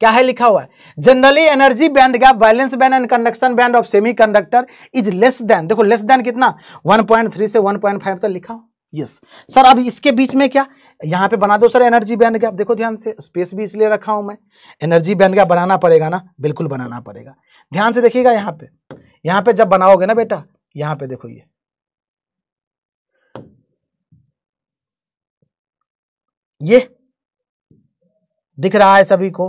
क्या है लिखा हुआ है generally energy band gap valence band and conduction band of semiconductor is less than देखो लेस देन कितना 1.3 से 1.5 तक तो लिखा यस yes. सर अब इसके बीच में क्या यहां पे बना दो सर एनर्जी बैंड गैप देखो ध्यान से स्पेस भी इसलिए रखा हूं मैं एनर्जी बैंड गैप बनाना पड़ेगा ना बिल्कुल बनाना पड़ेगा ध्यान से देखिएगा यहां पर यहां पर जब बनाओगे ना बेटा यहां पर देखो ये यह। ये दिख रहा है सभी को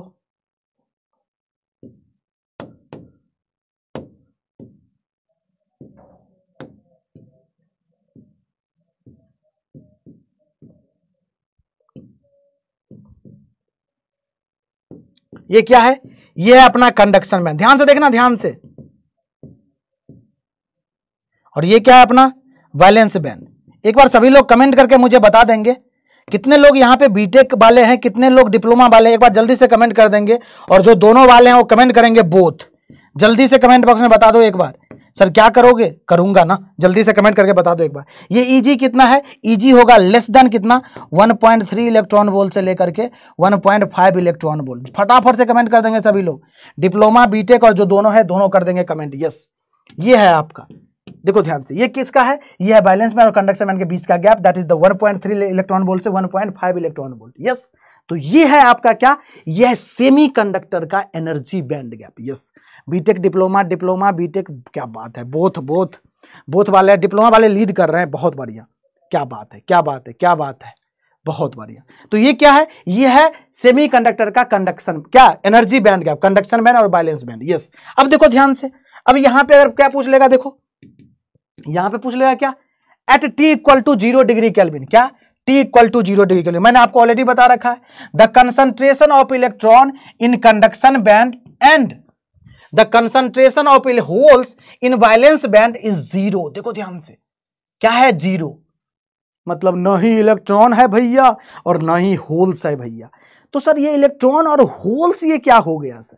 ये क्या है ये है अपना कंडक्शन बैंड ध्यान से देखना ध्यान से और ये क्या है अपना वैलेंस बैंड एक बार सभी लोग कमेंट करके मुझे बता देंगे कितने लोग यहाँ पे बीटेक वाले हैं कितने लोग डिप्लोमा वाले हैं एक बार जल्दी से कमेंट कर देंगे और जो दोनों वाले हैं वो कमेंट करेंगे बोथ जल्दी से कमेंट बॉक्स में बता दो एक बार सर क्या करोगे करूंगा ना जल्दी से कमेंट करके बता दो एक बार ये इजी e कितना है इजी e होगा लेस देन कितना 1.3 इलेक्ट्रॉन बोल से लेकर के 1.5 इलेक्ट्रॉन बोल फटाफट से कमेंट कर देंगे सभी लोग डिप्लोमा बीटेक और जो दोनों है दोनों कर देंगे कमेंट यस ये है आपका देखो ध्यान से ये किसका है ये है बैलेंस मैन और कंडक्शन मैन के बीच का gap that is the 1.3 electron volt से 1.5 इलेक्ट्रॉन बोल्ट यस तो ये है आपका क्या यह कंडक्टर का energy band gap yes BTech diploma diploma BTech क्या बात है बोथ बोथ बोथ वाले डिप्लोमा वाले लीड कर रहे हैं बहुत बढ़िया क्या बात है क्या बात है क्या बात है बहुत बढ़िया तो ये क्या है ये है सेमीकंडक्टर का कंडक्शन क्या energy band gap conduction band और बैलेंस बैंड यस अब देखो ध्यान से अब यहां पे अगर क्या पूछ लेगा देखो यहां पे पूछ लेगा क्या at T equal to zero degree kelvin क्या T equal to zero degree kelvin मैंने आपको ऑलरेडी बता रखा है the concentration of electron in conduction band and the concentration of holes in valence band is zero देखो ध्यान से क्या है जीरो मतलब न ही इलेक्ट्रॉन है भैया और न ही होल्स है भैया तो सर ये इलेक्ट्रॉन और होल्स ये क्या हो गया सर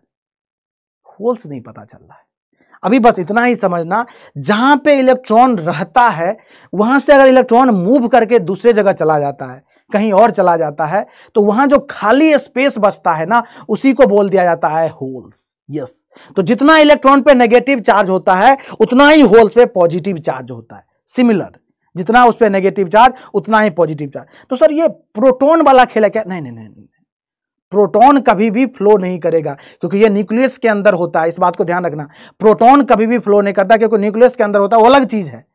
होल्स नहीं पता चल रहा है अभी बस इतना ही समझना जहां पे इलेक्ट्रॉन रहता है वहां से अगर इलेक्ट्रॉन मूव करके दूसरे जगह चला जाता है कहीं और चला जाता है तो वहां जो खाली स्पेस बचता है ना उसी को बोल दिया जाता है होल्स यस तो जितना इलेक्ट्रॉन पे नेगेटिव चार्ज होता है उतना ही होल्स पे पॉजिटिव चार्ज होता है सिमिलर जितना उस पर नेगेटिव चार्ज उतना ही पॉजिटिव चार्ज तो सर ये प्रोटोन वाला खेल है क्या नहीं नहीं नहीं प्रोटॉन कभी भी फ्लो नहीं करेगा क्योंकि ये न्यूक्लियस के अंदर होता है इस बात को ध्यान रखना प्रोटॉन कभी भी फ्लो नहीं करता क्योंकि न्यूक्लियस के अंदर होता है वो अलग चीज़ है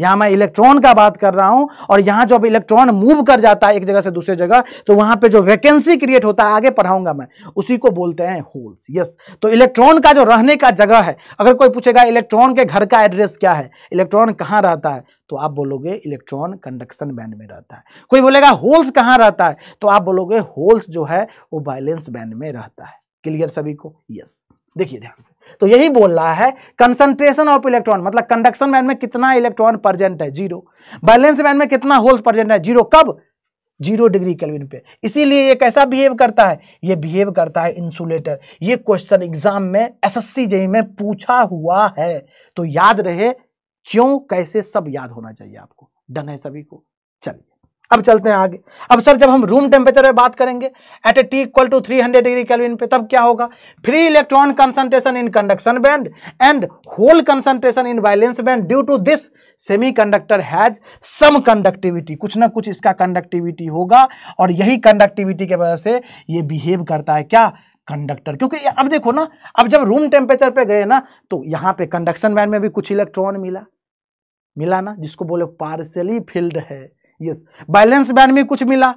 यहां मैं इलेक्ट्रॉन का बात कर रहा हूं और जो जब इलेक्ट्रॉन मूव कर जाता है एक जगह से दूसरे जगह तो वहां पे जो वैकेंसी क्रिएट होता है आगे पढ़ाऊंगा मैं उसी को बोलते हैं होल्स यस तो इलेक्ट्रॉन का जो रहने का जगह है अगर कोई पूछेगा इलेक्ट्रॉन के घर का एड्रेस क्या है इलेक्ट्रॉन कहाँ रहता है तो आप बोलोगे इलेक्ट्रॉन कंडक्शन बैंड में रहता है कोई बोलेगा होल्स कहाँ रहता है तो आप बोलोगे होल्स जो है वो बैलेंस बैंड में रहता है क्लियर सभी को यस देखिए ध्यान तो यही बोल रहा है कंसंट्रेशन ऑफ इलेक्ट्रॉन मतलब कंडक्शन बैंड में कितना इलेक्ट्रॉन प्रजेंट है जीरो बैलेंस बैंड में कितना होल्स प्रजेंट है जीरो कब जीरो डिग्री केल्विन पे इसीलिए ये कैसा बिहेव करता है ये बिहेव करता है इंसुलेटर ये क्वेश्चन एग्जाम में एसएससी जेई में पूछा हुआ है तो याद रहे क्यों कैसे सब याद होना चाहिए आपको डन है सभी को चलिए अब चलते हैं आगे अब सर जब हम रूम टेम्परेचर में बात करेंगे at a T equal to 300 degree kelvin पे तब क्या होगा free electron concentration in conduction band and hole concentration in valence band due to this semiconductor has some conductivity कुछ ना कुछ इसका कंडक्टिविटी होगा और यही कंडक्टिविटी की वजह से ये बिहेव करता है क्या कंडक्टर क्योंकि अब देखो ना अब जब रूम टेम्परेचर पे गए ना तो यहाँ पे कंडक्शन बैंड में भी कुछ इलेक्ट्रॉन मिला मिला ना जिसको बोले पार्सली फिल्ड है यस बैलेंस बैंड में कुछ मिला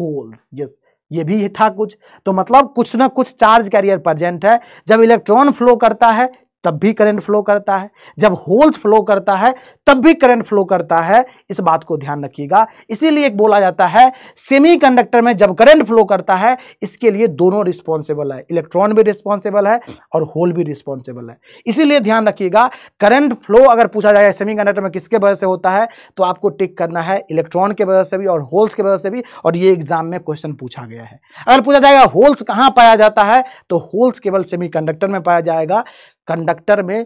होल्स यस ये भी था कुछ तो मतलब कुछ ना कुछ चार्ज कैरियर प्रेजेंट है जब इलेक्ट्रॉन फ्लो करता है तब भी करंट फ्लो करता है जब होल्स फ्लो करता है तब भी करंट फ्लो करता है इस बात को ध्यान रखिएगा इसीलिए एक बोला जाता है सेमीकंडक्टर में जब करंट फ्लो करता है इसके लिए दोनों रिस्पॉन्सिबल है इलेक्ट्रॉन भी रिस्पॉन्सिबल है और होल भी रिस्पॉन्सिबल है इसीलिए ध्यान रखिएगा करंट फ्लो अगर पूछा जाए सेमी में किसके वजह से होता है तो आपको टिक करना है इलेक्ट्रॉन के वजह से भी और होल्स की वजह से भी और ये एग्जाम में क्वेश्चन पूछा गया है अगर पूछा जाएगा होल्स कहाँ पाया जाता है तो होल्स केवल सेमी में पाया जाएगा कंडक्टर में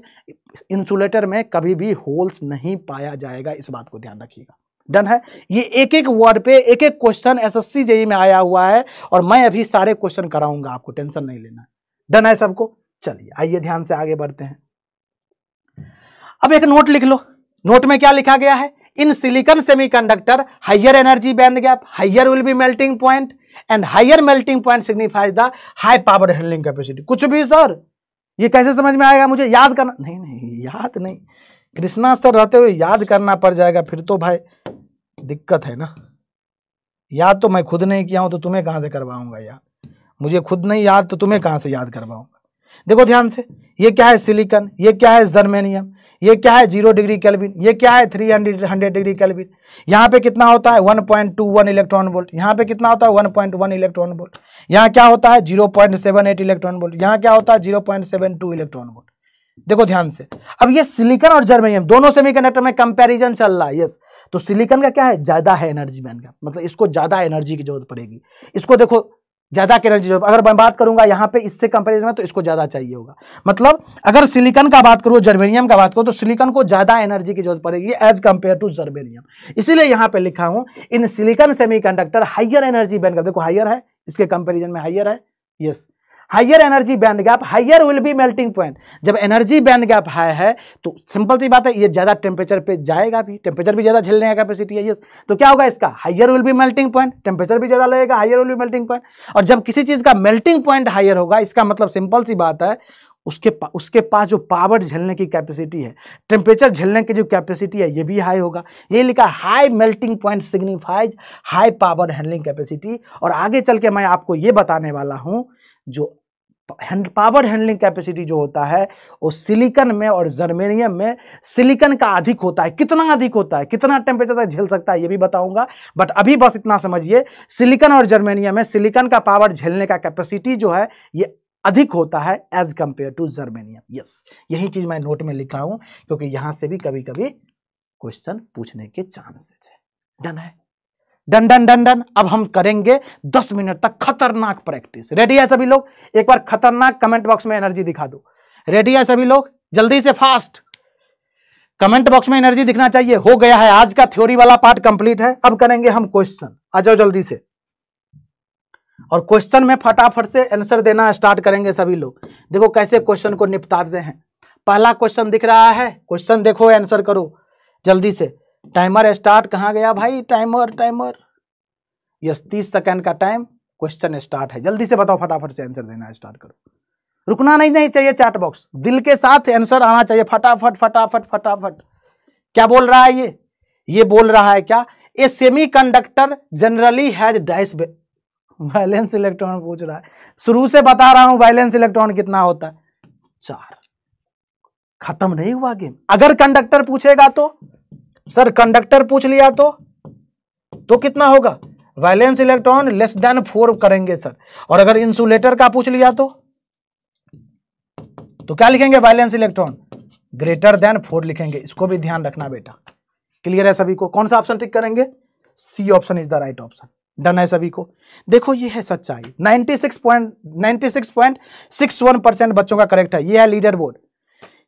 इंसुलेटर में कभी भी होल्स नहीं पाया जाएगा इस बात को ध्यान रखिएगा डन है ये एक एक वर्ड पे एक एक क्वेश्चन एसएससी एस में आया हुआ है और मैं अभी सारे क्वेश्चन कराऊंगा आपको टेंशन नहीं लेना डन है सबको चलिए आइए ध्यान से आगे बढ़ते हैं अब एक नोट लिख लो नोट में क्या लिखा गया है in silicon semiconductor higher energy band gap higher will be melting point and higher melting point signifies the high power handling capacity कुछ भी सर ये कैसे समझ में आएगा मुझे याद करना नहीं नहीं याद नहीं कृष्णा स्तर रहते हुए याद करना पड़ जाएगा फिर तो भाई दिक्कत है ना याद तो मैं खुद नहीं किया हूं तो तुम्हें कहां से करवाऊंगा याद मुझे खुद नहीं याद तो तुम्हें कहां से याद करवाऊंगा देखो ध्यान से ये क्या है सिलिकन ये क्या है जर्मेनियम ये क्या है जीरो डिग्री कैलविन ये क्या है three hundred hundred degree kelvin यहाँ पे कितना होता है one point two one electron volt यहाँ पे कितना होता है one point one electron volt यहाँ क्या होता है zero point seven eight electron volt यहाँ क्या होता है zero point seven two electron volt देखो ध्यान से अब ये सिलिकन और जर्मेनियम दोनों सेमीकंडक्टर में कंपेरिजन चल रहा है यस तो सिलिकन का क्या है ज्यादा है एनर्जी मैन का मतलब इसको ज्यादा एनर्जी की जरूरत पड़ेगी इसको देखो ज्यादा की एनर्जी जरूरत अगर मैं बात करूंगा यहाँ पे इससे कंपेरिजन में तो इसको ज्यादा चाहिए होगा मतलब अगर सिलिकन का बात करूँ जर्मेनियम का बात करूँ तो सिलिकन को ज्यादा एनर्जी की जरूरत पड़ेगी एज कंपेयर टू जर्मेनियम इसीलिए यहाँ पे लिखा हूं in silicon semiconductor higher energy band का देखो हाइयर है इसके कंपेरिजन में हाइयर है yes higher energy band gap higher will be melting point जब एनर्जी बैंड गैप हाई है तो सिंपल सी बात है ये ज़्यादा टेम्परेचर पे जाएगा भी टेम्परेचर भी ज़्यादा झेलने का कैपेसिटी है यस तो क्या होगा इसका higher will be melting point temperature भी ज़्यादा लगेगा higher will be melting point और जब किसी चीज़ का मेल्टिंग पॉइंट हाइयर होगा इसका मतलब सिंपल सी बात है उसके पा, उसके पास जो पावर झेलने की कैपेसिटी है टेम्परेचर झेलने की जो कैपेसिटी है ये भी हाई होगा ये लिखा high melting point signifies high power handling capacity और आगे चल के मैं आपको ये बताने वाला हूँ जो हैंड पावर हैंडलिंग कैपेसिटी जो होता है वो सिलिकन में और जर्मेनियम में सिलिकन का अधिक होता है कितना अधिक होता है कितना टेम्परेचर तक झेल सकता है ये भी बताऊंगा बट अभी बस इतना समझिए सिलिकन और जर्मेनियम में सिलिकन का पावर झेलने का कैपेसिटी जो है ये अधिक होता है as compare to germanium yes यही चीज मैं नोट में लिखा हूं क्योंकि यहां से भी कभी कभी क्वेश्चन पूछने के चांसेस है डन है डन डन डन डन अब हम करेंगे दस मिनट तक खतरनाक प्रैक्टिस रेडी है सभी लोग एक बार खतरनाक कमेंट बॉक्स में एनर्जी दिखा दो रेडी है सभी लोग जल्दी से फास्ट कमेंट बॉक्स में एनर्जी दिखना चाहिए हो गया है आज का थ्योरी वाला पार्ट कंप्लीट है अब करेंगे हम क्वेश्चन आ जाओ जल्दी से और क्वेश्चन में फटाफट से आंसर देना स्टार्ट करेंगे सभी लोग देखो कैसे क्वेश्चन को निपटाते हैं पहला क्वेश्चन दिख रहा है क्वेश्चन देखो आंसर करो जल्दी से टाइमर स्टार्ट कहाँ गया भाई टाइमर टाइमर यस तीस सेकेंड का टाइम क्वेश्चन स्टार्ट है जल्दी से बताओ फटाफट से आंसर देना स्टार्ट करो रुकना नहीं नहीं चाहिए चैट बॉक्स दिल के साथ आंसर आना चाहिए फटाफट फटाफट फटाफट क्या बोल रहा है ये ये बोल रहा है क्या a semiconductor generally has dice valence electron पूछ रहा है शुरू से बता रहा हूं वैलेंस इलेक्ट्रॉन कितना होता है चार खत्म नहीं हुआ गेम अगर कंडक्टर पूछेगा तो सर कंडक्टर पूछ लिया तो तो कितना होगा valence electron less than four करेंगे सर और अगर इंसुलेटर का पूछ लिया तो तो क्या लिखेंगे valence electron greater than four लिखेंगे इसको भी ध्यान रखना बेटा क्लियर है सभी को कौन सा ऑप्शन टिक करेंगे C option is the right option done है सभी को देखो ये है सच्चाई 96.96.61 परसेंट बच्चों का करेक्ट है ये है leaderboard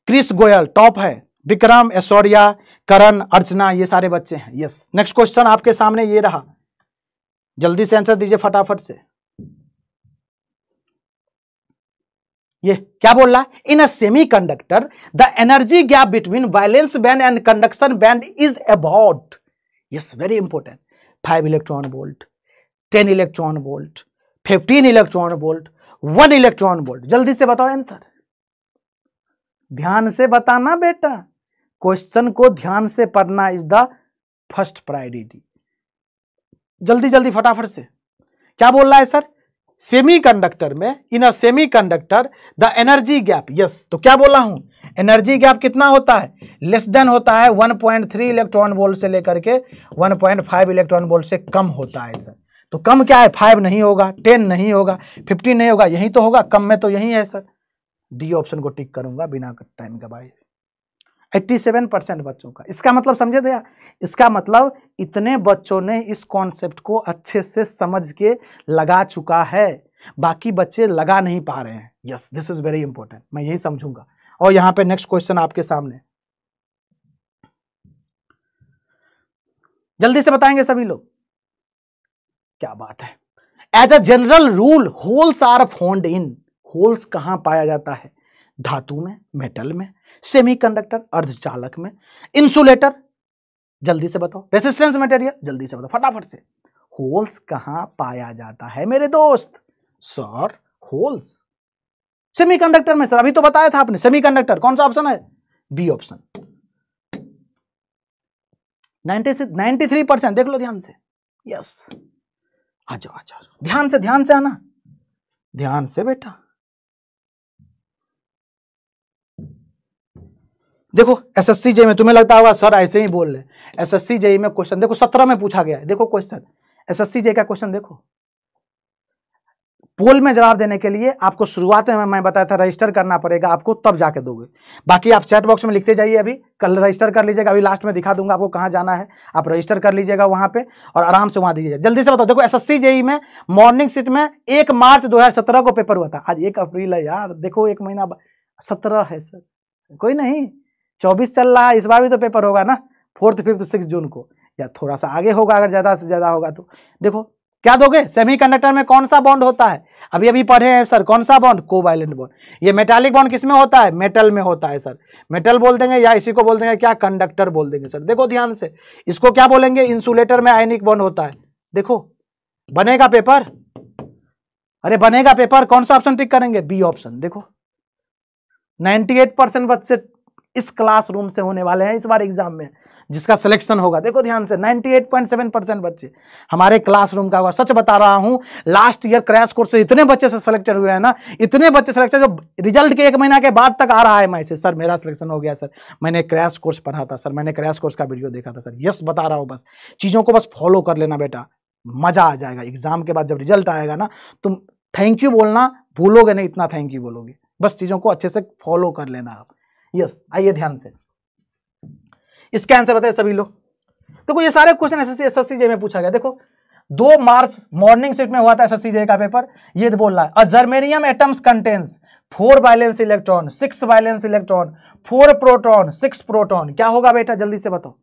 Chris Goyal top है विक्रम ऐश्वर्या करण अर्चना ये सारे बच्चे हैं यस नेक्स्ट क्वेश्चन आपके सामने ये रहा जल्दी से आंसर दीजिए फटाफट से ये क्या बोल रहा है in a semiconductor the energy gap between valence band and conduction band is about yes very important five electron volt ten electron volt fifteen electron volt one electron volt जल्दी से बताओ आंसर ध्यान से बताना बेटा question को ध्यान से पढ़ना इज द फर्स्ट प्रायोरिटी जल्दी जल्दी फटाफट से क्या बोल रहा है सर सेमीकंडक्टर में in a semiconductor the energy gap yes तो क्या बोला हूं एनर्जी गैप कितना होता है लेस देन होता है 1.3 इलेक्ट्रॉन वोल्ट से लेकर के 1.5 इलेक्ट्रॉन वोल्ट से कम होता है सर तो कम क्या है फाइव नहीं होगा टेन नहीं होगा फिफ्टीन नहीं होगा यही तो होगा कम में तो यही है सर डी ऑप्शन को टिक करूंगा बिना टाइम गवाए एट्टी सेवन परसेंट बच्चों का इसका मतलब समझे दिया इसका मतलब इतने बच्चों ने इस कॉन्सेप्ट को अच्छे से समझ के लगा चुका है बाकी बच्चे लगा नहीं पा रहे हैं yes this is very important मैं यही समझूंगा और यहां पे नेक्स्ट क्वेश्चन आपके सामने जल्दी से बताएंगे सभी लोग क्या बात है as a general rule holes are found in holes कहां पाया जाता है धातु में मेटल में सेमीकंडक्टर अर्धचालक में इंसुलेटर जल्दी से बताओ रेसिस्टेंस मटेरियल जल्दी से बताओ फटाफट से होल्स कहां पाया जाता है मेरे दोस्त सर होल्स सेमीकंडक्टर में सर अभी तो बताया था आपने सेमीकंडक्टर कौन सा ऑप्शन है बी ऑप्शन 96 93 परसेंट देख लो ध्यान से यस yes. आ जाओ आ जाओ ध्यान से ध्यान से आना ध्यान से बेटा देखो एसएससी जेई में तुम्हें लगता होगा सर ऐसे ही बोल रहे एसएससी जेई में क्वेश्चन देखो सत्रह में पूछा गया है देखो क्वेश्चन एसएससी जेई का क्वेश्चन देखो पोल में जवाब देने के लिए आपको शुरुआत में मैं बताया था रजिस्टर करना पड़ेगा आपको तब जाके दोगे बाकी आप चैट बॉक्स में लिखते जाइए अभी कल रजिस्टर कर लीजिएगा अभी लास्ट में दिखा दूंगा आपको कहाँ जाना है आप रजिस्टर कर लीजिएगा वहाँ पे और आराम से वहाँ दीजिएगा जल्दी से बताओ देखो एस जेई e में मॉर्निंग सीट में एक मार्च दो को पेपर हुआ था आज एक अप्रैल है यार देखो एक महीना सत्रह है सर कोई नहीं चौबीस चल रहा है इस बार भी तो पेपर होगा ना फोर्थ फिफ्थ सिक्स जून को या थोड़ा सा आगे होगा अगर ज़्यादा से ज़्यादा होगा तो देखो क्या दोगे सेमीकंडक्टर में कौन सा बॉन्ड होता है अभी अभी पढ़े हैं सर कौन सा बॉन्ड कोवाइलेंट बॉन्ड ये मेटालिक बॉन्ड किसमें होता है मेटल में होता है सर मेटल बोल देंगे या इसी को बोल देंगे क्या कंडक्टर बोल देंगे सर देखो ध्यान से इसको क्या बोलेंगे इंसुलेटर में आयनिक बॉन्ड होता है देखो बनेगा पेपर अरे बनेगा पेपर कौन सा ऑप्शन टिक करेंगे बी ऑप्शन देखो एट परसेंट बच्चे इस क्लासरूम से होने वाले हैं इस बार एग्जाम में जिसका सिलेक्शन होगा देखो ध्यान से 98.7 परसेंट बच्चे हमारे क्लासरूम का होगा सच बता रहा हूँ लास्ट ईयर क्रैश कोर्स से इतने बच्चे से सेलेक्टेड हुए हैं ना इतने बच्चे सिलेक्शन जो रिजल्ट के एक महीना के बाद तक आ रहा है मैसेज सर मेरा सिलेक्शन हो गया सर मैंने क्रैश कोर्स पढ़ा था सर मैंने क्रैश कोर्स का वीडियो देखा था सर यस बता रहा हूँ बस चीज़ों को बस फॉलो कर लेना बेटा मज़ा आ जाएगा एग्जाम के बाद जब रिजल्ट आएगा ना तुम थैंक यू बोलना भूलोगे नहीं इतना थैंक यू बोलोगे बस चीज़ों को अच्छे से फॉलो कर लेना आप यस आइए ध्यान से इसका आंसर बताए सभी लोग देखो ये सारे क्वेश्चन एस एस एस में पूछा गया देखो दो मार्च मॉर्निंग शिफ्ट में हुआ था एस का पेपर ये तो बोल रहा है germanium atoms contains four valence electron six valence electron four proton six proton क्या होगा बेटा जल्दी से बताओ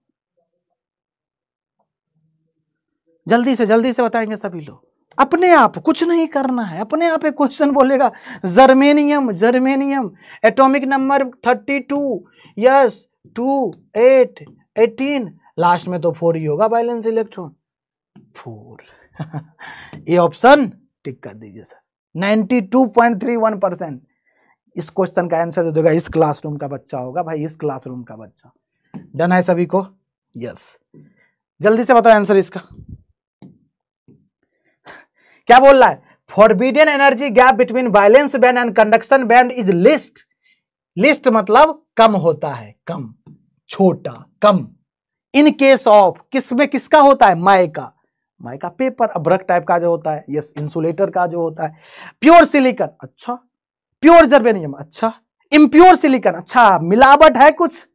जल्दी से जल्दी से बताएंगे सभी लोग अपने आप कुछ नहीं करना है अपने आप एक क्वेश्चन बोलेगा germanium germanium atomic number thirty two yes two eight eighteen last में तो फोर ही होगा बैलेंस इलेक्ट्रॉन फोर ये ऑप्शन टिक कर दीजिए sir ninety two point three one percent इस क्वेश्चन का आंसर जो देगा इस क्लासरूम का बच्चा होगा भाई इस क्लासरूम का बच्चा डन है सभी को यस yes. जल्दी से बताओ आंसर इसका क्या बोल रहा है forbidden energy gap between valence band and conduction band is least least मतलब कम होता है कम छोटा कम इन केस ऑफ किस में किसका होता है माए का माए का पेपर अब्रक टाइप का जो होता है यस इंसुलेटर का जो होता है प्योर सिलिकन अच्छा प्योर जर्बेनियम अच्छा इम्प्योर सिलिकन अच्छा मिलावट है कुछ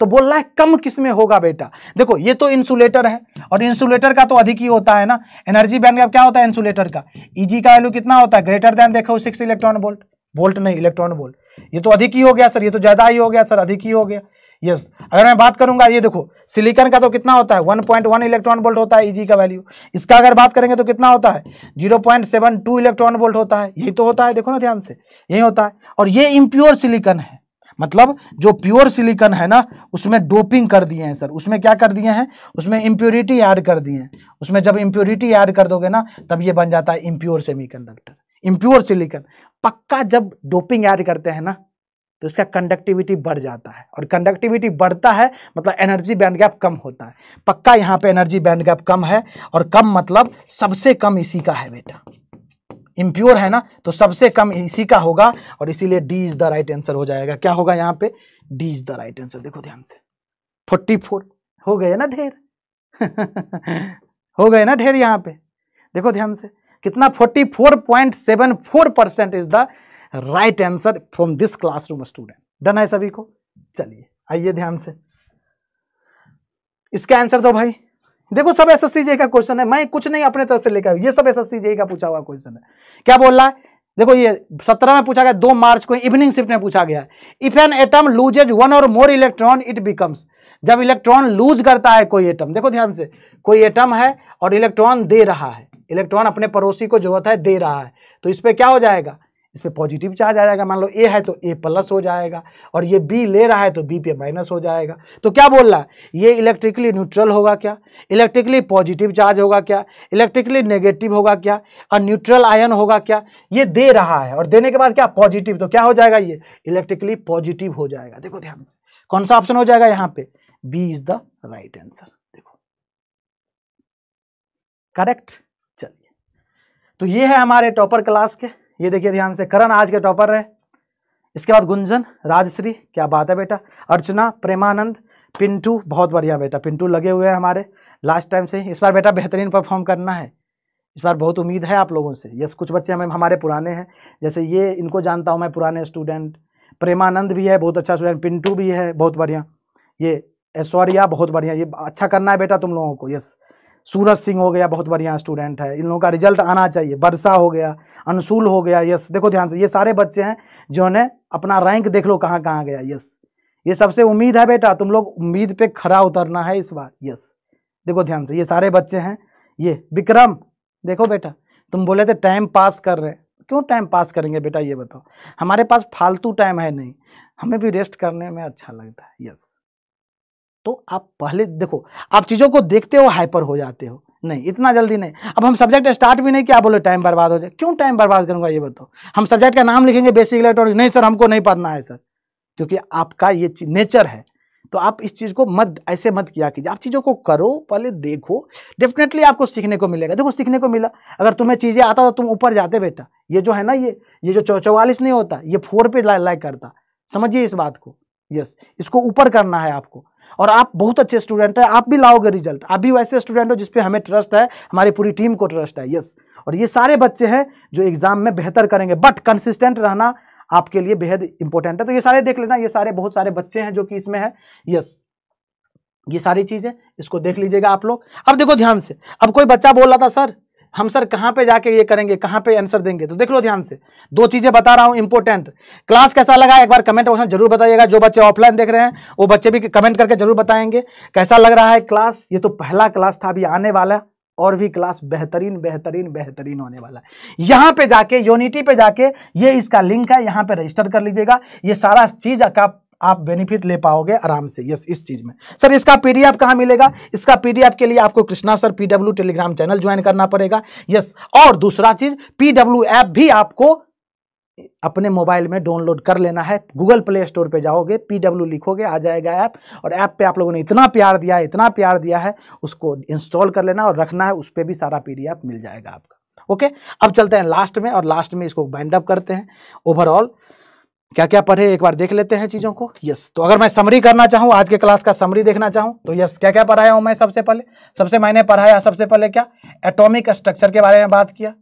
तो बोल रहा है कम किस में होगा बेटा देखो ये तो इंसुलेटर है और इंसुलेटर का तो अधिक ही होता है ना एनर्जी बैंड का क्या होता है इंसुलेटर का ईजी का वैल्यू कितना होता है ग्रेटर देन देखो सिक्स इलेक्ट्रॉन वोल्ट वोल्ट नहीं इलेक्ट्रॉन वोल्ट ये तो अधिक ही हो गया सर ये तो ज़्यादा ही हो गया सर अधिक ही हो गया यस yes. अगर मैं बात करूंगा ये देखो सिलिकॉन का तो कितना होता है 1.1 इलेक्ट्रॉन वोल्ट होता है ईजी का वैल्यू इसका अगर बात करेंगे तो कितना होता है 0.72 इलेक्ट्रॉन वोल्ट होता है यही तो होता है देखो ना ध्यान से यही होता है और ये इम्प्योर सिलिकॉन है मतलब जो प्योर सिलिकॉन है ना उसमें डोपिंग कर दिए हैं सर उसमें क्या कर दिए हैं उसमें इम्प्योरिटी ऐड कर दिए हैं उसमें जब इम्प्योरिटी ऐड कर दोगे ना तब ये बन जाता है impure semiconductor impure silicon पक्का जब डोपिंग ऐड करते हैं ना तो इसका कंडक्टिविटी बढ़ जाता है और कंडक्टिविटी बढ़ता है मतलब एनर्जी बैंड गैप कम होता है पक्का यहां पे एनर्जी बैंड गैप कम है और कम मतलब सबसे कम इसी का है बेटा इम्प्योर है ना तो सबसे कम इसी का होगा और इसीलिए D is the right answer हो जाएगा क्या होगा यहाँ पे D is the right answer देखो ध्यान से फोर्टी फोर हो गए ना ढेर हो गए ना ढेर यहाँ पे देखो ध्यान से कितना 44.74 percent is the right answer from this classroom student done है सभी को चलिए आइए ध्यान से इसका आंसर दो भाई देखो सब एस एस का क्वेश्चन है मैं कुछ नहीं अपने तरफ से लेकर ये सब एस एस का पूछा हुआ क्वेश्चन है क्या बोल रहा है देखो ये सत्रह में पूछा गया दो मार्च को इवनिंग शिफ्ट में पूछा गया if an atom loses one or more electron it becomes जब इलेक्ट्रॉन लूज करता है कोई एटम देखो ध्यान से कोई एटम है और इलेक्ट्रॉन दे रहा है इलेक्ट्रॉन अपने पड़ोसी को जरूरत है दे रहा है तो इस पर क्या हो जाएगा इस पर पॉजिटिव चार्ज आ जाएगा मान लो ए है तो ए प्लस हो जाएगा और ये बी ले रहा है तो बी पे माइनस हो जाएगा तो क्या बोल रहा है ये इलेक्ट्रिकली न्यूट्रल होगा क्या इलेक्ट्रिकली पॉजिटिव चार्ज होगा क्या इलेक्ट्रिकली नेगेटिव होगा क्या और न्यूट्रल आयन होगा क्या ये दे रहा है और देने के बाद क्या पॉजिटिव तो क्या हो जाएगा ये इलेक्ट्रिकली पॉजिटिव हो जाएगा देखो ध्यान से कौन सा ऑप्शन हो जाएगा यहाँ पे B is the right answer देखो करेक्ट तो ये है हमारे टॉपर क्लास के ये देखिए ध्यान से करण आज के टॉपर रहे इसके बाद गुंजन राजश्री क्या बात है बेटा अर्चना प्रेमानंद पिंटू बहुत बढ़िया बेटा पिंटू लगे हुए हैं हमारे लास्ट टाइम से इस बार बेटा बेहतरीन परफॉर्म करना है इस बार बहुत उम्मीद है आप लोगों से यस कुछ बच्चे हमें हमारे पुराने हैं जैसे ये इनको जानता हूँ मैं पुराने स्टूडेंट प्रेमानंद भी है बहुत अच्छा स्टूडेंट पिंटू भी है बहुत बढ़िया ये ऐश्वर्या बहुत बढ़िया ये अच्छा करना है बेटा तुम लोगों को यस सूरज सिंह हो गया बहुत बढ़िया स्टूडेंट है इन लोगों का रिजल्ट आना चाहिए वर्षा हो गया अनसूल हो गया यस देखो ध्यान से ये सारे बच्चे हैं जिन्होंने अपना रैंक देख लो कहाँ कहाँ गया यस ये सबसे उम्मीद है बेटा तुम लोग उम्मीद पे खड़ा उतरना है इस बार यस देखो ध्यान से ये सारे बच्चे हैं ये विक्रम देखो बेटा तुम बोले थे टाइम पास कर रहे क्यों टाइम पास करेंगे बेटा ये बताओ हमारे पास फालतू टाइम है नहीं हमें भी रेस्ट करने में अच्छा लगता है यस तो आप पहले देखो आप चीज़ों को देखते हो हाइपर हो जाते हो नहीं इतना जल्दी नहीं अब हम सब्जेक्ट स्टार्ट भी नहीं किया बोले टाइम बर्बाद हो जाए क्यों टाइम बर्बाद करूंगा ये बताओ हम सब्जेक्ट का नाम लिखेंगे बेसिक इलेक्ट्रॉनिक नहीं सर हमको नहीं पढ़ना है सर क्योंकि आपका ये नेचर है तो आप इस चीज़ को मत ऐसे मत किया कीजिए आप चीज़ों को करो पहले देखो डेफिनेटली आपको सीखने को मिलेगा देखो सीखने को मिला अगर तुम्हें चीज़ें आता तो तुम ऊपर जाते बेटा ये जो है ना ये ये जो चौवालीस नहीं होता ये फोर पे लाइक करता समझिए इस बात को यस इसको ऊपर करना है आपको और आप बहुत अच्छे स्टूडेंट हैं आप भी लाओगे रिजल्ट आप भी वैसे स्टूडेंट हो जिसपे हमें ट्रस्ट है हमारी पूरी टीम को ट्रस्ट है यस और ये सारे बच्चे हैं जो एग्जाम में बेहतर करेंगे बट कंसिस्टेंट रहना आपके लिए बेहद इंपॉर्टेंट है तो ये सारे देख लेना ये सारे बहुत सारे बच्चे हैं जो कि इसमें है यस ये सारी चीज़ें इसको देख लीजिएगा आप लोग अब देखो ध्यान से अब कोई बच्चा बोल रहा था सर हम सर कहाँ पे जाके ये करेंगे कहाँ पे आंसर देंगे तो देख लो ध्यान से दो चीज़ें बता रहा हूँ इंपॉर्टेंट क्लास कैसा लगा एक बार कमेंट बॉक्स में जरूर बताइएगा जो बच्चे ऑफलाइन देख रहे हैं वो बच्चे भी कमेंट करके जरूर बताएंगे कैसा लग रहा है क्लास ये तो पहला क्लास था अभी आने वाला और भी क्लास बेहतरीन बेहतरीन बेहतरीन होने वाला है यहाँ पे जाके यूनिटी पे जाके ये इसका लिंक है यहाँ पे रजिस्टर कर लीजिएगा ये सारा चीज़ का आप बेनिफिट ले पाओगे आराम से यस इस चीज में सर इसका पीडीएफ कहाँ मिलेगा इसका पीडीएफ के लिए आपको Krishna sir PW Telegram channel join करना पड़ेगा यस और दूसरा चीज पीडब्ल्यू ऐप भी आपको अपने मोबाइल में डाउनलोड कर लेना है गूगल प्ले स्टोर पे जाओगे पीडब्ल्यू लिखोगे आ जाएगा ऐप और ऐप पे आप लोगों ने इतना प्यार दिया है इतना प्यार दिया है उसको इंस्टॉल कर लेना और रखना है उस पर भी सारा पीडीएफ मिल जाएगा आपका ओके अब चलते हैं लास्ट में और लास्ट में इसको बाइंड अप करते हैं ओवरऑल क्या क्या पढ़े एक बार देख लेते हैं चीजों को यस तो अगर मैं समरी करना चाहूँ आज के क्लास का समरी देखना चाहूं तो यस क्या क्या पढ़ाया हूं मैं सबसे पहले सबसे मैंने पढ़ाया सबसे पहले क्या एटॉमिक स्ट्रक्चर के बारे में बात किया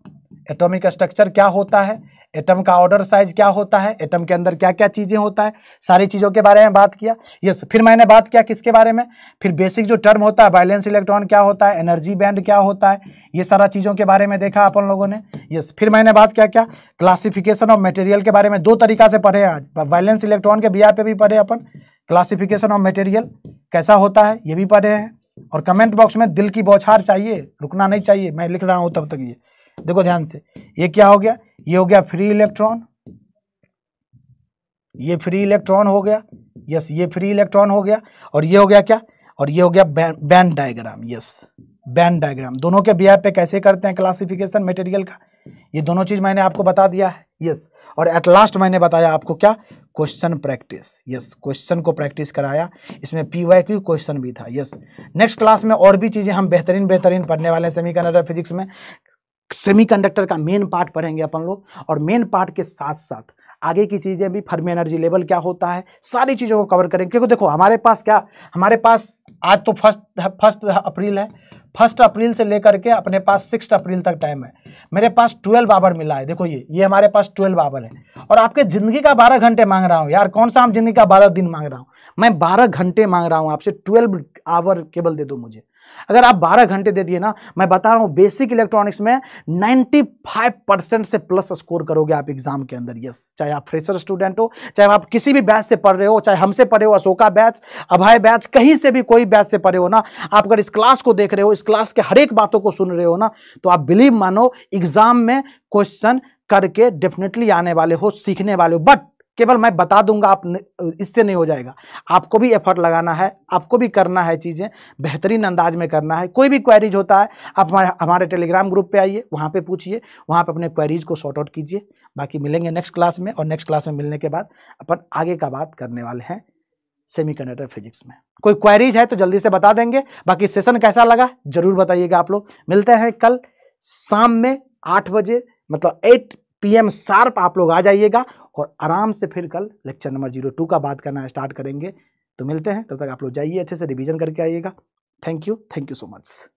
एटॉमिक स्ट्रक्चर क्या होता है एटम का ऑर्डर साइज क्या होता है एटम के अंदर क्या क्या चीज़ें होता है सारी चीज़ों के बारे में बात किया यस फिर मैंने बात किया किसके बारे में फिर बेसिक जो टर्म होता है बैलेंस इलेक्ट्रॉन क्या होता है एनर्जी बैंड क्या होता है ये सारा चीज़ों के बारे में देखा अपन लोगों ने यस फिर मैंने बात किया क्या क्लासिफिकेशन ऑफ मटेरियल के बारे में दो तरीका से पढ़े आज बैलेंस इलेक्ट्रॉन के बिया पे भी पढ़े अपन क्लासिफिकेशन ऑफ मटेरियल कैसा होता है ये भी पढ़े हैं और कमेंट बॉक्स में दिल की बौछार चाहिए रुकना नहीं चाहिए मैं लिख रहा हूँ तब तक ये देखो ध्यान से ये क्या हो गया ये हो गया फ्री इलेक्ट्रॉन ये फ्री इलेक्ट्रॉन हो गया यस ये फ्री इलेक्ट्रॉन हो गया और ये हो गया क्या और ये हो गया band diagram yes band diagram दोनों के बिहार पे कैसे करते हैं क्लासिफिकेशन मटेरियल का ये दोनों चीज मैंने आपको बता दिया है यस और एट लास्ट मैंने बताया आपको क्या क्वेश्चन प्रैक्टिस यस क्वेश्चन को प्रैक्टिस कराया इसमें पी वाई क्यू क्वेश्चन भी था यस नेक्स्ट क्लास में और भी चीज़ें हम बेहतरीन बेहतरीन पढ़ने वाले हैं सेमी कंडक्टर फिजिक्स में सेमीकंडक्टर का मेन पार्ट पढ़ेंगे अपन लोग और मेन पार्ट के साथ साथ आगे की चीज़ें भी फर्मी एनर्जी लेवल क्या होता है सारी चीज़ों को कवर करेंगे क्योंकि देखो हमारे पास क्या हमारे पास आज तो फर्स्ट फर्स्ट अप्रैल है फर्स्ट अप्रैल से लेकर के अपने पास सिक्स अप्रैल तक टाइम है मेरे पास ट्वेल्व आवर मिला है देखो ये ये हमारे पास ट्वेल्व आवर है और आपके ज़िंदगी का बारह घंटे मांग रहा हूँ यार कौन सा हम जिंदगी का बारह दिन मांग रहा हूँ मैं बारह घंटे मांग रहा हूँ आपसे ट्वेल्व आवर केवल दे दो मुझे अगर आप 12 घंटे दे दिए ना मैं बता रहा हूँ बेसिक इलेक्ट्रॉनिक्स में 95 परसेंट से प्लस स्कोर करोगे आप एग्जाम के अंदर यस चाहे आप फ्रेशर स्टूडेंट हो चाहे आप किसी भी बैच से पढ़ रहे हो चाहे हमसे पढ़े हो अशोका बैच अभय बैच कहीं से भी कोई बैच से पढ़े हो ना आप अगर इस क्लास को देख रहे हो इस क्लास के हर एक बातों को सुन रहे हो ना तो आप बिलीव मानो एग्जाम में क्वेश्चन करके डेफिनेटली आने वाले हो सीखने वाले हो बट केवल मैं बता दूंगा आप इससे नहीं हो जाएगा आपको भी एफर्ट लगाना है आपको भी करना है चीज़ें बेहतरीन अंदाज में करना है कोई भी क्वेरीज होता है आप हमारे हमारे टेलीग्राम ग्रुप पे आइए वहाँ पे पूछिए वहाँ पे अपने क्वेरीज को शॉर्ट आउट कीजिए बाकी मिलेंगे नेक्स्ट क्लास में और नेक्स्ट क्लास में मिलने के बाद अपन आगे का बात करने वाले हैं सेमी फिजिक्स में कोई क्वेरीज है तो जल्दी से बता देंगे बाकी सेशन कैसा लगा जरूर बताइएगा आप लोग मिलते हैं कल शाम में आठ बजे मतलब एट पी शार्प आप लोग आ जाइएगा और आराम से फिर कल लेक्चर नंबर जीरो टू का बात करना स्टार्ट करेंगे तो मिलते हैं तब तो तक आप लोग जाइए अच्छे से रिविज़न करके आइएगा thank you thank you so much